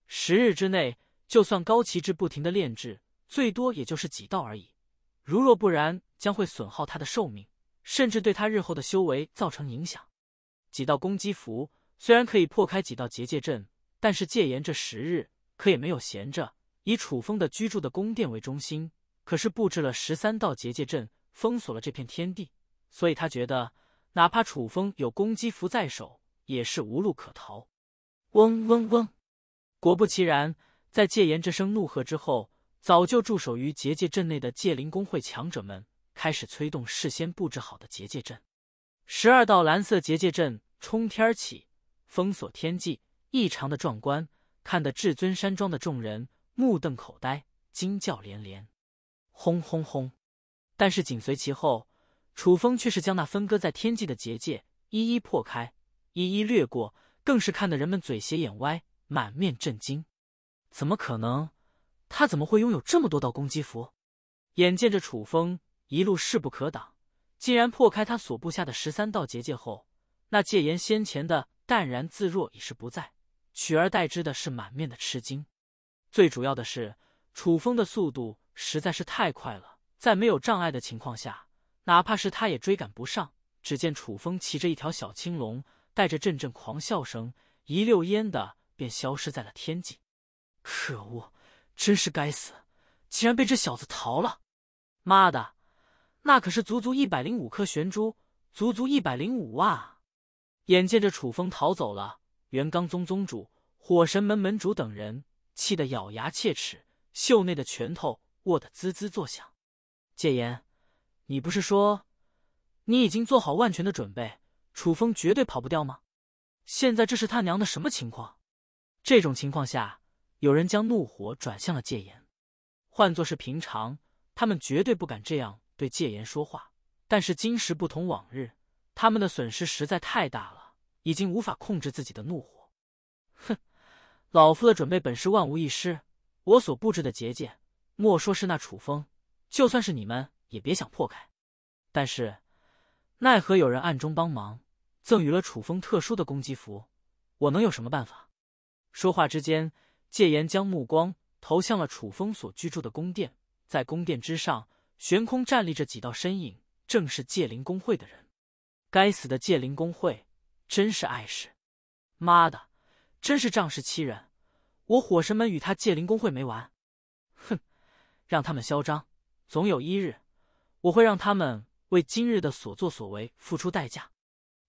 十日之内，就算高旗帜不停的炼制，最多也就是几道而已。如若不然，将会损耗他的寿命，甚至对他日后的修为造成影响。几道攻击符虽然可以破开几道结界阵，但是戒严这十日可也没有闲着。以楚风的居住的宫殿为中心，可是布置了十三道结界阵，封锁了这片天地。所以他觉得，哪怕楚风有攻击符在手，也是无路可逃。嗡嗡嗡。果不其然，在戒严这声怒喝之后，早就驻守于结界阵内的戒灵公会强者们开始催动事先布置好的结界阵，十二道蓝色结界阵冲天而起，封锁天际，异常的壮观，看得至尊山庄的众人目瞪口呆，惊叫连连。轰轰轰！但是紧随其后，楚风却是将那分割在天际的结界一一破开，一一掠过，更是看得人们嘴斜眼歪。满面震惊，怎么可能？他怎么会拥有这么多道攻击符？眼见着楚风一路势不可挡，竟然破开他所布下的十三道结界后，那戒严先前的淡然自若已是不在，取而代之的是满面的吃惊。最主要的是，楚风的速度实在是太快了，在没有障碍的情况下，哪怕是他也追赶不上。只见楚风骑着一条小青龙，带着阵阵狂笑声，一溜烟的。便消失在了天际。可恶，真是该死！竟然被这小子逃了！妈的，那可是足足一百零五颗玄珠，足足一百零五万啊！眼见着楚风逃走了，元刚宗宗主、火神门门主等人气得咬牙切齿，袖内的拳头握得滋滋作响。戒严，你不是说你已经做好万全的准备，楚风绝对跑不掉吗？现在这是他娘的什么情况？这种情况下，有人将怒火转向了戒严。换作是平常，他们绝对不敢这样对戒严说话。但是今时不同往日，他们的损失实在太大了，已经无法控制自己的怒火。哼，老夫的准备本是万无一失，我所布置的结界，莫说是那楚风，就算是你们也别想破开。但是奈何有人暗中帮忙，赠予了楚风特殊的攻击符，我能有什么办法？说话之间，戒严将目光投向了楚风所居住的宫殿，在宫殿之上悬空站立着几道身影，正是戒灵公会的人。该死的戒灵公会，真是碍事！妈的，真是仗势欺人！我火神门与他戒灵公会没完！哼，让他们嚣张，总有一日，我会让他们为今日的所作所为付出代价。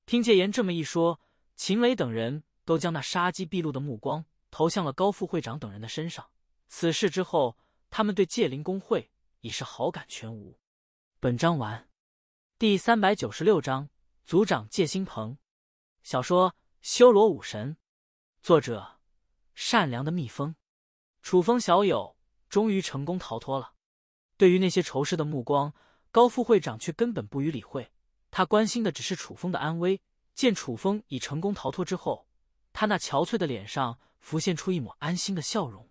听戒严这么一说，秦雷等人。都将那杀机毕露的目光投向了高副会长等人的身上。此事之后，他们对界灵公会已是好感全无。本章完，第三百九十六章族长借星鹏。小说《修罗武神》，作者：善良的蜜蜂。楚风小友终于成功逃脱了。对于那些仇视的目光，高副会长却根本不予理会。他关心的只是楚风的安危。见楚风已成功逃脱之后。他那憔悴的脸上浮现出一抹安心的笑容，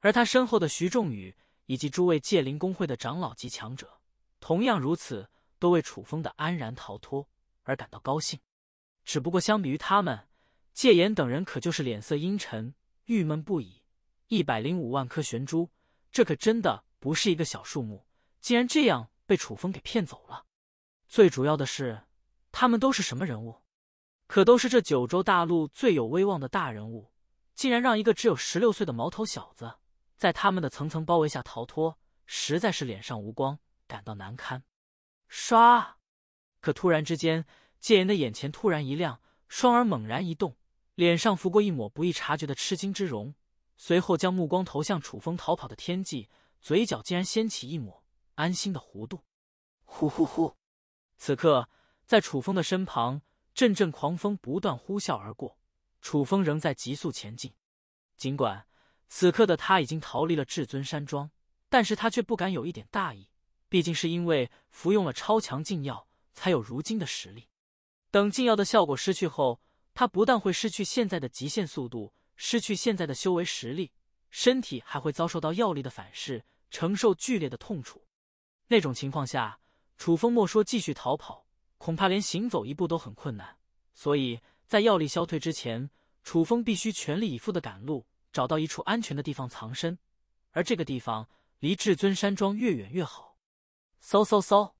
而他身后的徐仲宇以及诸位界灵公会的长老级强者同样如此，都为楚风的安然逃脱而感到高兴。只不过相比于他们，戒严等人可就是脸色阴沉，郁闷不已。一百零五万颗玄珠，这可真的不是一个小数目。竟然这样被楚风给骗走了，最主要的是，他们都是什么人物？可都是这九州大陆最有威望的大人物，竟然让一个只有十六岁的毛头小子在他们的层层包围下逃脱，实在是脸上无光，感到难堪。唰！可突然之间，戒严的眼前突然一亮，双耳猛然一动，脸上拂过一抹不易察觉的吃惊之容，随后将目光投向楚风逃跑的天际，嘴角竟然掀起一抹安心的弧度。呼呼呼！此刻，在楚风的身旁。阵阵狂风不断呼啸而过，楚风仍在急速前进。尽管此刻的他已经逃离了至尊山庄，但是他却不敢有一点大意。毕竟是因为服用了超强禁药，才有如今的实力。等禁药的效果失去后，他不但会失去现在的极限速度，失去现在的修为实力，身体还会遭受到药力的反噬，承受剧烈的痛楚。那种情况下，楚风莫说继续逃跑。恐怕连行走一步都很困难，所以，在药力消退之前，楚风必须全力以赴的赶路，找到一处安全的地方藏身，而这个地方离至尊山庄越远越好。嗖嗖嗖！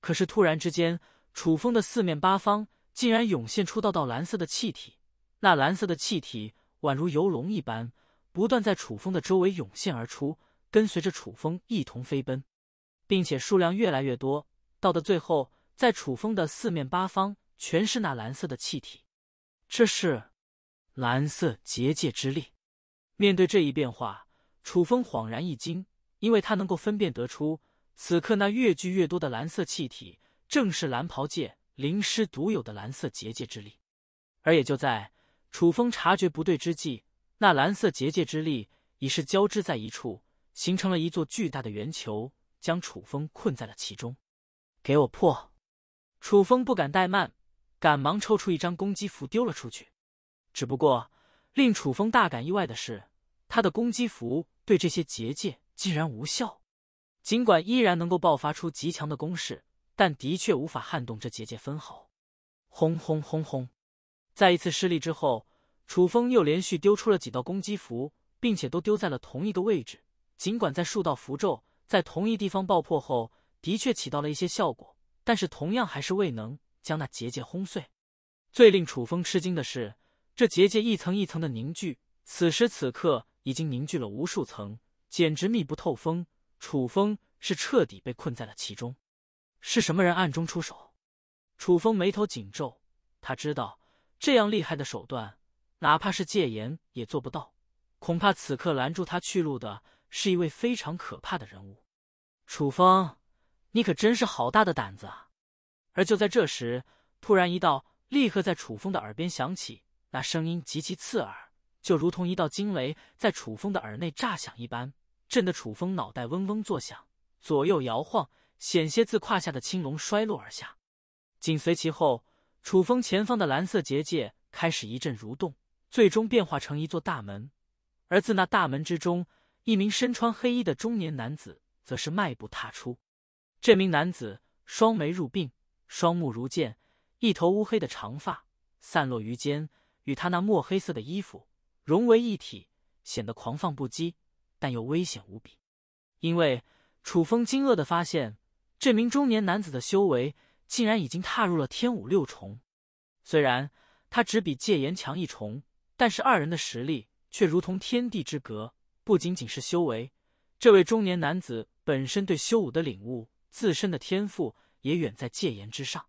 可是突然之间，楚风的四面八方竟然涌现出道道蓝色的气体，那蓝色的气体宛如游龙一般，不断在楚风的周围涌现而出，跟随着楚风一同飞奔，并且数量越来越多，到的最后。在楚风的四面八方，全是那蓝色的气体，这是蓝色结界之力。面对这一变化，楚风恍然一惊，因为他能够分辨得出，此刻那越聚越多的蓝色气体，正是蓝袍界灵师独有的蓝色结界之力。而也就在楚风察觉不对之际，那蓝色结界之力已是交织在一处，形成了一座巨大的圆球，将楚风困在了其中。给我破！楚风不敢怠慢，赶忙抽出一张攻击符丢了出去。只不过，令楚风大感意外的是，他的攻击符对这些结界竟然无效。尽管依然能够爆发出极强的攻势，但的确无法撼动这结界分毫。轰轰轰轰！在一次失利之后，楚风又连续丢出了几道攻击符，并且都丢在了同一个位置。尽管在数道符咒在同一地方爆破后，的确起到了一些效果。但是同样还是未能将那结界轰碎。最令楚风吃惊的是，这结界一层一层的凝聚，此时此刻已经凝聚了无数层，简直密不透风。楚风是彻底被困在了其中。是什么人暗中出手？楚风眉头紧皱，他知道这样厉害的手段，哪怕是戒严也做不到。恐怕此刻拦住他去路的，是一位非常可怕的人物。楚风。你可真是好大的胆子啊！而就在这时，突然一道立刻在楚风的耳边响起，那声音极其刺耳，就如同一道惊雷在楚风的耳内炸响一般，震得楚风脑袋嗡嗡作响，左右摇晃，险些自胯下的青龙摔落而下。紧随其后，楚风前方的蓝色结界开始一阵蠕动，最终变化成一座大门。而自那大门之中，一名身穿黑衣的中年男子则是迈步踏出。这名男子双眉入鬓，双目如剑，一头乌黑的长发散落于肩，与他那墨黑色的衣服融为一体，显得狂放不羁，但又危险无比。因为楚风惊愕的发现，这名中年男子的修为竟然已经踏入了天武六重。虽然他只比戒严强一重，但是二人的实力却如同天地之隔。不仅仅是修为，这位中年男子本身对修武的领悟。自身的天赋也远在戒严之上，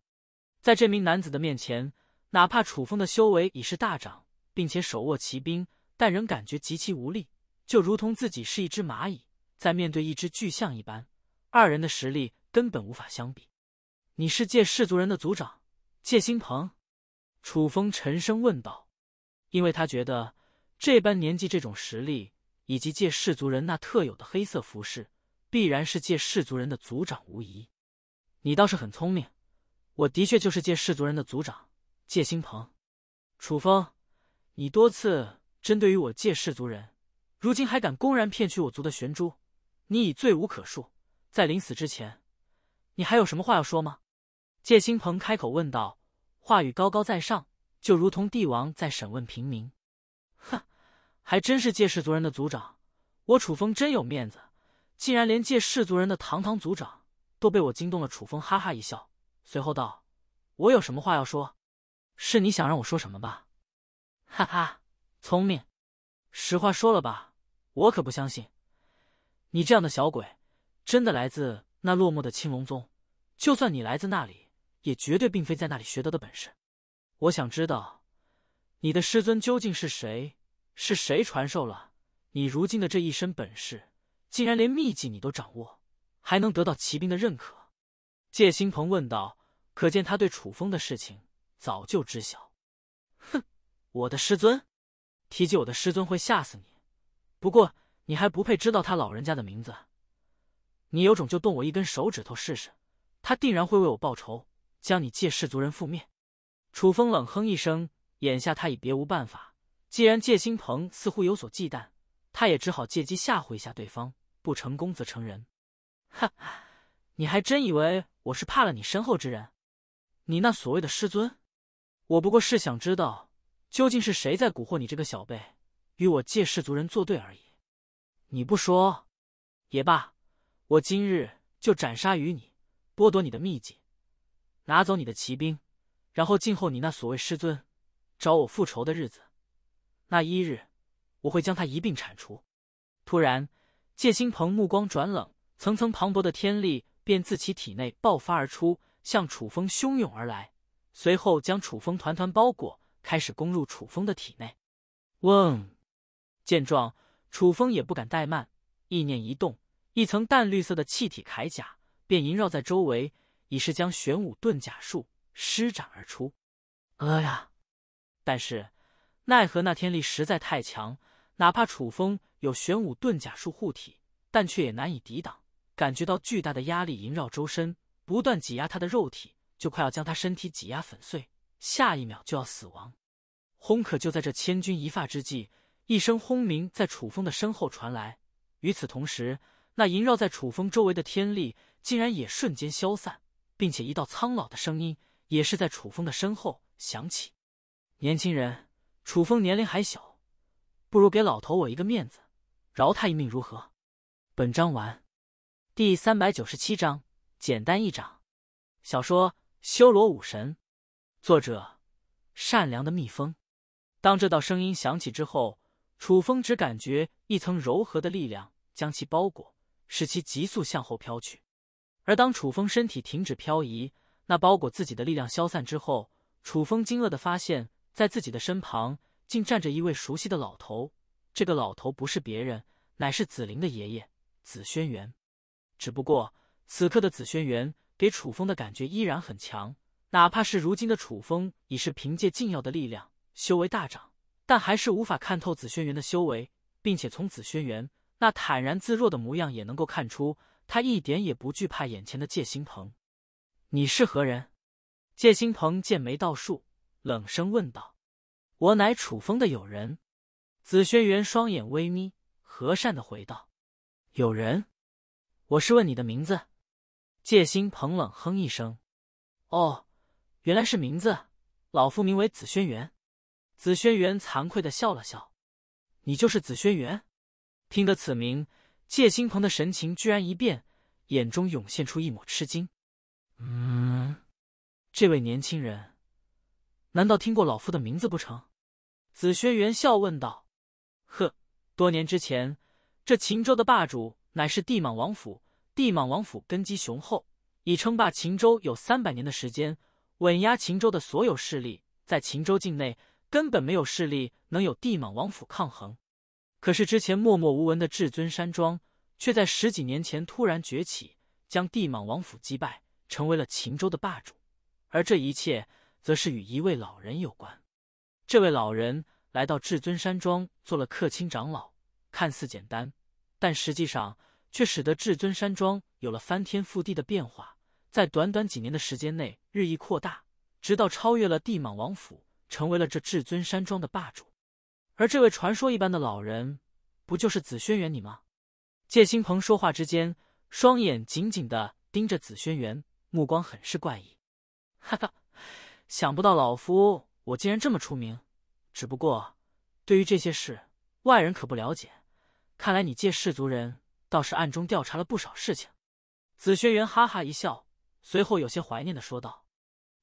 在这名男子的面前，哪怕楚风的修为已是大涨，并且手握骑兵，但仍感觉极其无力，就如同自己是一只蚂蚁，在面对一只巨象一般。二人的实力根本无法相比。你是界氏族人的族长，界星鹏？楚风沉声问道，因为他觉得这般年纪、这种实力，以及界氏族人那特有的黑色服饰。必然是界氏族人的族长无疑，你倒是很聪明，我的确就是界氏族人的族长，界新鹏。楚风，你多次针对于我界氏族人，如今还敢公然骗取我族的玄珠，你已罪无可恕。在临死之前，你还有什么话要说吗？借新鹏开口问道，话语高高在上，就如同帝王在审问平民。哼，还真是界氏族人的族长，我楚风真有面子。竟然连借氏族人的堂堂族长都被我惊动了。楚风哈哈一笑，随后道：“我有什么话要说？是你想让我说什么吧？”哈哈，聪明。实话说了吧，我可不相信你这样的小鬼真的来自那落寞的青龙宗。就算你来自那里，也绝对并非在那里学得的本事。我想知道你的师尊究竟是谁？是谁传授了你如今的这一身本事？竟然连秘籍你都掌握，还能得到骑兵的认可？界心鹏问道。可见他对楚风的事情早就知晓。哼，我的师尊，提起我的师尊会吓死你。不过你还不配知道他老人家的名字。你有种就动我一根手指头试试，他定然会为我报仇，将你借氏族人覆灭。楚风冷哼一声，眼下他已别无办法。既然界心鹏似乎有所忌惮，他也只好借机吓唬一下对方。不成功则成仁。哈，你还真以为我是怕了你身后之人？你那所谓的师尊？我不过是想知道，究竟是谁在蛊惑你这个小辈，与我界氏族人作对而已。你不说也罢，我今日就斩杀于你，剥夺你的秘籍，拿走你的骑兵，然后静候你那所谓师尊找我复仇的日子。那一日，我会将他一并铲除。突然。谢新鹏目光转冷，层层磅礴的天力便自其体内爆发而出，向楚风汹涌而来，随后将楚风团团包裹，开始攻入楚风的体内。嗡！见状，楚风也不敢怠慢，意念一动，一层淡绿色的气体铠甲便萦绕在周围，已是将玄武遁甲术施展而出。哎呀！但是奈何那天力实在太强。哪怕楚风有玄武遁甲术护体，但却也难以抵挡，感觉到巨大的压力萦绕周身，不断挤压他的肉体，就快要将他身体挤压粉碎，下一秒就要死亡。轰！可就在这千钧一发之际，一声轰鸣在楚风的身后传来，与此同时，那萦绕在楚风周围的天力竟然也瞬间消散，并且一道苍老的声音也是在楚风的身后响起：“年轻人，楚风年龄还小。”不如给老头我一个面子，饶他一命如何？本章完，第三百九十七章简单一掌。小说《修罗武神》，作者：善良的蜜蜂。当这道声音响起之后，楚风只感觉一层柔和的力量将其包裹，使其急速向后飘去。而当楚风身体停止漂移，那包裹自己的力量消散之后，楚风惊愕的发现，在自己的身旁。竟站着一位熟悉的老头，这个老头不是别人，乃是紫菱的爷爷紫轩辕。只不过此刻的紫轩辕给楚风的感觉依然很强，哪怕是如今的楚风已是凭借禁药的力量修为大涨，但还是无法看透紫轩辕的修为，并且从紫轩辕那坦然自若的模样，也能够看出他一点也不惧怕眼前的界心鹏。你是何人？界心鹏剑眉倒竖，冷声问道。我乃楚风的友人，紫轩辕双眼微眯，和善的回道：“友人，我是问你的名字。”戒心鹏冷哼一声：“哦，原来是名字。老夫名为紫轩辕。”紫轩辕惭愧的笑了笑：“你就是紫轩辕？”听得此名，戒心鹏的神情居然一变，眼中涌现出一抹吃惊：“嗯，这位年轻人。”难道听过老夫的名字不成？紫轩元笑问道：“呵，多年之前，这秦州的霸主乃是地莽王府。地莽王府根基雄厚，已称霸秦州有三百年的时间，稳压秦州的所有势力。在秦州境内，根本没有势力能有地莽王府抗衡。可是之前默默无闻的至尊山庄，却在十几年前突然崛起，将地莽王府击败，成为了秦州的霸主。而这一切。”则是与一位老人有关。这位老人来到至尊山庄做了客卿长老，看似简单，但实际上却使得至尊山庄有了翻天覆地的变化，在短短几年的时间内日益扩大，直到超越了地莽王府，成为了这至尊山庄的霸主。而这位传说一般的老人，不就是紫轩辕你吗？借新鹏说话之间，双眼紧紧的盯着紫轩辕，目光很是怪异。哈哈。想不到老夫我竟然这么出名，只不过对于这些事，外人可不了解。看来你界氏族人倒是暗中调查了不少事情。紫轩辕哈哈一笑，随后有些怀念的说道：“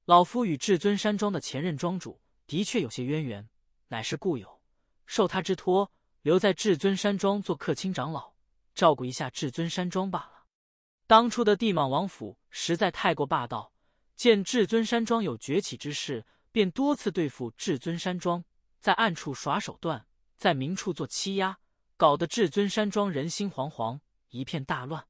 老夫与至尊山庄的前任庄主的确有些渊源，乃是故友，受他之托留在至尊山庄做客卿长老，照顾一下至尊山庄罢了。当初的地莽王府实在太过霸道。”见至尊山庄有崛起之势，便多次对付至尊山庄，在暗处耍手段，在明处做欺压，搞得至尊山庄人心惶惶，一片大乱。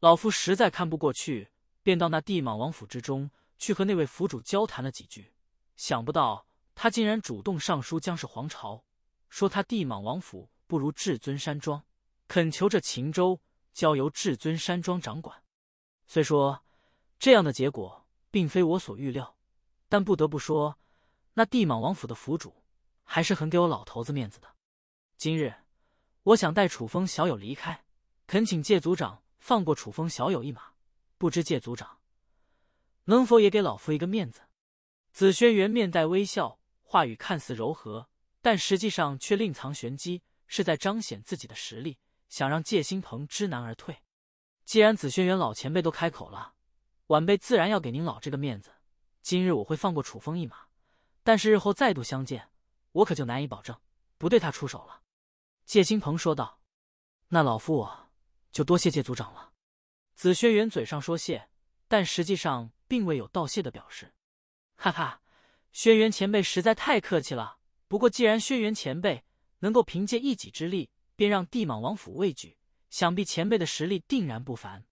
老夫实在看不过去，便到那地莽王府之中去和那位府主交谈了几句，想不到他竟然主动上书江氏皇朝，说他地莽王府不如至尊山庄，恳求这秦州交由至尊山庄掌管。虽说这样的结果。并非我所预料，但不得不说，那地蟒王府的府主还是很给我老头子面子的。今日，我想带楚风小友离开，恳请借族长放过楚风小友一马。不知借族长能否也给老夫一个面子？紫轩辕面带微笑，话语看似柔和，但实际上却另藏玄机，是在彰显自己的实力，想让借心鹏知难而退。既然紫轩辕老前辈都开口了。晚辈自然要给您老这个面子，今日我会放过楚风一马，但是日后再度相见，我可就难以保证不对他出手了。”谢新鹏说道。“那老夫我就多谢谢族长了。”紫轩辕嘴上说谢，但实际上并未有道谢的表示。“哈哈，轩辕前辈实在太客气了。不过既然轩辕前辈能够凭借一己之力便让地莽王府畏惧，想必前辈的实力定然不凡。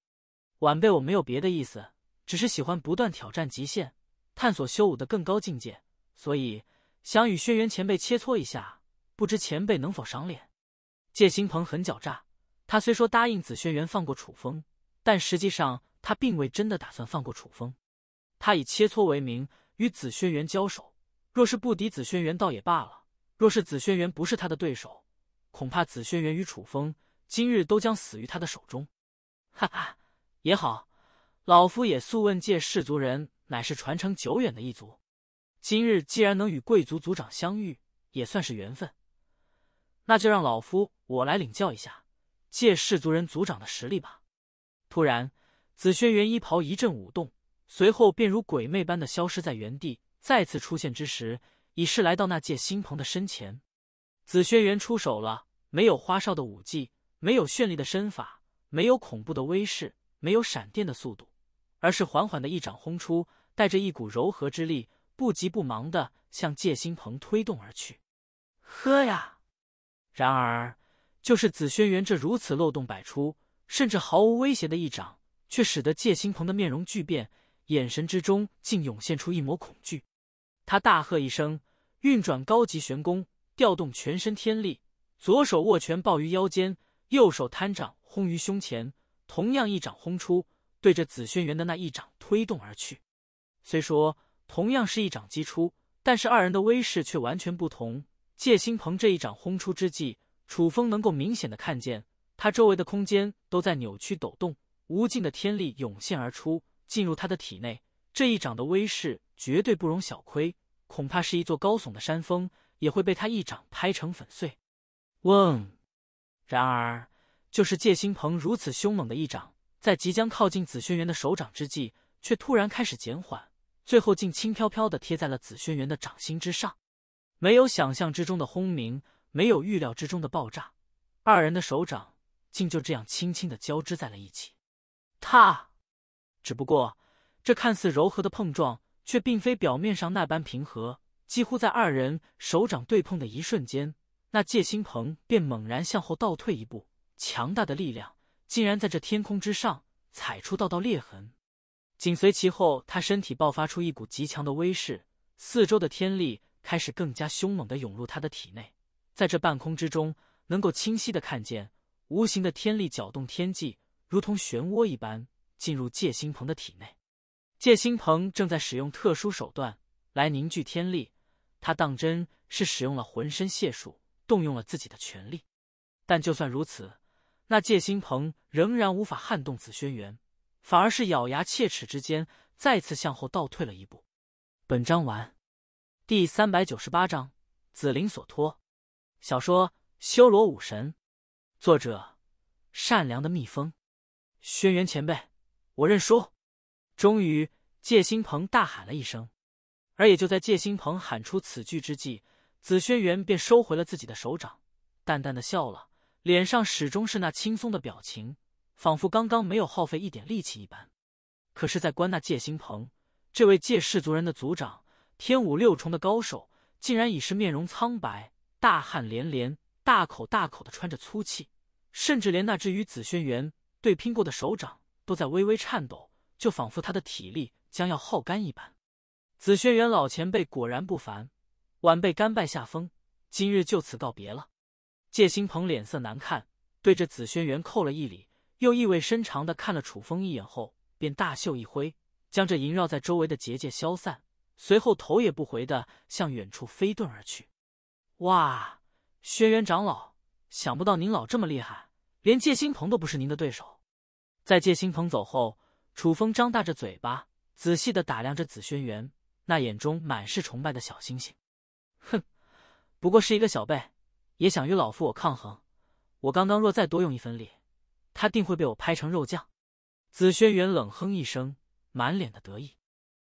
晚辈我没有别的意思。”只是喜欢不断挑战极限，探索修武的更高境界，所以想与轩辕前辈切磋一下，不知前辈能否赏脸？界心鹏很狡诈，他虽说答应紫轩辕放过楚风，但实际上他并未真的打算放过楚风。他以切磋为名与紫轩辕交手，若是不敌紫轩辕倒也罢了；若是紫轩辕不是他的对手，恐怕紫轩辕与楚风今日都将死于他的手中。哈哈，也好。老夫也素问界氏族人乃是传承久远的一族，今日既然能与贵族族长相遇，也算是缘分。那就让老夫我来领教一下界氏族人族长的实力吧。突然，紫轩辕衣袍一阵舞动，随后便如鬼魅般的消失在原地。再次出现之时，已是来到那界新朋的身前。紫轩辕出手了，没有花哨的舞技，没有绚丽的身法，没有恐怖的威势，没有闪电的速度。而是缓缓的一掌轰出，带着一股柔和之力，不急不忙的向界心鹏推动而去。喝呀！然而，就是紫轩辕这如此漏洞百出，甚至毫无威胁的一掌，却使得界心鹏的面容巨变，眼神之中竟涌现出一抹恐惧。他大喝一声，运转高级玄功，调动全身天力，左手握拳抱于腰间，右手摊掌轰于胸前，同样一掌轰出。对着紫轩辕的那一掌推动而去，虽说同样是一掌击出，但是二人的威势却完全不同。借心鹏这一掌轰出之际，楚风能够明显的看见他周围的空间都在扭曲抖动，无尽的天力涌现而出，进入他的体内。这一掌的威势绝对不容小窥，恐怕是一座高耸的山峰也会被他一掌拍成粉碎。嗡！然而，就是借心鹏如此凶猛的一掌。在即将靠近紫轩辕的手掌之际，却突然开始减缓，最后竟轻飘飘的贴在了紫轩辕的掌心之上。没有想象之中的轰鸣，没有预料之中的爆炸，二人的手掌竟就这样轻轻的交织在了一起。他，只不过这看似柔和的碰撞，却并非表面上那般平和。几乎在二人手掌对碰的一瞬间，那戒心鹏便猛然向后倒退一步，强大的力量。竟然在这天空之上踩出道道裂痕，紧随其后，他身体爆发出一股极强的威势，四周的天力开始更加凶猛的涌入他的体内。在这半空之中，能够清晰的看见无形的天力搅动天际，如同漩涡一般进入界心鹏的体内。界心鹏正在使用特殊手段来凝聚天力，他当真是使用了浑身解数，动用了自己的全力，但就算如此。那界心鹏仍然无法撼动紫轩辕，反而是咬牙切齿之间再次向后倒退了一步。本章完，第三百九十八章：紫灵所托。小说《修罗武神》，作者：善良的蜜蜂。轩辕前辈，我认输。终于，界心鹏大喊了一声。而也就在界心鹏喊出此句之际，紫轩辕便收回了自己的手掌，淡淡的笑了。脸上始终是那轻松的表情，仿佛刚刚没有耗费一点力气一般。可是，在关那界星鹏，这位界氏族人的族长，天武六重的高手，竟然已是面容苍白，大汗连连，大口大口的喘着粗气，甚至连那只与紫轩辕对拼过的手掌都在微微颤抖，就仿佛他的体力将要耗干一般。紫轩辕老前辈果然不凡，晚辈甘拜下风，今日就此告别了。谢新鹏脸色难看，对着紫轩辕叩了一礼，又意味深长的看了楚风一眼后，便大袖一挥，将这萦绕在周围的结界消散，随后头也不回的向远处飞遁而去。哇，轩辕长老，想不到您老这么厉害，连谢新鹏都不是您的对手。在谢新鹏走后，楚风张大着嘴巴，仔细的打量着紫轩辕，那眼中满是崇拜的小星星。哼，不过是一个小辈。也想与老夫我抗衡，我刚刚若再多用一分力，他定会被我拍成肉酱。紫轩辕冷哼一声，满脸的得意。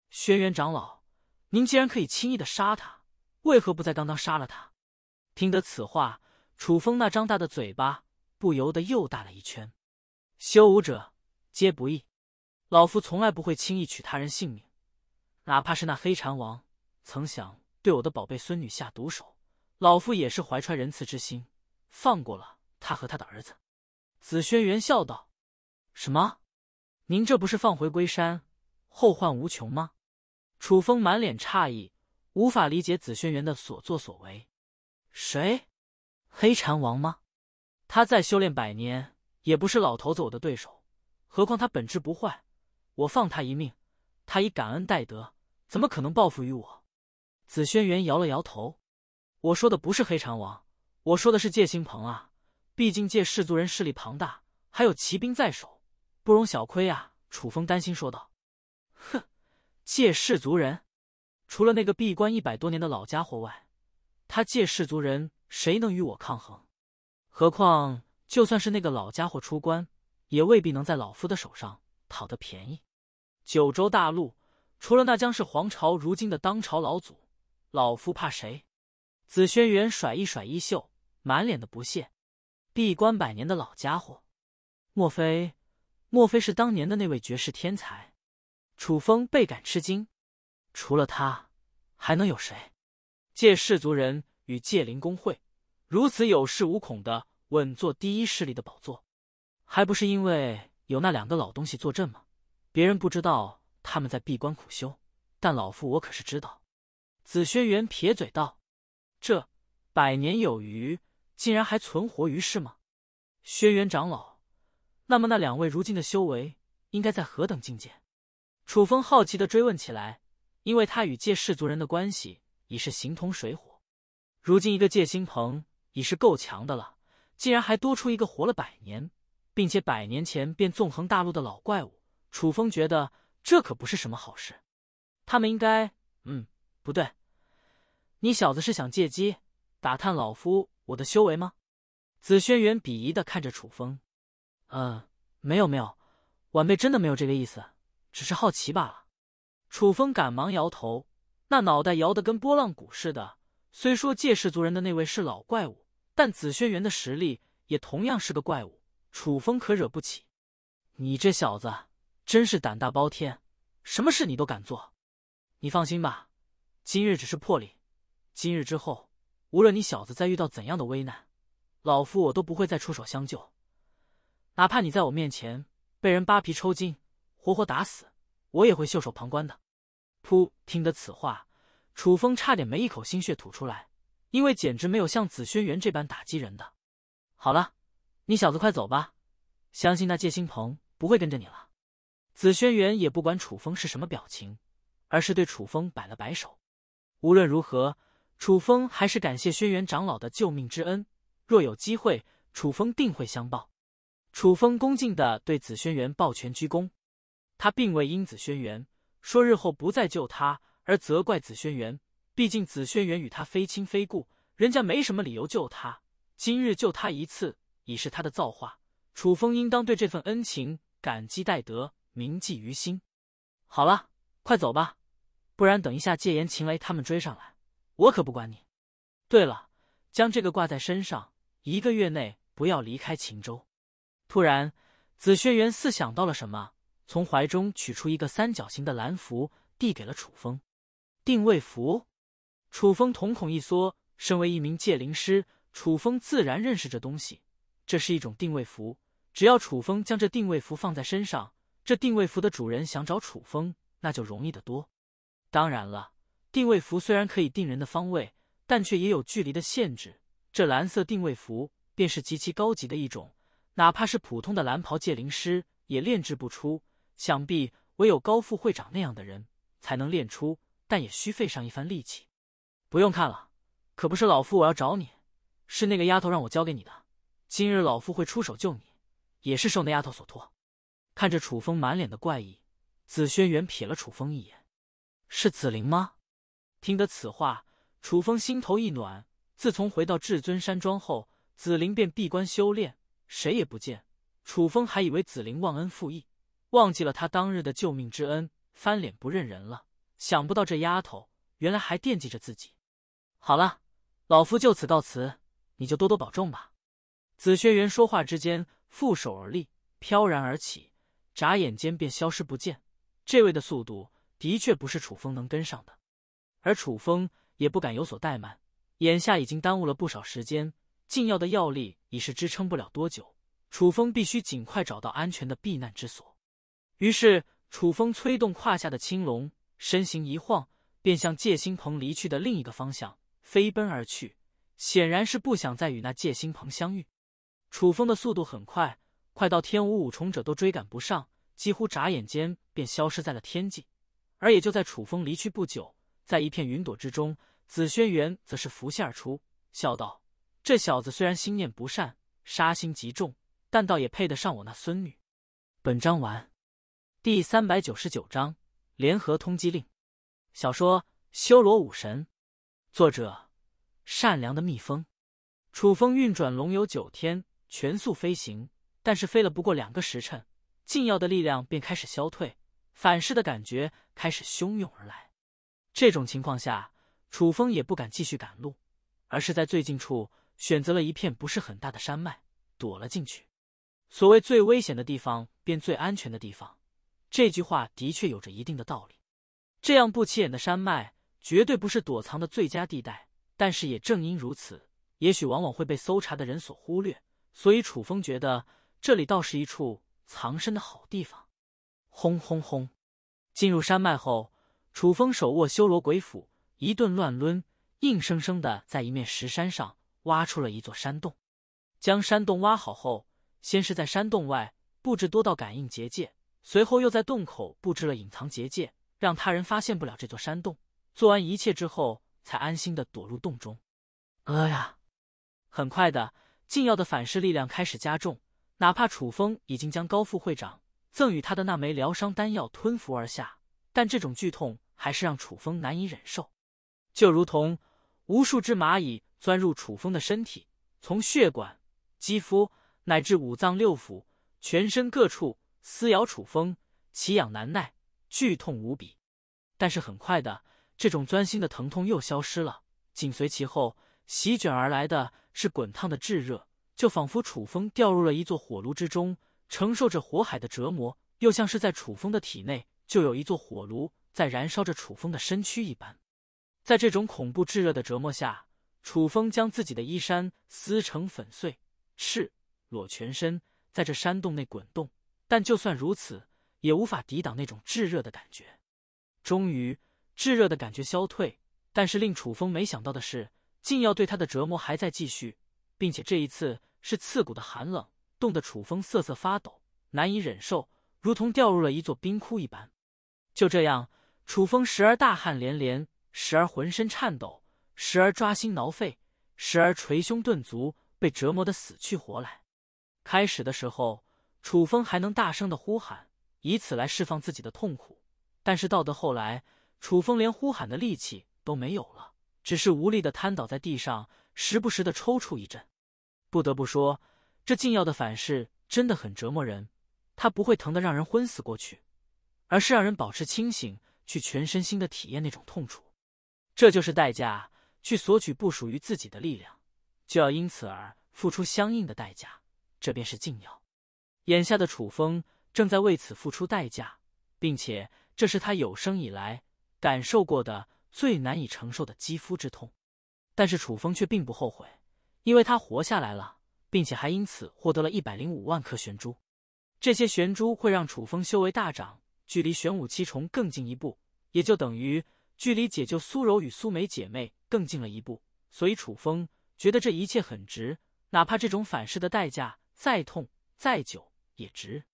轩辕长老，您既然可以轻易的杀他，为何不在刚刚杀了他？听得此话，楚风那张大的嘴巴不由得又大了一圈。修武者皆不易，老夫从来不会轻易取他人性命，哪怕是那黑蝉王曾想对我的宝贝孙女下毒手。老夫也是怀揣仁慈之心，放过了他和他的儿子。紫轩元笑道：“什么？您这不是放回归山，后患无穷吗？”楚风满脸诧异，无法理解紫轩元的所作所为。谁？黑蝉王吗？他再修炼百年，也不是老头子我的对手。何况他本质不坏，我放他一命，他以感恩戴德，怎么可能报复于我？紫轩辕摇了摇头。我说的不是黑蟾王，我说的是界心鹏啊！毕竟界氏族人势力庞大，还有骑兵在手，不容小窥啊！楚风担心说道：“哼，界氏族人，除了那个闭关一百多年的老家伙外，他界氏族人谁能与我抗衡？何况就算是那个老家伙出关，也未必能在老夫的手上讨得便宜。九州大陆，除了那江氏皇朝如今的当朝老祖，老夫怕谁？”紫轩辕甩一甩衣袖，满脸的不屑。闭关百年的老家伙，莫非莫非是当年的那位绝世天才？楚风倍感吃惊。除了他，还能有谁？界氏族人与界灵公会如此有恃无恐的稳坐第一势力的宝座，还不是因为有那两个老东西坐镇吗？别人不知道他们在闭关苦修，但老夫我可是知道。紫轩辕撇嘴道。这百年有余，竟然还存活于世吗？轩辕长老，那么那两位如今的修为应该在何等境界？楚风好奇的追问起来，因为他与界氏族人的关系已是形同水火。如今一个界星鹏已是够强的了，竟然还多出一个活了百年，并且百年前便纵横大陆的老怪物。楚风觉得这可不是什么好事，他们应该……嗯，不对。你小子是想借机打探老夫我的修为吗？紫轩辕鄙夷的看着楚风。嗯，没有没有，晚辈真的没有这个意思，只是好奇罢了。楚风赶忙摇头，那脑袋摇得跟拨浪鼓似的。虽说界氏族人的那位是老怪物，但紫轩辕的实力也同样是个怪物，楚风可惹不起。你这小子真是胆大包天，什么事你都敢做。你放心吧，今日只是破例。今日之后，无论你小子再遇到怎样的危难，老夫我都不会再出手相救，哪怕你在我面前被人扒皮抽筋、活活打死，我也会袖手旁观的。噗！听得此话，楚风差点没一口心血吐出来，因为简直没有像紫轩辕这般打击人的。好了，你小子快走吧，相信那戒心鹏不会跟着你了。紫轩辕也不管楚风是什么表情，而是对楚风摆了摆手。无论如何。楚风还是感谢轩辕长老的救命之恩，若有机会，楚风定会相报。楚风恭敬地对紫轩辕抱拳鞠躬，他并未因紫轩辕说日后不再救他而责怪紫轩辕，毕竟紫轩辕与他非亲非故，人家没什么理由救他。今日救他一次，已是他的造化，楚风应当对这份恩情感激戴德，铭记于心。好了，快走吧，不然等一下戒严秦雷他们追上来。我可不管你。对了，将这个挂在身上，一个月内不要离开秦州。突然，紫轩辕似想到了什么，从怀中取出一个三角形的蓝符，递给了楚风。定位符。楚风瞳孔一缩，身为一名界灵师，楚风自然认识这东西。这是一种定位符，只要楚风将这定位符放在身上，这定位符的主人想找楚风，那就容易得多。当然了。定位符虽然可以定人的方位，但却也有距离的限制。这蓝色定位符便是极其高级的一种，哪怕是普通的蓝袍界灵师也炼制不出。想必唯有高副会长那样的人才能炼出，但也需费上一番力气。不用看了，可不是老夫我要找你，是那个丫头让我交给你的。今日老夫会出手救你，也是受那丫头所托。看着楚风满脸的怪异，紫轩辕瞥了楚风一眼：“是紫菱吗？”听得此话，楚风心头一暖。自从回到至尊山庄后，紫菱便闭关修炼，谁也不见。楚风还以为紫菱忘恩负义，忘记了他当日的救命之恩，翻脸不认人了。想不到这丫头原来还惦记着自己。好了，老夫就此告辞，你就多多保重吧。紫轩辕说话之间，负手而立，飘然而起，眨眼间便消失不见。这位的速度的确不是楚风能跟上的。而楚风也不敢有所怠慢，眼下已经耽误了不少时间，禁药的药力已是支撑不了多久，楚风必须尽快找到安全的避难之所。于是，楚风催动胯下的青龙，身形一晃，便向界心鹏离去的另一个方向飞奔而去，显然是不想再与那界心鹏相遇。楚风的速度很快，快到天武五重者都追赶不上，几乎眨眼间便消失在了天际。而也就在楚风离去不久。在一片云朵之中，紫轩辕则是浮现而出，笑道：“这小子虽然心念不善，杀心极重，但倒也配得上我那孙女。”本章完。第三百九十九章联合通缉令。小说《修罗武神》，作者：善良的蜜蜂。楚风运转龙游九天，全速飞行，但是飞了不过两个时辰，禁药的力量便开始消退，反噬的感觉开始汹涌而来。这种情况下，楚风也不敢继续赶路，而是在最近处选择了一片不是很大的山脉躲了进去。所谓“最危险的地方便最安全的地方”，这句话的确有着一定的道理。这样不起眼的山脉绝对不是躲藏的最佳地带，但是也正因如此，也许往往会被搜查的人所忽略。所以楚风觉得这里倒是一处藏身的好地方。轰轰轰！进入山脉后。楚风手握修罗鬼斧，一顿乱抡，硬生生的在一面石山上挖出了一座山洞。将山洞挖好后，先是在山洞外布置多道感应结界，随后又在洞口布置了隐藏结界，让他人发现不了这座山洞。做完一切之后，才安心的躲入洞中。呃呀！很快的，禁药的反噬力量开始加重，哪怕楚风已经将高副会长赠予他的那枚疗伤丹药吞服而下。但这种剧痛还是让楚风难以忍受，就如同无数只蚂蚁钻入楚风的身体，从血管、肌肤乃至五脏六腑、全身各处撕咬楚风，奇痒难耐，剧痛无比。但是很快的，这种钻心的疼痛又消失了，紧随其后席卷而来的是滚烫的炙热，就仿佛楚风掉入了一座火炉之中，承受着火海的折磨，又像是在楚风的体内。就有一座火炉在燃烧着楚风的身躯一般，在这种恐怖炙热的折磨下，楚风将自己的衣衫撕成粉碎，赤裸全身，在这山洞内滚动。但就算如此，也无法抵挡那种炙热的感觉。终于，炙热的感觉消退，但是令楚风没想到的是，竟要对他的折磨还在继续，并且这一次是刺骨的寒冷，冻得楚风瑟瑟发抖，难以忍受，如同掉入了一座冰窟一般。就这样，楚风时而大汗连连，时而浑身颤抖，时而抓心挠肺，时而捶胸顿足，被折磨得死去活来。开始的时候，楚风还能大声的呼喊，以此来释放自己的痛苦。但是到的后来，楚风连呼喊的力气都没有了，只是无力的瘫倒在地上，时不时的抽搐一阵。不得不说，这禁药的反噬真的很折磨人。它不会疼得让人昏死过去。而是让人保持清醒，去全身心的体验那种痛楚，这就是代价。去索取不属于自己的力量，就要因此而付出相应的代价。这便是禁药。眼下的楚风正在为此付出代价，并且这是他有生以来感受过的最难以承受的肌肤之痛。但是楚风却并不后悔，因为他活下来了，并且还因此获得了一百零五万颗玄珠。这些玄珠会让楚风修为大涨。距离玄武七重更近一步，也就等于距离解救苏柔与苏梅姐妹更近了一步。所以楚风觉得这一切很值，哪怕这种反噬的代价再痛再久也值。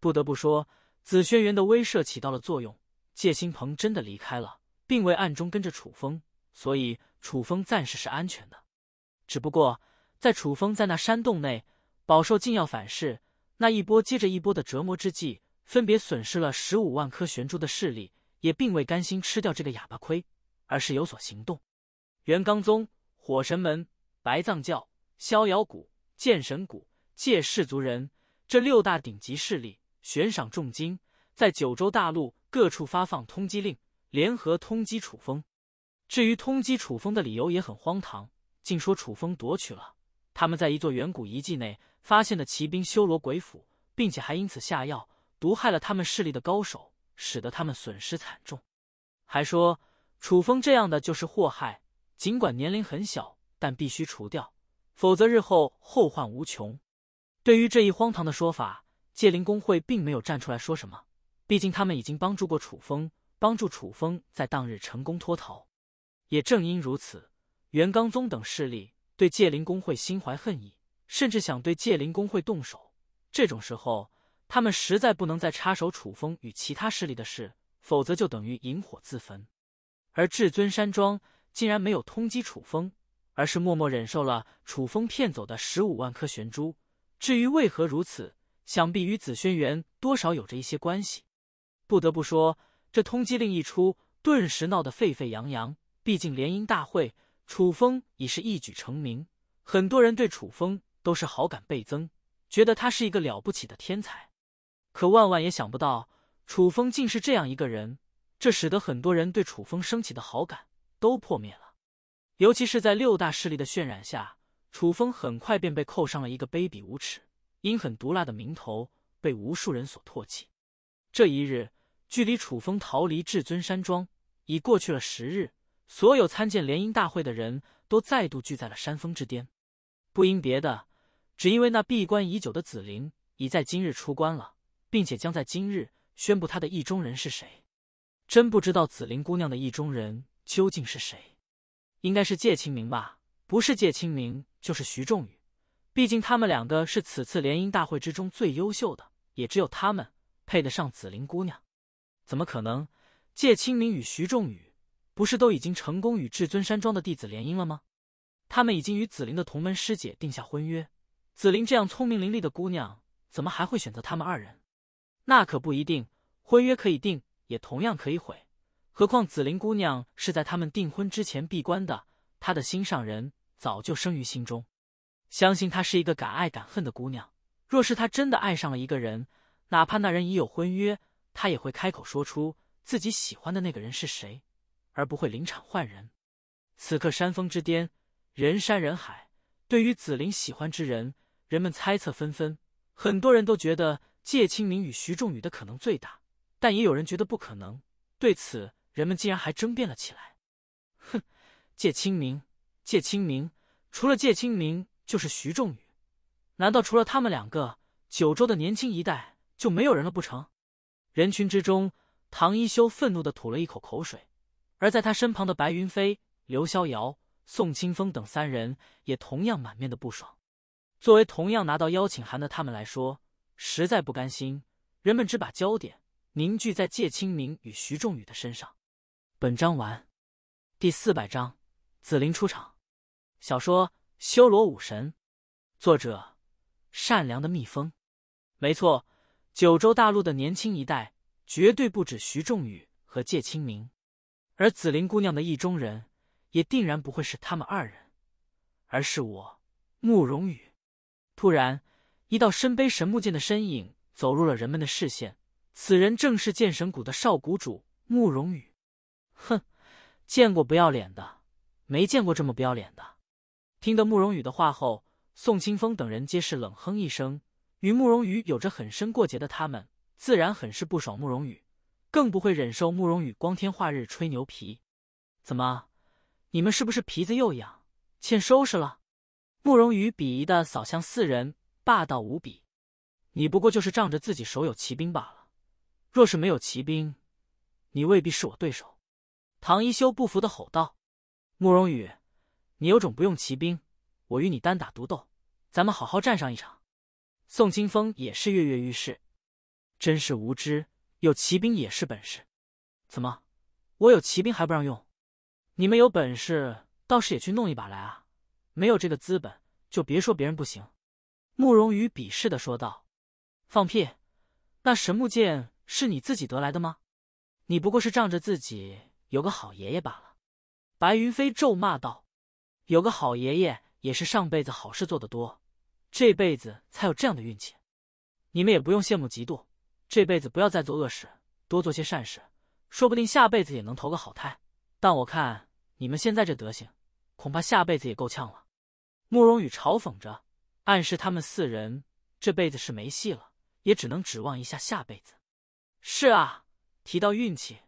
不得不说，紫轩辕的威慑起到了作用，借心鹏真的离开了，并未暗中跟着楚风，所以楚风暂时是安全的。只不过在楚风在那山洞内饱受禁药反噬，那一波接着一波的折磨之际。分别损失了十五万颗玄珠的势力，也并未甘心吃掉这个哑巴亏，而是有所行动。元罡宗、火神门、白藏教、逍遥谷、剑神谷、界氏族人这六大顶级势力悬赏重金，在九州大陆各处发放通缉令，联合通缉楚风。至于通缉楚风的理由也很荒唐，竟说楚风夺取了他们在一座远古遗迹内发现的骑兵修罗鬼斧，并且还因此下药。毒害了他们势力的高手，使得他们损失惨重。还说楚风这样的就是祸害，尽管年龄很小，但必须除掉，否则日后后患无穷。对于这一荒唐的说法，界灵公会并没有站出来说什么，毕竟他们已经帮助过楚风，帮助楚风在当日成功脱逃。也正因如此，元刚宗等势力对界灵公会心怀恨意，甚至想对界灵公会动手。这种时候。他们实在不能再插手楚风与其他势力的事，否则就等于引火自焚。而至尊山庄竟然没有通缉楚风，而是默默忍受了楚风骗走的十五万颗玄珠。至于为何如此，想必与紫轩辕多少有着一些关系。不得不说，这通缉令一出，顿时闹得沸沸扬扬。毕竟联姻大会，楚风已是一举成名，很多人对楚风都是好感倍增，觉得他是一个了不起的天才。可万万也想不到，楚风竟是这样一个人，这使得很多人对楚风升起的好感都破灭了。尤其是在六大势力的渲染下，楚风很快便被扣上了一个卑鄙无耻、阴狠毒辣的名头，被无数人所唾弃。这一日，距离楚风逃离至尊山庄已过去了十日，所有参见联姻大会的人都再度聚在了山峰之巅。不因别的，只因为那闭关已久的紫菱已在今日出关了。并且将在今日宣布他的意中人是谁。真不知道紫菱姑娘的意中人究竟是谁，应该是借清明吧？不是借清明就是徐仲宇，毕竟他们两个是此次联姻大会之中最优秀的，也只有他们配得上紫菱姑娘。怎么可能？借清明与徐仲宇不是都已经成功与至尊山庄的弟子联姻了吗？他们已经与紫菱的同门师姐定下婚约，紫菱这样聪明伶俐的姑娘，怎么还会选择他们二人？那可不一定，婚约可以定，也同样可以毁。何况紫菱姑娘是在他们订婚之前闭关的，她的心上人早就生于心中。相信她是一个敢爱敢恨的姑娘。若是她真的爱上了一个人，哪怕那人已有婚约，她也会开口说出自己喜欢的那个人是谁，而不会临场换人。此刻山峰之巅，人山人海，对于紫菱喜欢之人，人们猜测纷纷，很多人都觉得。借清明与徐仲宇的可能最大，但也有人觉得不可能。对此，人们竟然还争辩了起来。哼！借清明，借清明，除了借清明就是徐仲宇。难道除了他们两个，九州的年轻一代就没有人了不成？人群之中，唐一修愤怒的吐了一口口水，而在他身旁的白云飞、刘逍遥、宋清风等三人也同样满面的不爽。作为同样拿到邀请函的他们来说。实在不甘心，人们只把焦点凝聚在界清明与徐仲宇的身上。本章完，第四百章，紫菱出场。小说《修罗武神》，作者：善良的蜜蜂。没错，九州大陆的年轻一代绝对不止徐仲宇和界清明，而紫菱姑娘的意中人也定然不会是他们二人，而是我慕容羽。突然。一道身背神木剑的身影走入了人们的视线，此人正是剑神谷的少谷主慕容羽。哼，见过不要脸的，没见过这么不要脸的。听得慕容羽的话后，宋清风等人皆是冷哼一声。与慕容羽有着很深过节的他们，自然很是不爽慕容羽，更不会忍受慕容羽光天化日吹牛皮。怎么，你们是不是皮子又痒，欠收拾了？慕容羽鄙夷的扫向四人。霸道无比，你不过就是仗着自己手有骑兵罢了。若是没有骑兵，你未必是我对手。唐一修不服的吼道：“慕容羽，你有种不用骑兵，我与你单打独斗，咱们好好战上一场。”宋清风也是跃跃欲试。真是无知，有骑兵也是本事。怎么，我有骑兵还不让用？你们有本事倒是也去弄一把来啊！没有这个资本，就别说别人不行。慕容羽鄙视的说道：“放屁！那神木剑是你自己得来的吗？你不过是仗着自己有个好爷爷罢了。”白云飞咒骂道：“有个好爷爷也是上辈子好事做的多，这辈子才有这样的运气。你们也不用羡慕嫉妒，这辈子不要再做恶事，多做些善事，说不定下辈子也能投个好胎。但我看你们现在这德行，恐怕下辈子也够呛了。”慕容羽嘲讽着。暗示他们四人这辈子是没戏了，也只能指望一下下辈子。是啊，提到运气，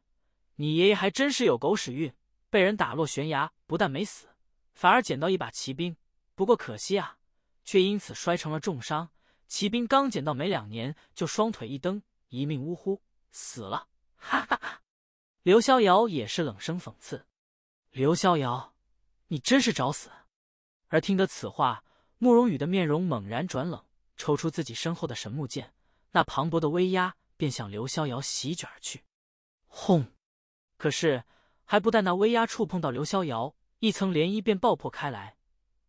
你爷爷还真是有狗屎运，被人打落悬崖，不但没死，反而捡到一把奇兵。不过可惜啊，却因此摔成了重伤。奇兵刚捡到没两年，就双腿一蹬，一命呜呼，死了。哈哈哈！刘逍遥也是冷声讽刺：“刘逍遥，你真是找死。”而听得此话。慕容羽的面容猛然转冷，抽出自己身后的神木剑，那磅礴的威压便向刘逍遥席卷而去。轰！可是还不待那威压触碰到刘逍遥，一层涟漪便爆破开来。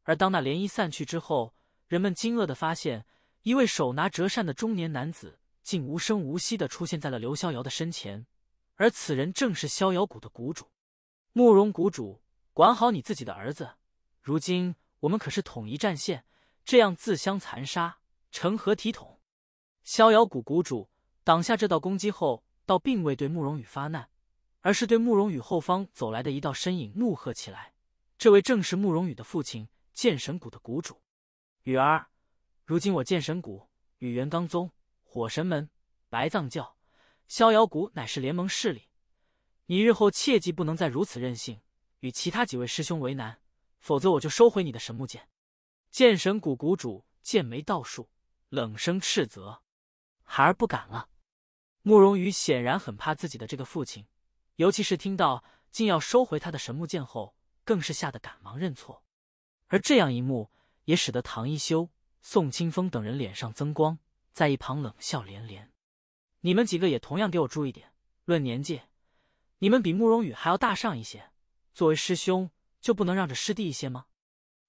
而当那涟漪散去之后，人们惊愕的发现，一位手拿折扇的中年男子竟无声无息的出现在了刘逍遥的身前。而此人正是逍遥谷的谷主，慕容谷主，管好你自己的儿子，如今。我们可是统一战线，这样自相残杀成何体统？逍遥谷谷主挡下这道攻击后，倒并未对慕容羽发难，而是对慕容羽后方走来的一道身影怒喝起来。这位正是慕容羽的父亲，剑神谷的谷主。羽儿，如今我剑神谷与元罡宗、火神门、白藏教、逍遥谷乃是联盟势力，你日后切记不能再如此任性，与其他几位师兄为难。否则我就收回你的神木剑！剑神谷谷主剑眉倒竖，冷声斥责：“孩儿不敢了。”慕容羽显然很怕自己的这个父亲，尤其是听到竟要收回他的神木剑后，更是吓得赶忙认错。而这样一幕也使得唐一修、宋清风等人脸上增光，在一旁冷笑连连。你们几个也同样给我注意点。论年纪，你们比慕容羽还要大上一些，作为师兄。就不能让着师弟一些吗？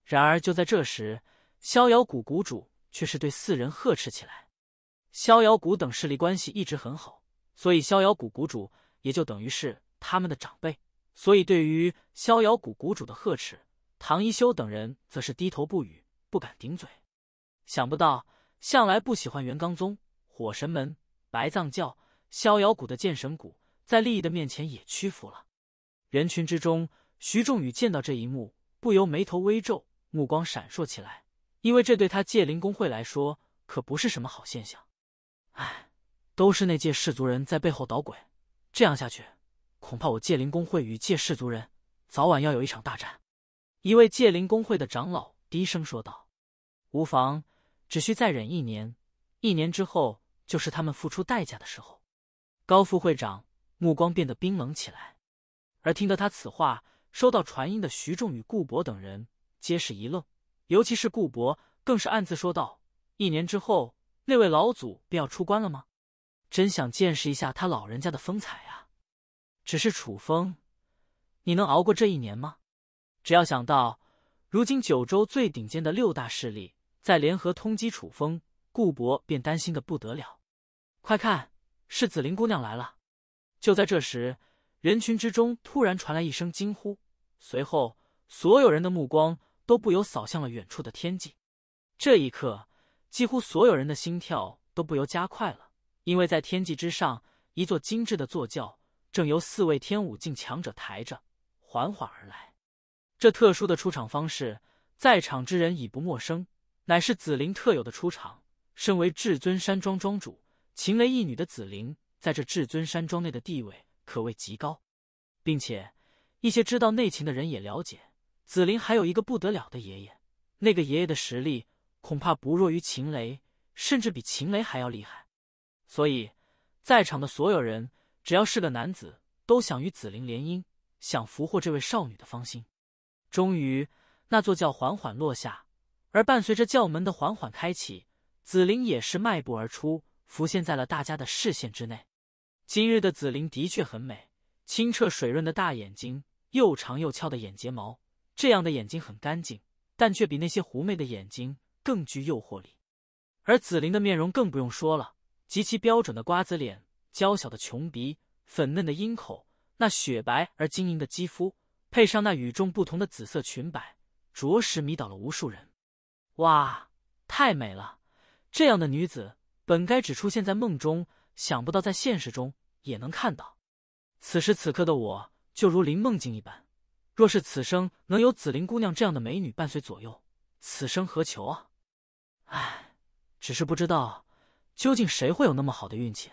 然而，就在这时，逍遥谷谷主却是对四人呵斥起来。逍遥谷等势力关系一直很好，所以逍遥谷谷主也就等于是他们的长辈，所以对于逍遥谷谷主的呵斥，唐一修等人则是低头不语，不敢顶嘴。想不到，向来不喜欢元罡宗、火神门、白藏教、逍遥谷的剑神谷，在利益的面前也屈服了。人群之中。徐仲宇见到这一幕，不由眉头微皱，目光闪烁起来，因为这对他界灵公会来说可不是什么好现象。哎，都是那界氏族人在背后捣鬼，这样下去，恐怕我界灵公会与界氏族人早晚要有一场大战。一位界灵公会的长老低声说道：“无妨，只需再忍一年，一年之后就是他们付出代价的时候。”高副会长目光变得冰冷起来，而听得他此话。收到传音的徐仲与顾博等人皆是一愣，尤其是顾博更是暗自说道：“一年之后，那位老祖便要出关了吗？真想见识一下他老人家的风采啊！”只是楚风，你能熬过这一年吗？只要想到如今九州最顶尖的六大势力在联合通缉楚风，顾博便担心的不得了。快看，是紫菱姑娘来了！就在这时，人群之中突然传来一声惊呼。随后，所有人的目光都不由扫向了远处的天际。这一刻，几乎所有人的心跳都不由加快了，因为在天际之上，一座精致的坐轿正由四位天武境强者抬着缓缓而来。这特殊的出场方式，在场之人已不陌生，乃是紫菱特有的出场。身为至尊山庄庄主秦雷义女的紫菱，在这至尊山庄内的地位可谓极高，并且。一些知道内情的人也了解，紫菱还有一个不得了的爷爷，那个爷爷的实力恐怕不弱于秦雷，甚至比秦雷还要厉害。所以，在场的所有人，只要是个男子，都想与紫菱联姻，想俘获这位少女的芳心。终于，那座轿缓缓落下，而伴随着轿门的缓缓开启，紫菱也是迈步而出，浮现在了大家的视线之内。今日的紫菱的确很美。清澈水润的大眼睛，又长又翘的眼睫毛，这样的眼睛很干净，但却比那些狐媚的眼睛更具诱惑力。而紫菱的面容更不用说了，极其标准的瓜子脸，娇小的穷鼻，粉嫩的樱口，那雪白而晶莹的肌肤，配上那与众不同的紫色裙摆，着实迷倒了无数人。哇，太美了！这样的女子本该只出现在梦中，想不到在现实中也能看到。此时此刻的我，就如林梦境一般。若是此生能有紫菱姑娘这样的美女伴随左右，此生何求啊！唉，只是不知道究竟谁会有那么好的运气，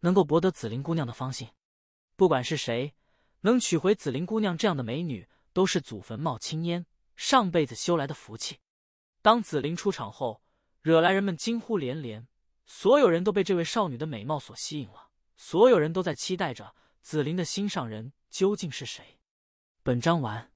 能够博得紫菱姑娘的芳心。不管是谁，能娶回紫菱姑娘这样的美女，都是祖坟冒青烟，上辈子修来的福气。当紫菱出场后，惹来人们惊呼连连，所有人都被这位少女的美貌所吸引了，所有人都在期待着。紫菱的心上人究竟是谁？本章完。